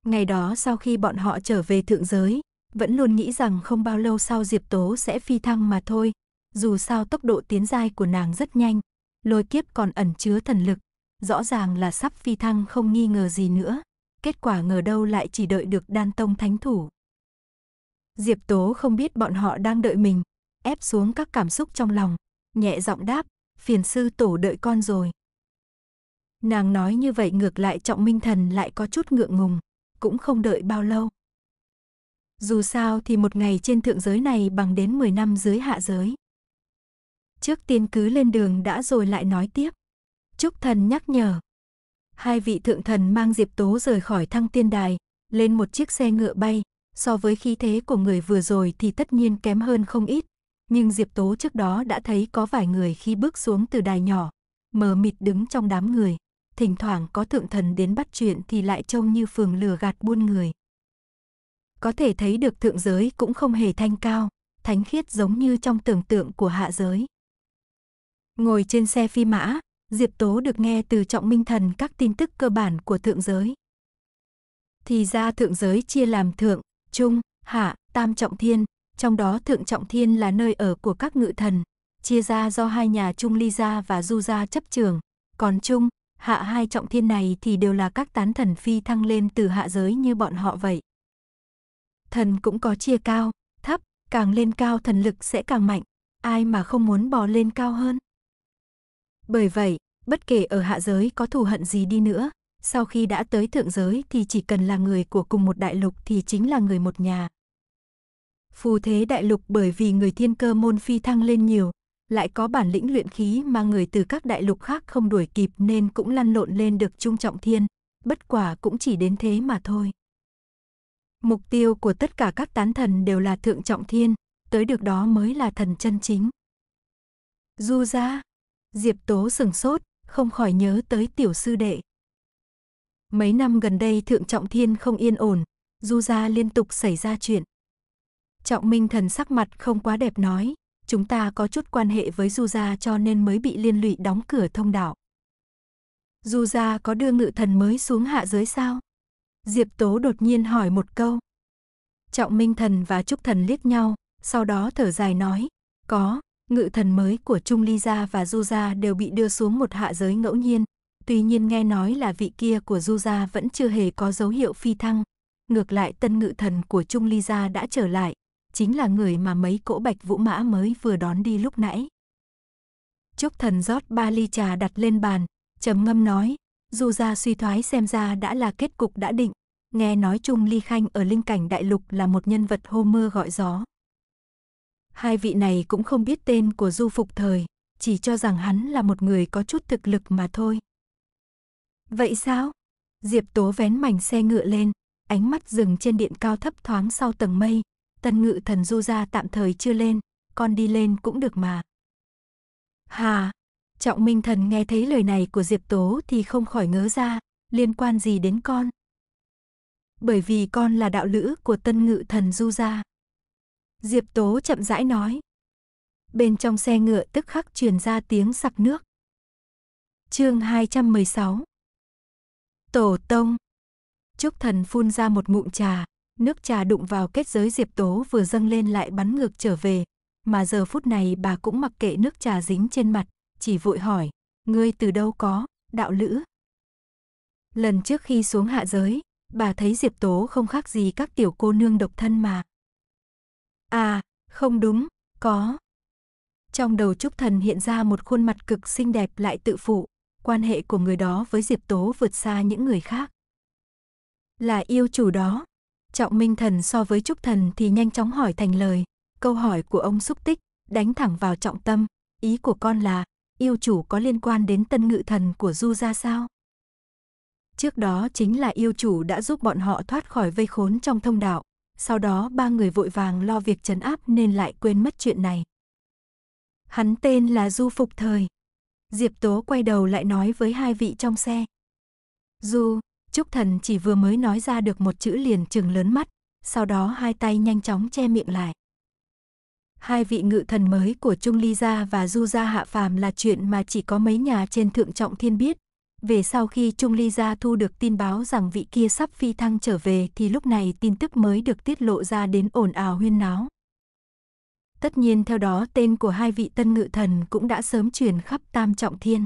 Ngày đó sau khi bọn họ trở về thượng giới, vẫn luôn nghĩ rằng không bao lâu sau Diệp Tố sẽ phi thăng mà thôi. Dù sao tốc độ tiến giai của nàng rất nhanh, lôi kiếp còn ẩn chứa thần lực, rõ ràng là sắp phi thăng không nghi ngờ gì nữa, kết quả ngờ đâu lại chỉ đợi được đan tông thánh thủ. Diệp Tố không biết bọn họ đang đợi mình, ép xuống các cảm xúc trong lòng, nhẹ giọng đáp, phiền sư tổ đợi con rồi. Nàng nói như vậy ngược lại trọng minh thần lại có chút ngượng ngùng, cũng không đợi bao lâu. Dù sao thì một ngày trên thượng giới này bằng đến 10 năm dưới hạ giới. Trước tiên cứ lên đường đã rồi lại nói tiếp. Trúc thần nhắc nhở. Hai vị thượng thần mang Diệp Tố rời khỏi thăng tiên đài, lên một chiếc xe ngựa bay, so với khí thế của người vừa rồi thì tất nhiên kém hơn không ít, nhưng Diệp Tố trước đó đã thấy có vài người khi bước xuống từ đài nhỏ, mờ mịt đứng trong đám người, thỉnh thoảng có thượng thần đến bắt chuyện thì lại trông như phường lừa gạt buôn người. Có thể thấy được thượng giới cũng không hề thanh cao, thánh khiết giống như trong tưởng tượng của hạ giới. Ngồi trên xe phi mã, Diệp Tố được nghe từ Trọng Minh Thần các tin tức cơ bản của thượng giới. Thì ra thượng giới chia làm thượng, trung, hạ, tam trọng thiên, trong đó thượng trọng thiên là nơi ở của các ngự thần, chia ra do hai nhà Trung Ly Gia và Du Gia chấp trường, còn trung, hạ hai trọng thiên này thì đều là các tán thần phi thăng lên từ hạ giới như bọn họ vậy. Thần cũng có chia cao, thấp, càng lên cao thần lực sẽ càng mạnh, ai mà không muốn bò lên cao hơn. Bởi vậy, bất kể ở hạ giới có thù hận gì đi nữa, sau khi đã tới thượng giới thì chỉ cần là người của cùng một đại lục thì chính là người một nhà. Phù thế đại lục bởi vì người thiên cơ môn phi thăng lên nhiều, lại có bản lĩnh luyện khí mà người từ các đại lục khác không đuổi kịp nên cũng lăn lộn lên được trung trọng thiên, bất quả cũng chỉ đến thế mà thôi. Mục tiêu của tất cả các tán thần đều là thượng trọng thiên, tới được đó mới là thần chân chính. Du ra, Diệp Tố sừng sốt, không khỏi nhớ tới tiểu sư đệ. Mấy năm gần đây Thượng Trọng Thiên không yên ổn, Du gia liên tục xảy ra chuyện. Trọng Minh thần sắc mặt không quá đẹp nói, chúng ta có chút quan hệ với Du gia cho nên mới bị liên lụy đóng cửa thông đạo. Du gia có đưa ngự thần mới xuống hạ giới sao? Diệp Tố đột nhiên hỏi một câu. Trọng Minh thần và Trúc thần liếc nhau, sau đó thở dài nói, có, Ngự thần mới của Trung Ly Gia và Du Gia đều bị đưa xuống một hạ giới ngẫu nhiên, tuy nhiên nghe nói là vị kia của Du Gia vẫn chưa hề có dấu hiệu phi thăng. Ngược lại tân ngự thần của Trung Ly Gia đã trở lại, chính là người mà mấy cỗ bạch vũ mã mới vừa đón đi lúc nãy. Chúc thần rót ba ly trà đặt lên bàn, trầm ngâm nói, Du Gia suy thoái xem ra đã là kết cục đã định. Nghe nói Trung Ly Khanh ở linh cảnh đại lục là một nhân vật hô mưa gọi gió, Hai vị này cũng không biết tên của du phục thời, chỉ cho rằng hắn là một người có chút thực lực mà thôi. Vậy sao? Diệp Tố vén mảnh xe ngựa lên, ánh mắt dừng trên điện cao thấp thoáng sau tầng mây. Tân ngự thần du gia tạm thời chưa lên, con đi lên cũng được mà. Hà, Trọng Minh Thần nghe thấy lời này của Diệp Tố thì không khỏi ngớ ra, liên quan gì đến con? Bởi vì con là đạo lữ của tân ngự thần du gia. Diệp Tố chậm rãi nói. Bên trong xe ngựa tức khắc truyền ra tiếng sặc nước. Chương 216. Tổ tông. Trúc Thần phun ra một ngụm trà, nước trà đụng vào kết giới Diệp Tố vừa dâng lên lại bắn ngược trở về, mà giờ phút này bà cũng mặc kệ nước trà dính trên mặt, chỉ vội hỏi, ngươi từ đâu có, đạo lữ? Lần trước khi xuống hạ giới, bà thấy Diệp Tố không khác gì các tiểu cô nương độc thân mà. À, không đúng, có. Trong đầu Trúc Thần hiện ra một khuôn mặt cực xinh đẹp lại tự phụ, quan hệ của người đó với Diệp Tố vượt xa những người khác. Là yêu chủ đó. Trọng Minh Thần so với Trúc Thần thì nhanh chóng hỏi thành lời, câu hỏi của ông xúc tích, đánh thẳng vào trọng tâm, ý của con là, yêu chủ có liên quan đến tân ngự thần của Du ra sao? Trước đó chính là yêu chủ đã giúp bọn họ thoát khỏi vây khốn trong thông đạo, sau đó ba người vội vàng lo việc trấn áp nên lại quên mất chuyện này. Hắn tên là Du Phục Thời. Diệp Tố quay đầu lại nói với hai vị trong xe. Du, Trúc Thần chỉ vừa mới nói ra được một chữ liền chừng lớn mắt, sau đó hai tay nhanh chóng che miệng lại. Hai vị ngự thần mới của Trung Ly Gia và Du Gia Hạ Phàm là chuyện mà chỉ có mấy nhà trên thượng trọng thiên biết, về sau khi Trung Ly Gia thu được tin báo rằng vị kia sắp phi thăng trở về thì lúc này tin tức mới được tiết lộ ra đến ồn ào huyên náo. Tất nhiên theo đó tên của hai vị tân ngự thần cũng đã sớm truyền khắp Tam Trọng Thiên.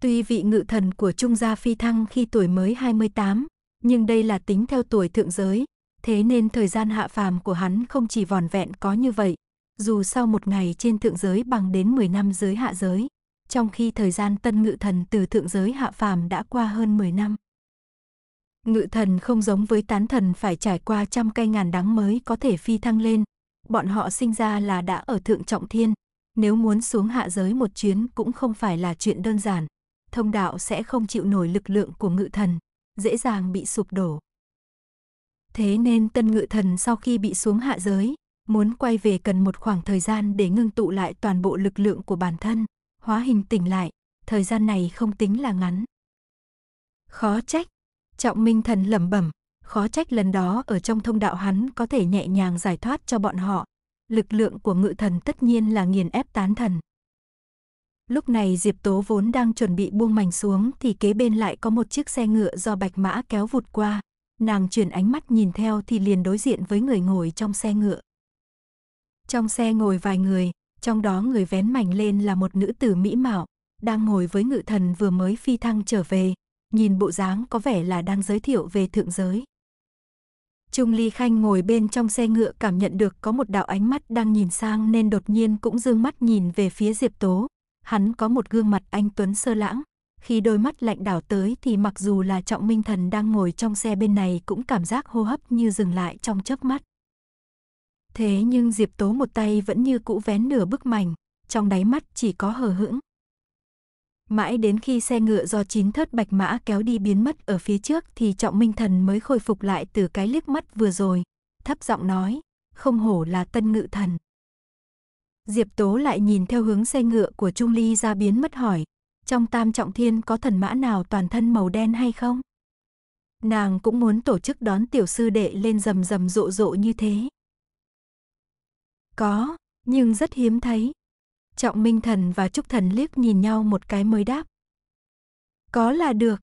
Tuy vị ngự thần của Trung Gia phi thăng khi tuổi mới 28, nhưng đây là tính theo tuổi thượng giới, thế nên thời gian hạ phàm của hắn không chỉ vòn vẹn có như vậy, dù sau một ngày trên thượng giới bằng đến 10 năm dưới hạ giới, trong khi thời gian tân ngự thần từ thượng giới hạ phàm đã qua hơn 10 năm. Ngự thần không giống với tán thần phải trải qua trăm cây ngàn đắng mới có thể phi thăng lên, bọn họ sinh ra là đã ở thượng trọng thiên, nếu muốn xuống hạ giới một chuyến cũng không phải là chuyện đơn giản, thông đạo sẽ không chịu nổi lực lượng của ngự thần, dễ dàng bị sụp đổ. Thế nên tân ngự thần sau khi bị xuống hạ giới, muốn quay về cần một khoảng thời gian để ngưng tụ lại toàn bộ lực lượng của bản thân hóa hình tỉnh lại, thời gian này không tính là ngắn. Khó trách, Trọng Minh Thần lẩm bẩm, khó trách lần đó ở trong thông đạo hắn có thể nhẹ nhàng giải thoát cho bọn họ. Lực lượng của ngự thần tất nhiên là nghiền ép tán thần. Lúc này Diệp Tố vốn đang chuẩn bị buông mảnh xuống thì kế bên lại có một chiếc xe ngựa do bạch mã kéo vụt qua. Nàng chuyển ánh mắt nhìn theo thì liền đối diện với người ngồi trong xe ngựa. Trong xe ngồi vài người, trong đó người vén mảnh lên là một nữ tử mỹ mạo, đang ngồi với ngự thần vừa mới phi thăng trở về, nhìn bộ dáng có vẻ là đang giới thiệu về thượng giới. Trung Ly Khanh ngồi bên trong xe ngựa cảm nhận được có một đạo ánh mắt đang nhìn sang nên đột nhiên cũng dương mắt nhìn về phía Diệp Tố. Hắn có một gương mặt anh Tuấn sơ lãng. Khi đôi mắt lạnh đảo tới thì mặc dù là trọng minh thần đang ngồi trong xe bên này cũng cảm giác hô hấp như dừng lại trong chớp mắt. Thế nhưng Diệp Tố một tay vẫn như cũ vén nửa bức mảnh, trong đáy mắt chỉ có hờ hững. Mãi đến khi xe ngựa do chín thớt bạch mã kéo đi biến mất ở phía trước thì Trọng Minh Thần mới khôi phục lại từ cái liếc mắt vừa rồi, thấp giọng nói, không hổ là tân ngự thần. Diệp Tố lại nhìn theo hướng xe ngựa của Trung Ly ra biến mất hỏi, trong tam trọng thiên có thần mã nào toàn thân màu đen hay không? Nàng cũng muốn tổ chức đón tiểu sư đệ lên rầm rầm rộ rộ như thế. Có, nhưng rất hiếm thấy. Trọng Minh Thần và Trúc Thần liếc nhìn nhau một cái mới đáp. Có là được.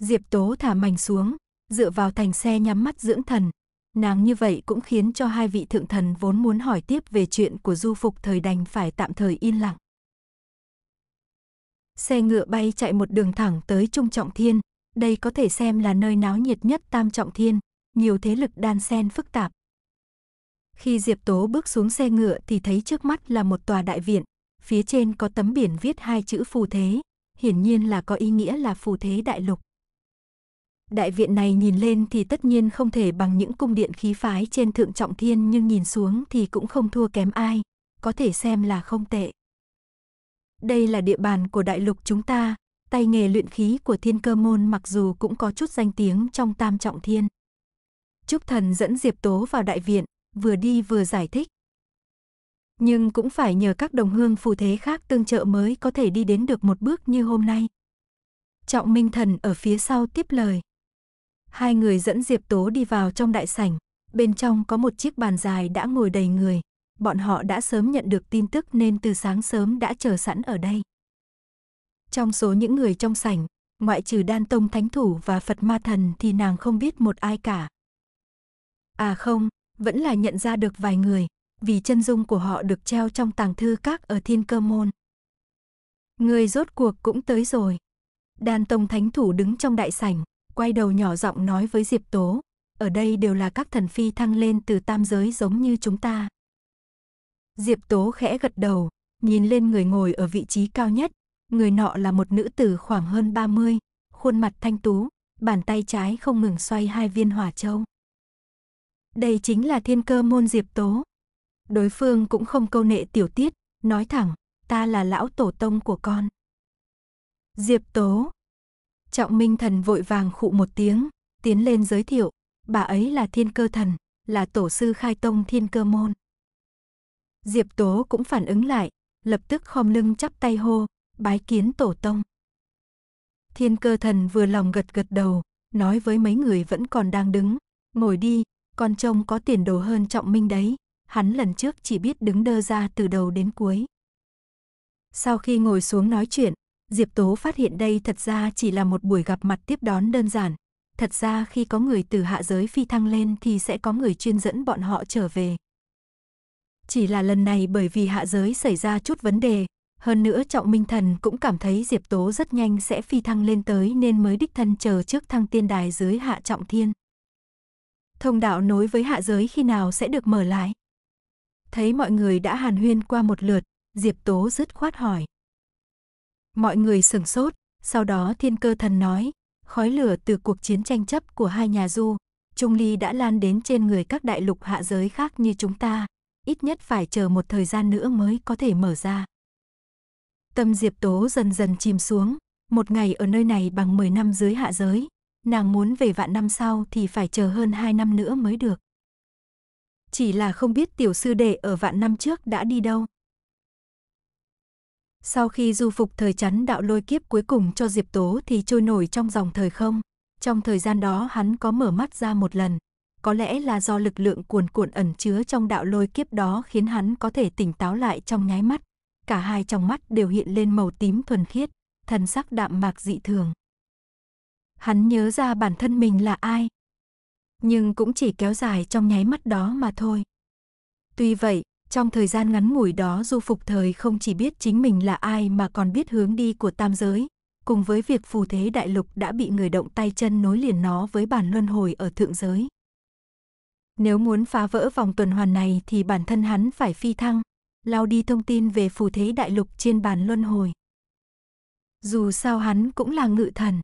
Diệp Tố thả mảnh xuống, dựa vào thành xe nhắm mắt dưỡng thần. Nàng như vậy cũng khiến cho hai vị thượng thần vốn muốn hỏi tiếp về chuyện của du phục thời đành phải tạm thời yên lặng. Xe ngựa bay chạy một đường thẳng tới Trung Trọng Thiên, đây có thể xem là nơi náo nhiệt nhất Tam Trọng Thiên, nhiều thế lực đan xen phức tạp, khi Diệp Tố bước xuống xe ngựa thì thấy trước mắt là một tòa đại viện, phía trên có tấm biển viết hai chữ phù thế, hiển nhiên là có ý nghĩa là phù thế đại lục. Đại viện này nhìn lên thì tất nhiên không thể bằng những cung điện khí phái trên thượng trọng thiên nhưng nhìn xuống thì cũng không thua kém ai, có thể xem là không tệ. Đây là địa bàn của đại lục chúng ta, tay nghề luyện khí của thiên cơ môn mặc dù cũng có chút danh tiếng trong tam trọng thiên. Trúc thần dẫn Diệp Tố vào đại viện, vừa đi vừa giải thích. Nhưng cũng phải nhờ các đồng hương phù thế khác tương trợ mới có thể đi đến được một bước như hôm nay. Trọng Minh Thần ở phía sau tiếp lời. Hai người dẫn Diệp Tố đi vào trong đại sảnh, bên trong có một chiếc bàn dài đã ngồi đầy người. Bọn họ đã sớm nhận được tin tức nên từ sáng sớm đã chờ sẵn ở đây. Trong số những người trong sảnh, ngoại trừ đan tông thánh thủ và Phật ma thần thì nàng không biết một ai cả. À không, vẫn là nhận ra được vài người, vì chân dung của họ được treo trong tàng thư các ở Thiên Cơ Môn. Người rốt cuộc cũng tới rồi. Đan Tông Thánh Thủ đứng trong đại sảnh, quay đầu nhỏ giọng nói với Diệp Tố, ở đây đều là các thần phi thăng lên từ tam giới giống như chúng ta. Diệp Tố khẽ gật đầu, nhìn lên người ngồi ở vị trí cao nhất, người nọ là một nữ tử khoảng hơn 30, khuôn mặt thanh tú, bàn tay trái không ngừng xoay hai viên hỏa châu đây chính là thiên cơ môn Diệp Tố. Đối phương cũng không câu nệ tiểu tiết, nói thẳng, ta là lão tổ tông của con. Diệp Tố. Trọng Minh Thần vội vàng khụ một tiếng, tiến lên giới thiệu, bà ấy là thiên cơ thần, là tổ sư khai tông thiên cơ môn. Diệp Tố cũng phản ứng lại, lập tức khom lưng chắp tay hô, bái kiến tổ tông. Thiên cơ thần vừa lòng gật gật đầu, nói với mấy người vẫn còn đang đứng, ngồi đi, con trông có tiền đồ hơn trọng minh đấy, hắn lần trước chỉ biết đứng đơ ra từ đầu đến cuối. Sau khi ngồi xuống nói chuyện, Diệp Tố phát hiện đây thật ra chỉ là một buổi gặp mặt tiếp đón đơn giản. Thật ra khi có người từ hạ giới phi thăng lên thì sẽ có người chuyên dẫn bọn họ trở về. Chỉ là lần này bởi vì hạ giới xảy ra chút vấn đề, hơn nữa Trọng Minh Thần cũng cảm thấy Diệp Tố rất nhanh sẽ phi thăng lên tới nên mới đích thân chờ trước thăng tiên đài dưới hạ Trọng Thiên thông đạo nối với hạ giới khi nào sẽ được mở lại? Thấy mọi người đã hàn huyên qua một lượt, Diệp Tố dứt khoát hỏi. Mọi người sừng sốt, sau đó thiên cơ thần nói, khói lửa từ cuộc chiến tranh chấp của hai nhà du, Trung Ly đã lan đến trên người các đại lục hạ giới khác như chúng ta, ít nhất phải chờ một thời gian nữa mới có thể mở ra. Tâm Diệp Tố dần dần chìm xuống, một ngày ở nơi này bằng 10 năm dưới hạ giới, nàng muốn về vạn năm sau thì phải chờ hơn hai năm nữa mới được. Chỉ là không biết tiểu sư đệ ở vạn năm trước đã đi đâu. Sau khi du phục thời chắn đạo lôi kiếp cuối cùng cho Diệp Tố thì trôi nổi trong dòng thời không, trong thời gian đó hắn có mở mắt ra một lần, có lẽ là do lực lượng cuồn cuộn ẩn chứa trong đạo lôi kiếp đó khiến hắn có thể tỉnh táo lại trong nháy mắt. Cả hai trong mắt đều hiện lên màu tím thuần khiết, thần sắc đạm mạc dị thường. Hắn nhớ ra bản thân mình là ai. Nhưng cũng chỉ kéo dài trong nháy mắt đó mà thôi. Tuy vậy, trong thời gian ngắn ngủi đó du phục thời không chỉ biết chính mình là ai mà còn biết hướng đi của tam giới, cùng với việc phù thế đại lục đã bị người động tay chân nối liền nó với bản luân hồi ở thượng giới. Nếu muốn phá vỡ vòng tuần hoàn này thì bản thân hắn phải phi thăng, lao đi thông tin về phù thế đại lục trên bàn luân hồi. Dù sao hắn cũng là ngự thần.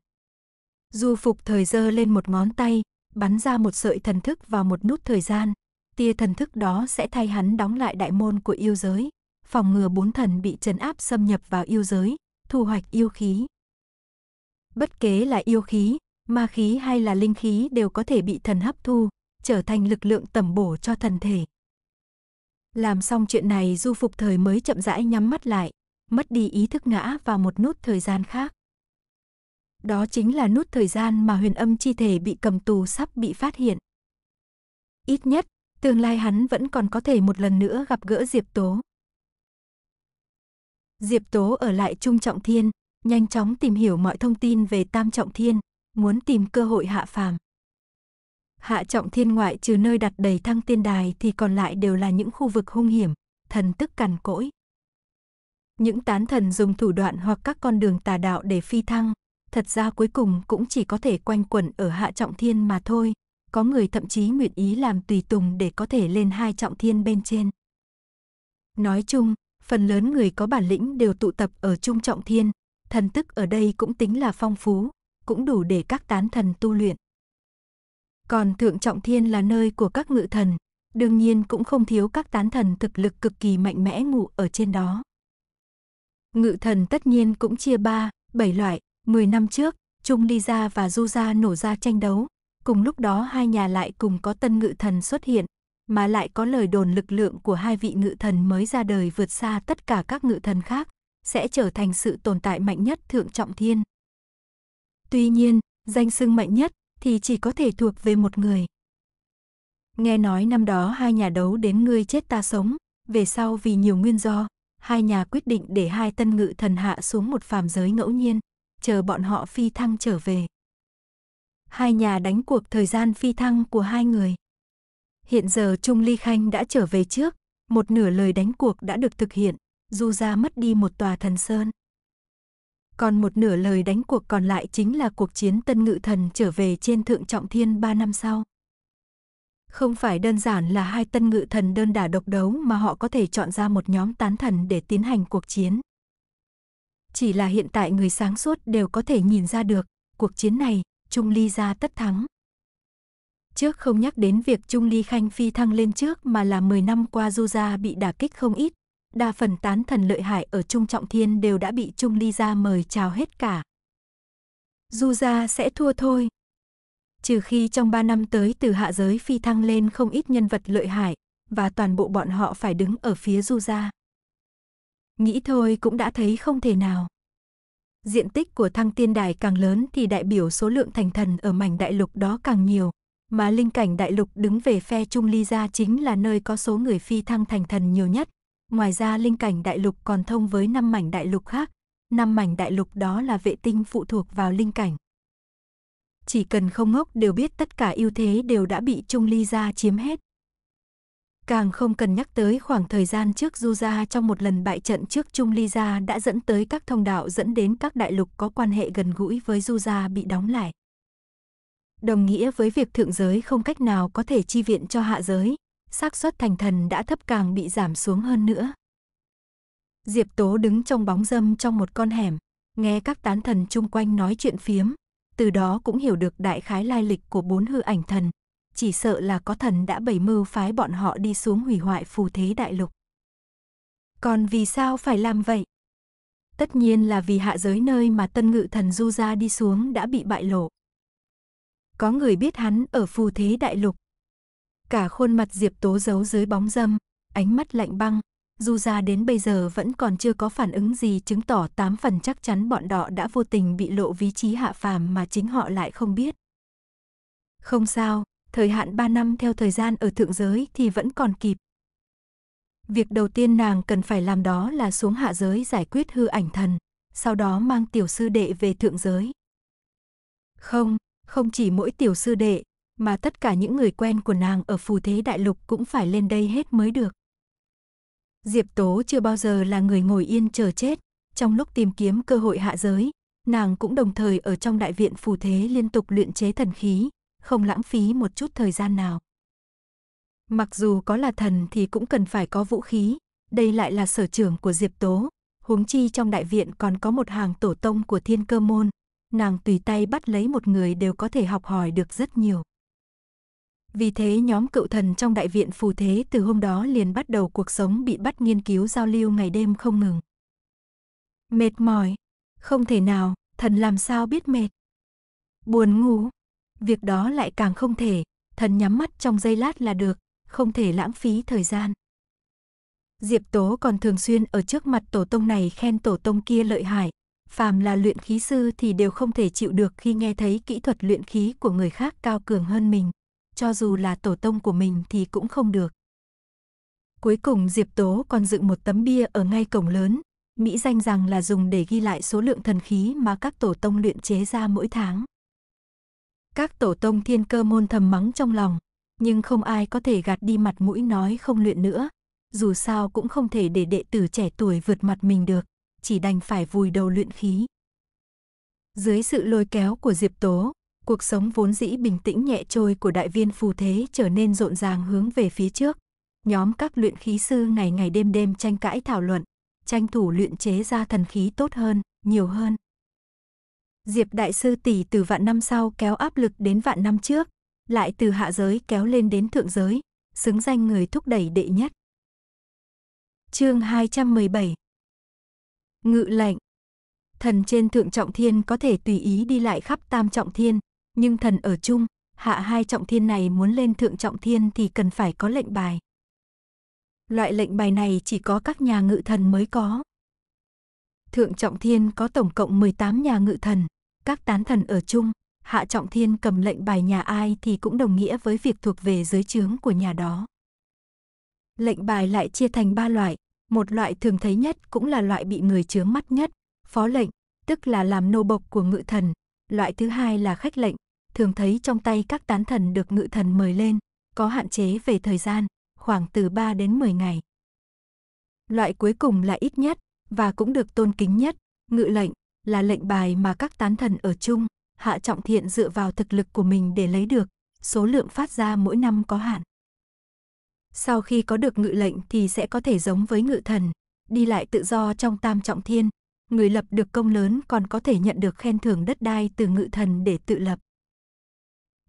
Du phục thời dơ lên một ngón tay, bắn ra một sợi thần thức vào một nút thời gian. Tia thần thức đó sẽ thay hắn đóng lại đại môn của yêu giới, phòng ngừa bốn thần bị trấn áp xâm nhập vào yêu giới, thu hoạch yêu khí. Bất kế là yêu khí, ma khí hay là linh khí đều có thể bị thần hấp thu, trở thành lực lượng tẩm bổ cho thần thể. Làm xong chuyện này du phục thời mới chậm rãi nhắm mắt lại, mất đi ý thức ngã vào một nút thời gian khác. Đó chính là nút thời gian mà huyền âm chi thể bị cầm tù sắp bị phát hiện. Ít nhất, tương lai hắn vẫn còn có thể một lần nữa gặp gỡ Diệp Tố. Diệp Tố ở lại Trung Trọng Thiên, nhanh chóng tìm hiểu mọi thông tin về Tam Trọng Thiên, muốn tìm cơ hội hạ phàm. Hạ Trọng Thiên ngoại trừ nơi đặt đầy thăng tiên đài thì còn lại đều là những khu vực hung hiểm, thần tức cằn cỗi. Những tán thần dùng thủ đoạn hoặc các con đường tà đạo để phi thăng, thật ra cuối cùng cũng chỉ có thể quanh quẩn ở hạ trọng thiên mà thôi. Có người thậm chí nguyện ý làm tùy tùng để có thể lên hai trọng thiên bên trên. Nói chung, phần lớn người có bản lĩnh đều tụ tập ở trung trọng thiên, thần tức ở đây cũng tính là phong phú, cũng đủ để các tán thần tu luyện. Còn thượng trọng thiên là nơi của các ngự thần, đương nhiên cũng không thiếu các tán thần thực lực cực kỳ mạnh mẽ ngủ ở trên đó. Ngự thần tất nhiên cũng chia ba, bảy loại, 10 năm trước, Trung Ly Gia và Du Gia nổ ra tranh đấu, cùng lúc đó hai nhà lại cùng có tân ngự thần xuất hiện, mà lại có lời đồn lực lượng của hai vị ngự thần mới ra đời vượt xa tất cả các ngự thần khác, sẽ trở thành sự tồn tại mạnh nhất thượng trọng thiên. Tuy nhiên, danh xưng mạnh nhất thì chỉ có thể thuộc về một người. Nghe nói năm đó hai nhà đấu đến ngươi chết ta sống, về sau vì nhiều nguyên do, hai nhà quyết định để hai tân ngự thần hạ xuống một phàm giới ngẫu nhiên chờ bọn họ phi thăng trở về. Hai nhà đánh cuộc thời gian phi thăng của hai người. Hiện giờ Trung Ly Khanh đã trở về trước, một nửa lời đánh cuộc đã được thực hiện, Du Ra mất đi một tòa thần sơn. Còn một nửa lời đánh cuộc còn lại chính là cuộc chiến tân ngự thần trở về trên thượng trọng thiên ba năm sau. Không phải đơn giản là hai tân ngự thần đơn đả độc đấu mà họ có thể chọn ra một nhóm tán thần để tiến hành cuộc chiến. Chỉ là hiện tại người sáng suốt đều có thể nhìn ra được, cuộc chiến này, Trung Ly ra tất thắng. Trước không nhắc đến việc Trung Ly Khanh Phi thăng lên trước mà là 10 năm qua Du Gia bị đả kích không ít, đa phần tán thần lợi hại ở Trung Trọng Thiên đều đã bị Trung Ly Gia mời chào hết cả. Du Gia sẽ thua thôi. Trừ khi trong 3 năm tới từ hạ giới phi thăng lên không ít nhân vật lợi hại, và toàn bộ bọn họ phải đứng ở phía Du Gia. Nghĩ thôi cũng đã thấy không thể nào. Diện tích của thăng tiên đài càng lớn thì đại biểu số lượng thành thần ở mảnh đại lục đó càng nhiều, mà linh cảnh đại lục đứng về phe Trung Ly gia chính là nơi có số người phi thăng thành thần nhiều nhất. Ngoài ra linh cảnh đại lục còn thông với năm mảnh đại lục khác, năm mảnh đại lục đó là vệ tinh phụ thuộc vào linh cảnh. Chỉ cần không ngốc đều biết tất cả ưu thế đều đã bị Trung Ly gia chiếm hết. Càng không cần nhắc tới khoảng thời gian trước du Juza trong một lần bại trận trước Trung ly Liza đã dẫn tới các thông đạo dẫn đến các đại lục có quan hệ gần gũi với du Juza bị đóng lại. Đồng nghĩa với việc thượng giới không cách nào có thể chi viện cho hạ giới, xác suất thành thần đã thấp càng bị giảm xuống hơn nữa. Diệp Tố đứng trong bóng dâm trong một con hẻm, nghe các tán thần chung quanh nói chuyện phiếm, từ đó cũng hiểu được đại khái lai lịch của bốn hư ảnh thần, chỉ sợ là có thần đã bày mưu phái bọn họ đi xuống hủy hoại phù thế đại lục. Còn vì sao phải làm vậy? Tất nhiên là vì hạ giới nơi mà tân ngự thần du ra đi xuống đã bị bại lộ. Có người biết hắn ở phù thế đại lục. Cả khuôn mặt Diệp Tố giấu dưới bóng dâm, ánh mắt lạnh băng, du ra đến bây giờ vẫn còn chưa có phản ứng gì chứng tỏ tám phần chắc chắn bọn đọ đã vô tình bị lộ vị trí hạ phàm mà chính họ lại không biết. Không sao, thời hạn 3 năm theo thời gian ở thượng giới thì vẫn còn kịp. Việc đầu tiên nàng cần phải làm đó là xuống hạ giới giải quyết hư ảnh thần, sau đó mang tiểu sư đệ về thượng giới. Không, không chỉ mỗi tiểu sư đệ, mà tất cả những người quen của nàng ở phù thế đại lục cũng phải lên đây hết mới được. Diệp Tố chưa bao giờ là người ngồi yên chờ chết, trong lúc tìm kiếm cơ hội hạ giới, nàng cũng đồng thời ở trong đại viện phù thế liên tục luyện chế thần khí, không lãng phí một chút thời gian nào. Mặc dù có là thần thì cũng cần phải có vũ khí, đây lại là sở trưởng của Diệp Tố, huống chi trong đại viện còn có một hàng tổ tông của thiên cơ môn, nàng tùy tay bắt lấy một người đều có thể học hỏi được rất nhiều. Vì thế nhóm cựu thần trong đại viện phù thế từ hôm đó liền bắt đầu cuộc sống bị bắt nghiên cứu giao lưu ngày đêm không ngừng. Mệt mỏi, không thể nào, thần làm sao biết mệt. Buồn ngủ, việc đó lại càng không thể, thần nhắm mắt trong giây lát là được, không thể lãng phí thời gian. Diệp Tố còn thường xuyên ở trước mặt tổ tông này khen tổ tông kia lợi hại, phàm là luyện khí sư thì đều không thể chịu được khi nghe thấy kỹ thuật luyện khí của người khác cao cường hơn mình, cho dù là tổ tông của mình thì cũng không được. Cuối cùng Diệp Tố còn dựng một tấm bia ở ngay cổng lớn, mỹ danh rằng là dùng để ghi lại số lượng thần khí mà các tổ tông luyện chế ra mỗi tháng. Các tổ tông thiên cơ môn thầm mắng trong lòng, nhưng không ai có thể gạt đi mặt mũi nói không luyện nữa. Dù sao cũng không thể để đệ tử trẻ tuổi vượt mặt mình được, chỉ đành phải vùi đầu luyện khí. Dưới sự lôi kéo của Diệp Tố, cuộc sống vốn dĩ bình tĩnh nhẹ trôi của đại viên phù thế trở nên rộn ràng hướng về phía trước. Nhóm các luyện khí sư ngày ngày đêm đêm tranh cãi thảo luận, tranh thủ luyện chế ra thần khí tốt hơn, nhiều hơn, Diệp Đại Sư tỷ từ vạn năm sau kéo áp lực đến vạn năm trước, lại từ hạ giới kéo lên đến thượng giới, xứng danh người thúc đẩy đệ nhất. Chương 217 Ngự lệnh Thần trên thượng trọng thiên có thể tùy ý đi lại khắp tam trọng thiên, nhưng thần ở chung, hạ hai trọng thiên này muốn lên thượng trọng thiên thì cần phải có lệnh bài. Loại lệnh bài này chỉ có các nhà ngự thần mới có. Thượng trọng thiên có tổng cộng 18 nhà ngự thần, các tán thần ở chung, Hạ Trọng Thiên cầm lệnh bài nhà ai thì cũng đồng nghĩa với việc thuộc về giới chướng của nhà đó. Lệnh bài lại chia thành ba loại, một loại thường thấy nhất cũng là loại bị người chướng mắt nhất, phó lệnh, tức là làm nô bộc của ngự thần, loại thứ hai là khách lệnh, thường thấy trong tay các tán thần được ngự thần mời lên, có hạn chế về thời gian, khoảng từ 3 đến 10 ngày. Loại cuối cùng là ít nhất và cũng được tôn kính nhất, ngự lệnh, là lệnh bài mà các tán thần ở chung, Hạ Trọng Thiện dựa vào thực lực của mình để lấy được, số lượng phát ra mỗi năm có hạn. Sau khi có được ngự lệnh thì sẽ có thể giống với ngự thần, đi lại tự do trong tam trọng thiên, người lập được công lớn còn có thể nhận được khen thưởng đất đai từ ngự thần để tự lập.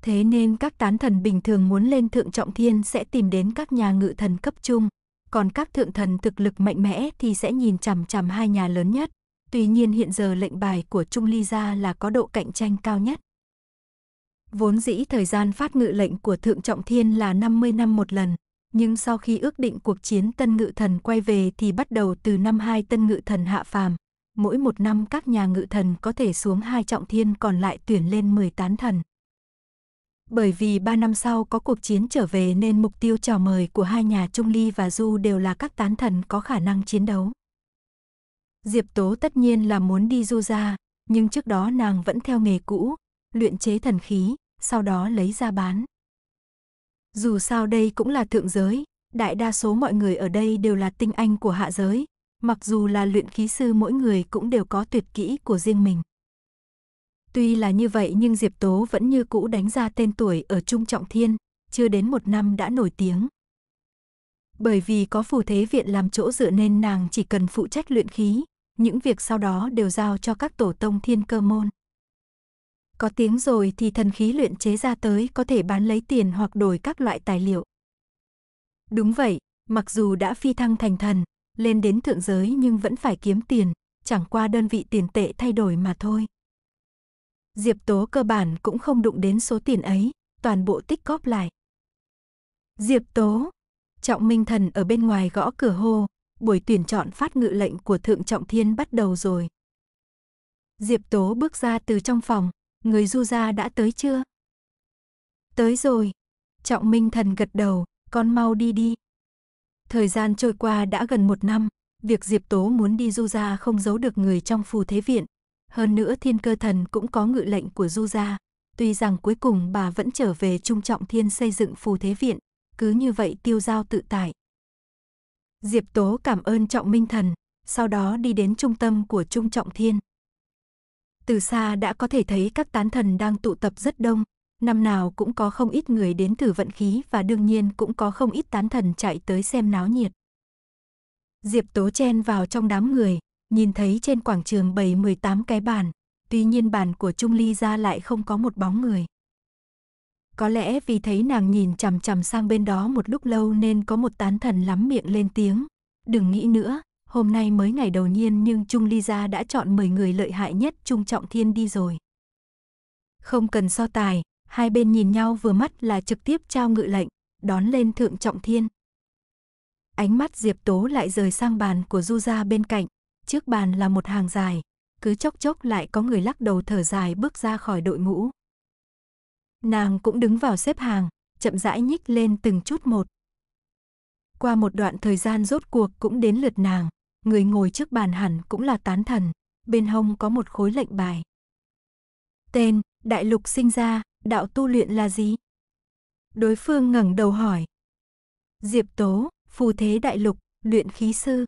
Thế nên các tán thần bình thường muốn lên thượng trọng thiên sẽ tìm đến các nhà ngự thần cấp trung, còn các thượng thần thực lực mạnh mẽ thì sẽ nhìn chằm chằm hai nhà lớn nhất. Tuy nhiên hiện giờ lệnh bài của Trung Ly gia là có độ cạnh tranh cao nhất. Vốn dĩ thời gian phát ngự lệnh của Thượng Trọng Thiên là 50 năm một lần, nhưng sau khi ước định cuộc chiến Tân Ngự Thần quay về thì bắt đầu từ năm 2 Tân Ngự Thần hạ phàm. Mỗi một năm các nhà ngự thần có thể xuống hai trọng thiên còn lại tuyển lên 18 thần. Bởi vì ba năm sau có cuộc chiến trở về nên mục tiêu chào mời của hai nhà Trung Ly và Du đều là các tán thần có khả năng chiến đấu. Diệp Tố tất nhiên là muốn đi du ra, nhưng trước đó nàng vẫn theo nghề cũ, luyện chế thần khí, sau đó lấy ra bán. Dù sao đây cũng là thượng giới, đại đa số mọi người ở đây đều là tinh anh của hạ giới, mặc dù là luyện khí sư mỗi người cũng đều có tuyệt kỹ của riêng mình. Tuy là như vậy nhưng Diệp Tố vẫn như cũ đánh ra tên tuổi ở Trung Trọng Thiên, chưa đến một năm đã nổi tiếng. Bởi vì có phù thế viện làm chỗ dựa nên nàng chỉ cần phụ trách luyện khí, những việc sau đó đều giao cho các tổ tông thiên cơ môn. Có tiếng rồi thì thần khí luyện chế ra tới có thể bán lấy tiền hoặc đổi các loại tài liệu. Đúng vậy, mặc dù đã phi thăng thành thần, lên đến thượng giới nhưng vẫn phải kiếm tiền, chẳng qua đơn vị tiền tệ thay đổi mà thôi. Diệp Tố cơ bản cũng không đụng đến số tiền ấy, toàn bộ tích góp lại. Diệp Tố, Trọng Minh Thần ở bên ngoài gõ cửa hô, buổi tuyển chọn phát ngự lệnh của Thượng Trọng Thiên bắt đầu rồi. Diệp Tố bước ra từ trong phòng, người du gia đã tới chưa? Tới rồi. Trọng Minh Thần gật đầu, con mau đi đi. Thời gian trôi qua đã gần một năm, việc Diệp Tố muốn đi du gia không giấu được người trong phù thế viện. Hơn nữa thiên cơ thần cũng có ngự lệnh của du gia. Tuy rằng cuối cùng bà vẫn trở về trung trọng thiên xây dựng phù thế viện, cứ như vậy tiêu giao tự tại, Diệp Tố cảm ơn Trọng Minh Thần, sau đó đi đến trung tâm của Trung Trọng Thiên. Từ xa đã có thể thấy các tán thần đang tụ tập rất đông, năm nào cũng có không ít người đến thử vận khí và đương nhiên cũng có không ít tán thần chạy tới xem náo nhiệt. Diệp Tố chen vào trong đám người, nhìn thấy trên quảng trường bày 18 cái bàn, tuy nhiên bàn của Trung Ly ra lại không có một bóng người. Có lẽ vì thấy nàng nhìn chằm chằm sang bên đó một lúc lâu nên có một tán thần lắm miệng lên tiếng. Đừng nghĩ nữa, hôm nay mới ngày đầu nhiên nhưng Trung Ly Gia đã chọn 10 người lợi hại nhất Trung Trọng Thiên đi rồi. Không cần so tài, hai bên nhìn nhau vừa mắt là trực tiếp trao ngự lệnh, đón lên Thượng Trọng Thiên. Ánh mắt Diệp Tố lại rời sang bàn của Du Gia bên cạnh, trước bàn là một hàng dài, cứ chốc chốc lại có người lắc đầu thở dài bước ra khỏi đội ngũ. Nàng cũng đứng vào xếp hàng, chậm rãi nhích lên từng chút một. Qua một đoạn thời gian rốt cuộc cũng đến lượt nàng, người ngồi trước bàn hẳn cũng là tán thần, bên hông có một khối lệnh bài. Tên, đại lục sinh ra, đạo tu luyện là gì? Đối phương ngẩng đầu hỏi. Diệp Tố, phù thế đại lục, luyện khí sư.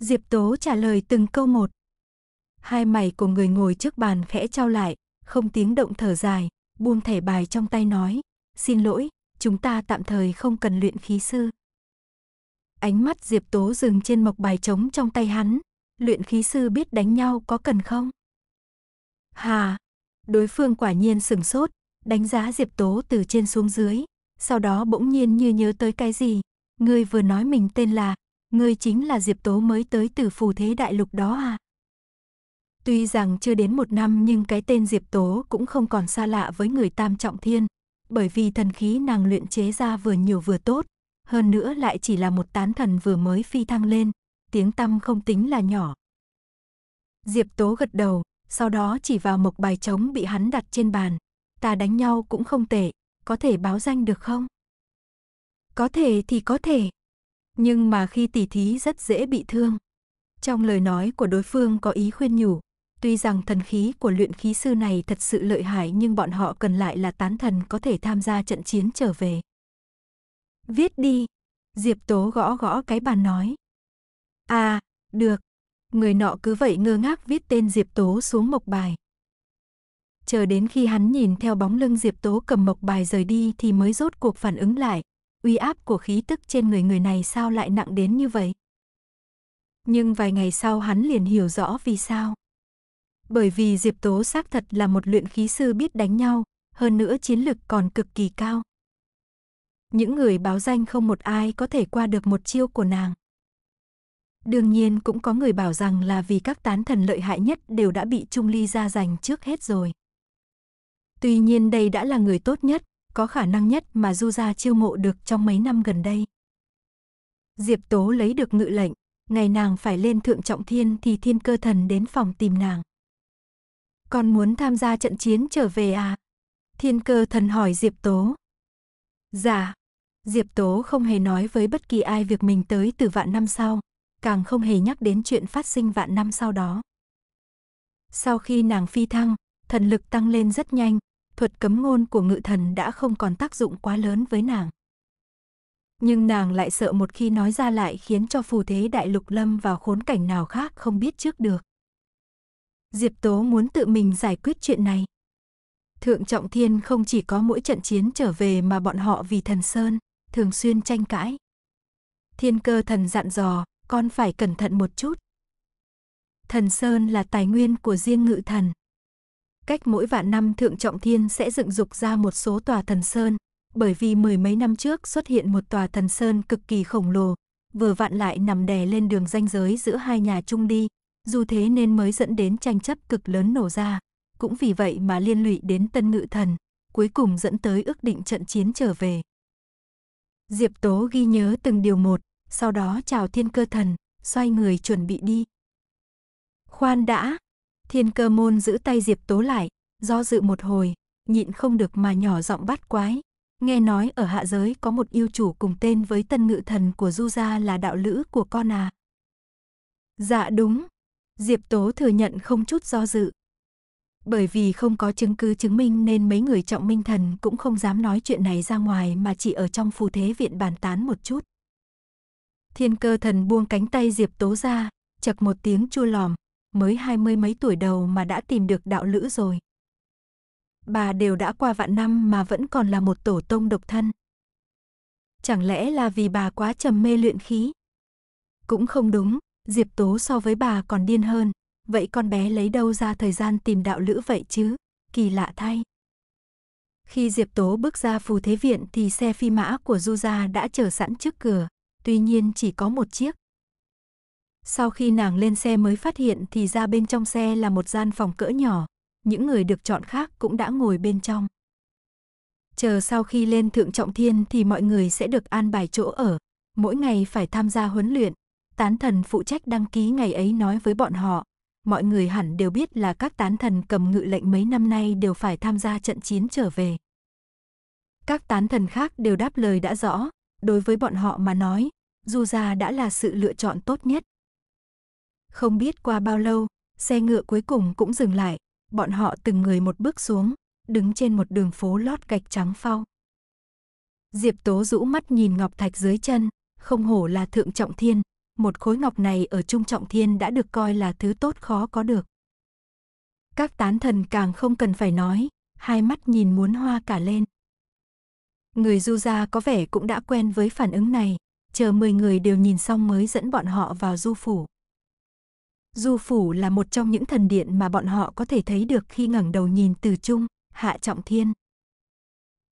Diệp Tố trả lời từng câu một. Hai mày của người ngồi trước bàn khẽ trao lại, không tiếng động thở dài, buông thẻ bài trong tay nói, xin lỗi, chúng ta tạm thời không cần luyện khí sư. Ánh mắt Diệp Tố dừng trên mộc bài trống trong tay hắn, luyện khí sư biết đánh nhau có cần không? Hà, đối phương quả nhiên sừng sốt, đánh giá Diệp Tố từ trên xuống dưới, sau đó bỗng nhiên như nhớ tới cái gì, ngươi vừa nói mình tên là, ngươi chính là Diệp Tố mới tới từ phù thế đại lục đó à? Tuy rằng chưa đến một năm nhưng cái tên Diệp Tố cũng không còn xa lạ với người Tam Trọng Thiên, bởi vì thần khí nàng luyện chế ra vừa nhiều vừa tốt, hơn nữa lại chỉ là một tán thần vừa mới phi thăng lên, tiếng tăm không tính là nhỏ. Diệp Tố gật đầu, sau đó chỉ vào một bài trống bị hắn đặt trên bàn. Ta đánh nhau cũng không tệ, có thể báo danh được không? Có thể thì có thể. Nhưng mà khi tỉ thí rất dễ bị thương. Trong lời nói của đối phương có ý khuyên nhủ, Tuy rằng thần khí của luyện khí sư này thật sự lợi hại nhưng bọn họ cần lại là tán thần có thể tham gia trận chiến trở về. Viết đi. Diệp Tố gõ gõ cái bàn nói. À, được. Người nọ cứ vậy ngơ ngác viết tên Diệp Tố xuống mộc bài. Chờ đến khi hắn nhìn theo bóng lưng Diệp Tố cầm mộc bài rời đi thì mới rốt cuộc phản ứng lại. Uy áp của khí tức trên người người này sao lại nặng đến như vậy? Nhưng vài ngày sau hắn liền hiểu rõ vì sao bởi vì Diệp Tố xác thật là một luyện khí sư biết đánh nhau, hơn nữa chiến lực còn cực kỳ cao. Những người báo danh không một ai có thể qua được một chiêu của nàng. Đương nhiên cũng có người bảo rằng là vì các tán thần lợi hại nhất đều đã bị Trung Ly ra giành trước hết rồi. Tuy nhiên đây đã là người tốt nhất, có khả năng nhất mà Du gia chiêu mộ được trong mấy năm gần đây. Diệp Tố lấy được ngự lệnh, ngày nàng phải lên thượng trọng thiên thì thiên cơ thần đến phòng tìm nàng. Con muốn tham gia trận chiến trở về à? Thiên cơ thần hỏi Diệp Tố. Dạ. Diệp Tố không hề nói với bất kỳ ai việc mình tới từ vạn năm sau, càng không hề nhắc đến chuyện phát sinh vạn năm sau đó. Sau khi nàng phi thăng, thần lực tăng lên rất nhanh, thuật cấm ngôn của ngự thần đã không còn tác dụng quá lớn với nàng. Nhưng nàng lại sợ một khi nói ra lại khiến cho phù thế đại lục lâm vào khốn cảnh nào khác không biết trước được. Diệp Tố muốn tự mình giải quyết chuyện này. Thượng Trọng Thiên không chỉ có mỗi trận chiến trở về mà bọn họ vì thần Sơn, thường xuyên tranh cãi. Thiên cơ thần dặn dò, con phải cẩn thận một chút. Thần Sơn là tài nguyên của riêng ngự thần. Cách mỗi vạn năm Thượng Trọng Thiên sẽ dựng dục ra một số tòa thần Sơn, bởi vì mười mấy năm trước xuất hiện một tòa thần Sơn cực kỳ khổng lồ, vừa vặn lại nằm đè lên đường ranh giới giữa hai nhà chung đi, dù thế nên mới dẫn đến tranh chấp cực lớn nổ ra, cũng vì vậy mà liên lụy đến tân ngự thần, cuối cùng dẫn tới ước định trận chiến trở về. Diệp Tố ghi nhớ từng điều một, sau đó chào thiên cơ thần, xoay người chuẩn bị đi. Khoan đã, thiên cơ môn giữ tay Diệp Tố lại, do dự một hồi, nhịn không được mà nhỏ giọng bắt quái. Nghe nói ở hạ giới có một yêu chủ cùng tên với tân ngự thần của Du Gia là đạo lữ của con à. Dạ đúng, Diệp Tố thừa nhận không chút do dự. Bởi vì không có chứng cứ chứng minh nên mấy người trọng minh thần cũng không dám nói chuyện này ra ngoài mà chỉ ở trong phù thế viện bàn tán một chút. Thiên cơ thần buông cánh tay Diệp Tố ra, chật một tiếng chua lòm, mới hai mươi mấy tuổi đầu mà đã tìm được đạo lữ rồi. Bà đều đã qua vạn năm mà vẫn còn là một tổ tông độc thân. Chẳng lẽ là vì bà quá trầm mê luyện khí? Cũng không đúng, Diệp Tố so với bà còn điên hơn, vậy con bé lấy đâu ra thời gian tìm đạo lữ vậy chứ, kỳ lạ thay. Khi Diệp Tố bước ra phù thế viện thì xe phi mã của Du Gia đã chờ sẵn trước cửa, tuy nhiên chỉ có một chiếc. Sau khi nàng lên xe mới phát hiện thì ra bên trong xe là một gian phòng cỡ nhỏ, những người được chọn khác cũng đã ngồi bên trong. Chờ sau khi lên thượng trọng thiên thì mọi người sẽ được an bài chỗ ở, mỗi ngày phải tham gia huấn luyện, tán thần phụ trách đăng ký ngày ấy nói với bọn họ, mọi người hẳn đều biết là các tán thần cầm ngự lệnh mấy năm nay đều phải tham gia trận chiến trở về. Các tán thần khác đều đáp lời đã rõ, đối với bọn họ mà nói, du ra đã là sự lựa chọn tốt nhất. Không biết qua bao lâu, xe ngựa cuối cùng cũng dừng lại, bọn họ từng người một bước xuống, đứng trên một đường phố lót gạch trắng phau. Diệp Tố rũ mắt nhìn ngọc thạch dưới chân, không hổ là thượng trọng thiên, một khối ngọc này ở Trung Trọng Thiên đã được coi là thứ tốt khó có được. Các tán thần càng không cần phải nói, hai mắt nhìn muốn hoa cả lên. Người du gia có vẻ cũng đã quen với phản ứng này, chờ 10 người đều nhìn xong mới dẫn bọn họ vào du phủ. Du phủ là một trong những thần điện mà bọn họ có thể thấy được khi ngẩng đầu nhìn từ trung, hạ trọng thiên.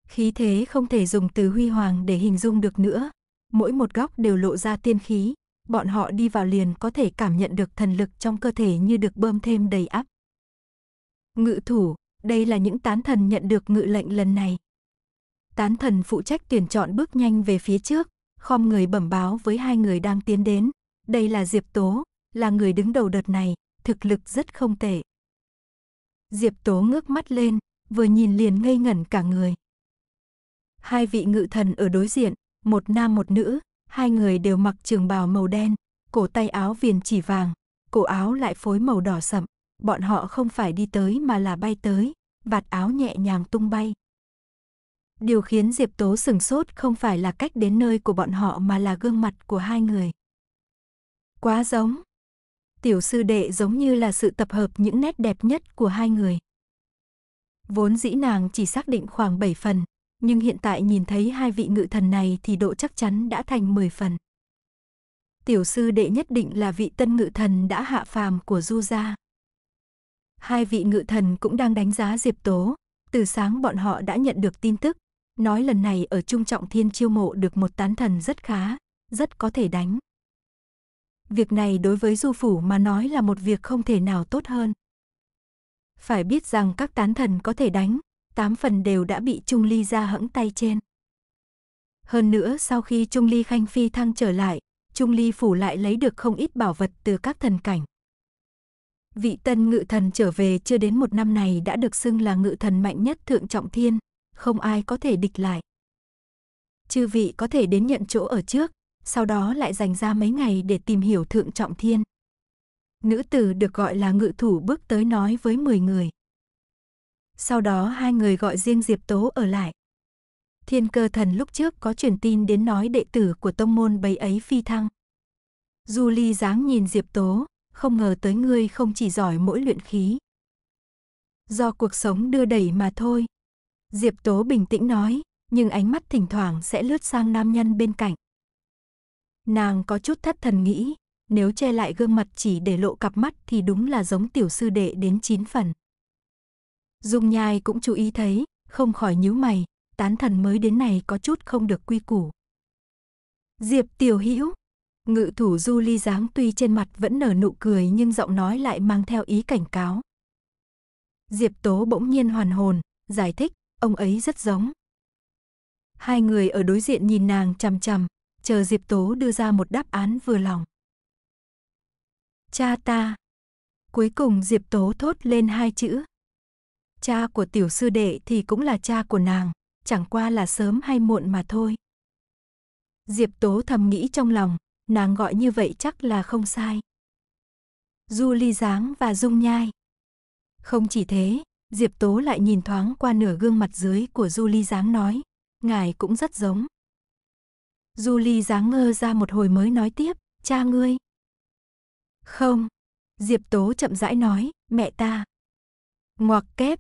Khí thế không thể dùng từ huy hoàng để hình dung được nữa, mỗi một góc đều lộ ra tiên khí, bọn họ đi vào liền có thể cảm nhận được thần lực trong cơ thể như được bơm thêm đầy áp Ngự thủ, đây là những tán thần nhận được ngự lệnh lần này. Tán thần phụ trách tuyển chọn bước nhanh về phía trước, khom người bẩm báo với hai người đang tiến đến. Đây là Diệp Tố, là người đứng đầu đợt này, thực lực rất không tệ. Diệp Tố ngước mắt lên, vừa nhìn liền ngây ngẩn cả người. Hai vị ngự thần ở đối diện, một nam một nữ, hai người đều mặc trường bào màu đen, cổ tay áo viền chỉ vàng, cổ áo lại phối màu đỏ sậm, bọn họ không phải đi tới mà là bay tới, vạt áo nhẹ nhàng tung bay. Điều khiến Diệp Tố sừng sốt không phải là cách đến nơi của bọn họ mà là gương mặt của hai người. Quá giống. Tiểu sư đệ giống như là sự tập hợp những nét đẹp nhất của hai người. Vốn dĩ nàng chỉ xác định khoảng 7 phần, nhưng hiện tại nhìn thấy hai vị ngự thần này thì độ chắc chắn đã thành 10 phần. Tiểu sư đệ nhất định là vị tân ngự thần đã hạ phàm của Du gia. Hai vị ngự thần cũng đang đánh giá Diệp Tố, từ sáng bọn họ đã nhận được tin tức, nói lần này ở Trung Trọng Thiên chiêu mộ được một tán thần rất khá, rất có thể đánh. Việc này đối với Du Phủ mà nói là một việc không thể nào tốt hơn. Phải biết rằng các tán thần có thể đánh, tám phần đều đã bị Trung Ly ra hẫng tay trên. Hơn nữa sau khi Trung Ly Khanh Phi thăng trở lại, Trung Ly phủ lại lấy được không ít bảo vật từ các thần cảnh. Vị tân ngự thần trở về chưa đến một năm này đã được xưng là ngự thần mạnh nhất thượng trọng thiên, không ai có thể địch lại. Chư vị có thể đến nhận chỗ ở trước, sau đó lại dành ra mấy ngày để tìm hiểu thượng trọng thiên. Nữ tử được gọi là ngự thủ bước tới nói với 10 người sau đó hai người gọi riêng Diệp Tố ở lại. Thiên cơ thần lúc trước có truyền tin đến nói đệ tử của tông môn bấy ấy phi thăng. Du Ly dáng nhìn Diệp Tố, không ngờ tới ngươi không chỉ giỏi mỗi luyện khí. Do cuộc sống đưa đẩy mà thôi. Diệp Tố bình tĩnh nói, nhưng ánh mắt thỉnh thoảng sẽ lướt sang nam nhân bên cạnh. Nàng có chút thất thần nghĩ, nếu che lại gương mặt chỉ để lộ cặp mắt thì đúng là giống tiểu sư đệ đến chín phần. Dung Nhai cũng chú ý thấy, không khỏi nhíu mày, tán thần mới đến này có chút không được quy củ. Diệp Tiểu Hữu, ngự thủ Du Ly dáng tuy trên mặt vẫn nở nụ cười nhưng giọng nói lại mang theo ý cảnh cáo. Diệp Tố bỗng nhiên hoàn hồn, giải thích, ông ấy rất giống. Hai người ở đối diện nhìn nàng chằm chằm, chờ Diệp Tố đưa ra một đáp án vừa lòng. Cha ta. Cuối cùng Diệp Tố thốt lên hai chữ, Cha của tiểu sư đệ thì cũng là cha của nàng, chẳng qua là sớm hay muộn mà thôi. Diệp Tố thầm nghĩ trong lòng, nàng gọi như vậy chắc là không sai. Du Ly Giáng và Dung Nhai. Không chỉ thế, Diệp Tố lại nhìn thoáng qua nửa gương mặt dưới của Du Ly Giáng nói, ngài cũng rất giống. Du Ly Giáng ngơ ra một hồi mới nói tiếp, cha ngươi. Không, Diệp Tố chậm rãi nói, mẹ ta. Ngoặc kép,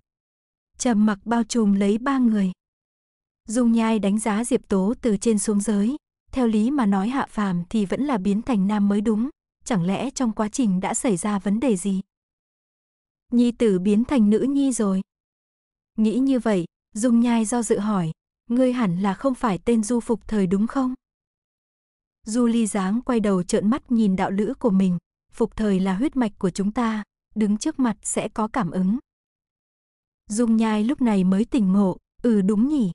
trầm mặc bao trùm lấy ba người. Dung Nhai đánh giá Diệp Tố từ trên xuống dưới, theo lý mà nói hạ phàm thì vẫn là biến thành nam mới đúng, chẳng lẽ trong quá trình đã xảy ra vấn đề gì? Nhi tử biến thành nữ nhi rồi. Nghĩ như vậy, Dung Nhai do dự hỏi, ngươi hẳn là không phải tên du phục thời đúng không? Du Ly Giáng quay đầu trợn mắt nhìn đạo lữ của mình, phục thời là huyết mạch của chúng ta, đứng trước mặt sẽ có cảm ứng. Dung nhai lúc này mới tỉnh ngộ, ừ đúng nhỉ,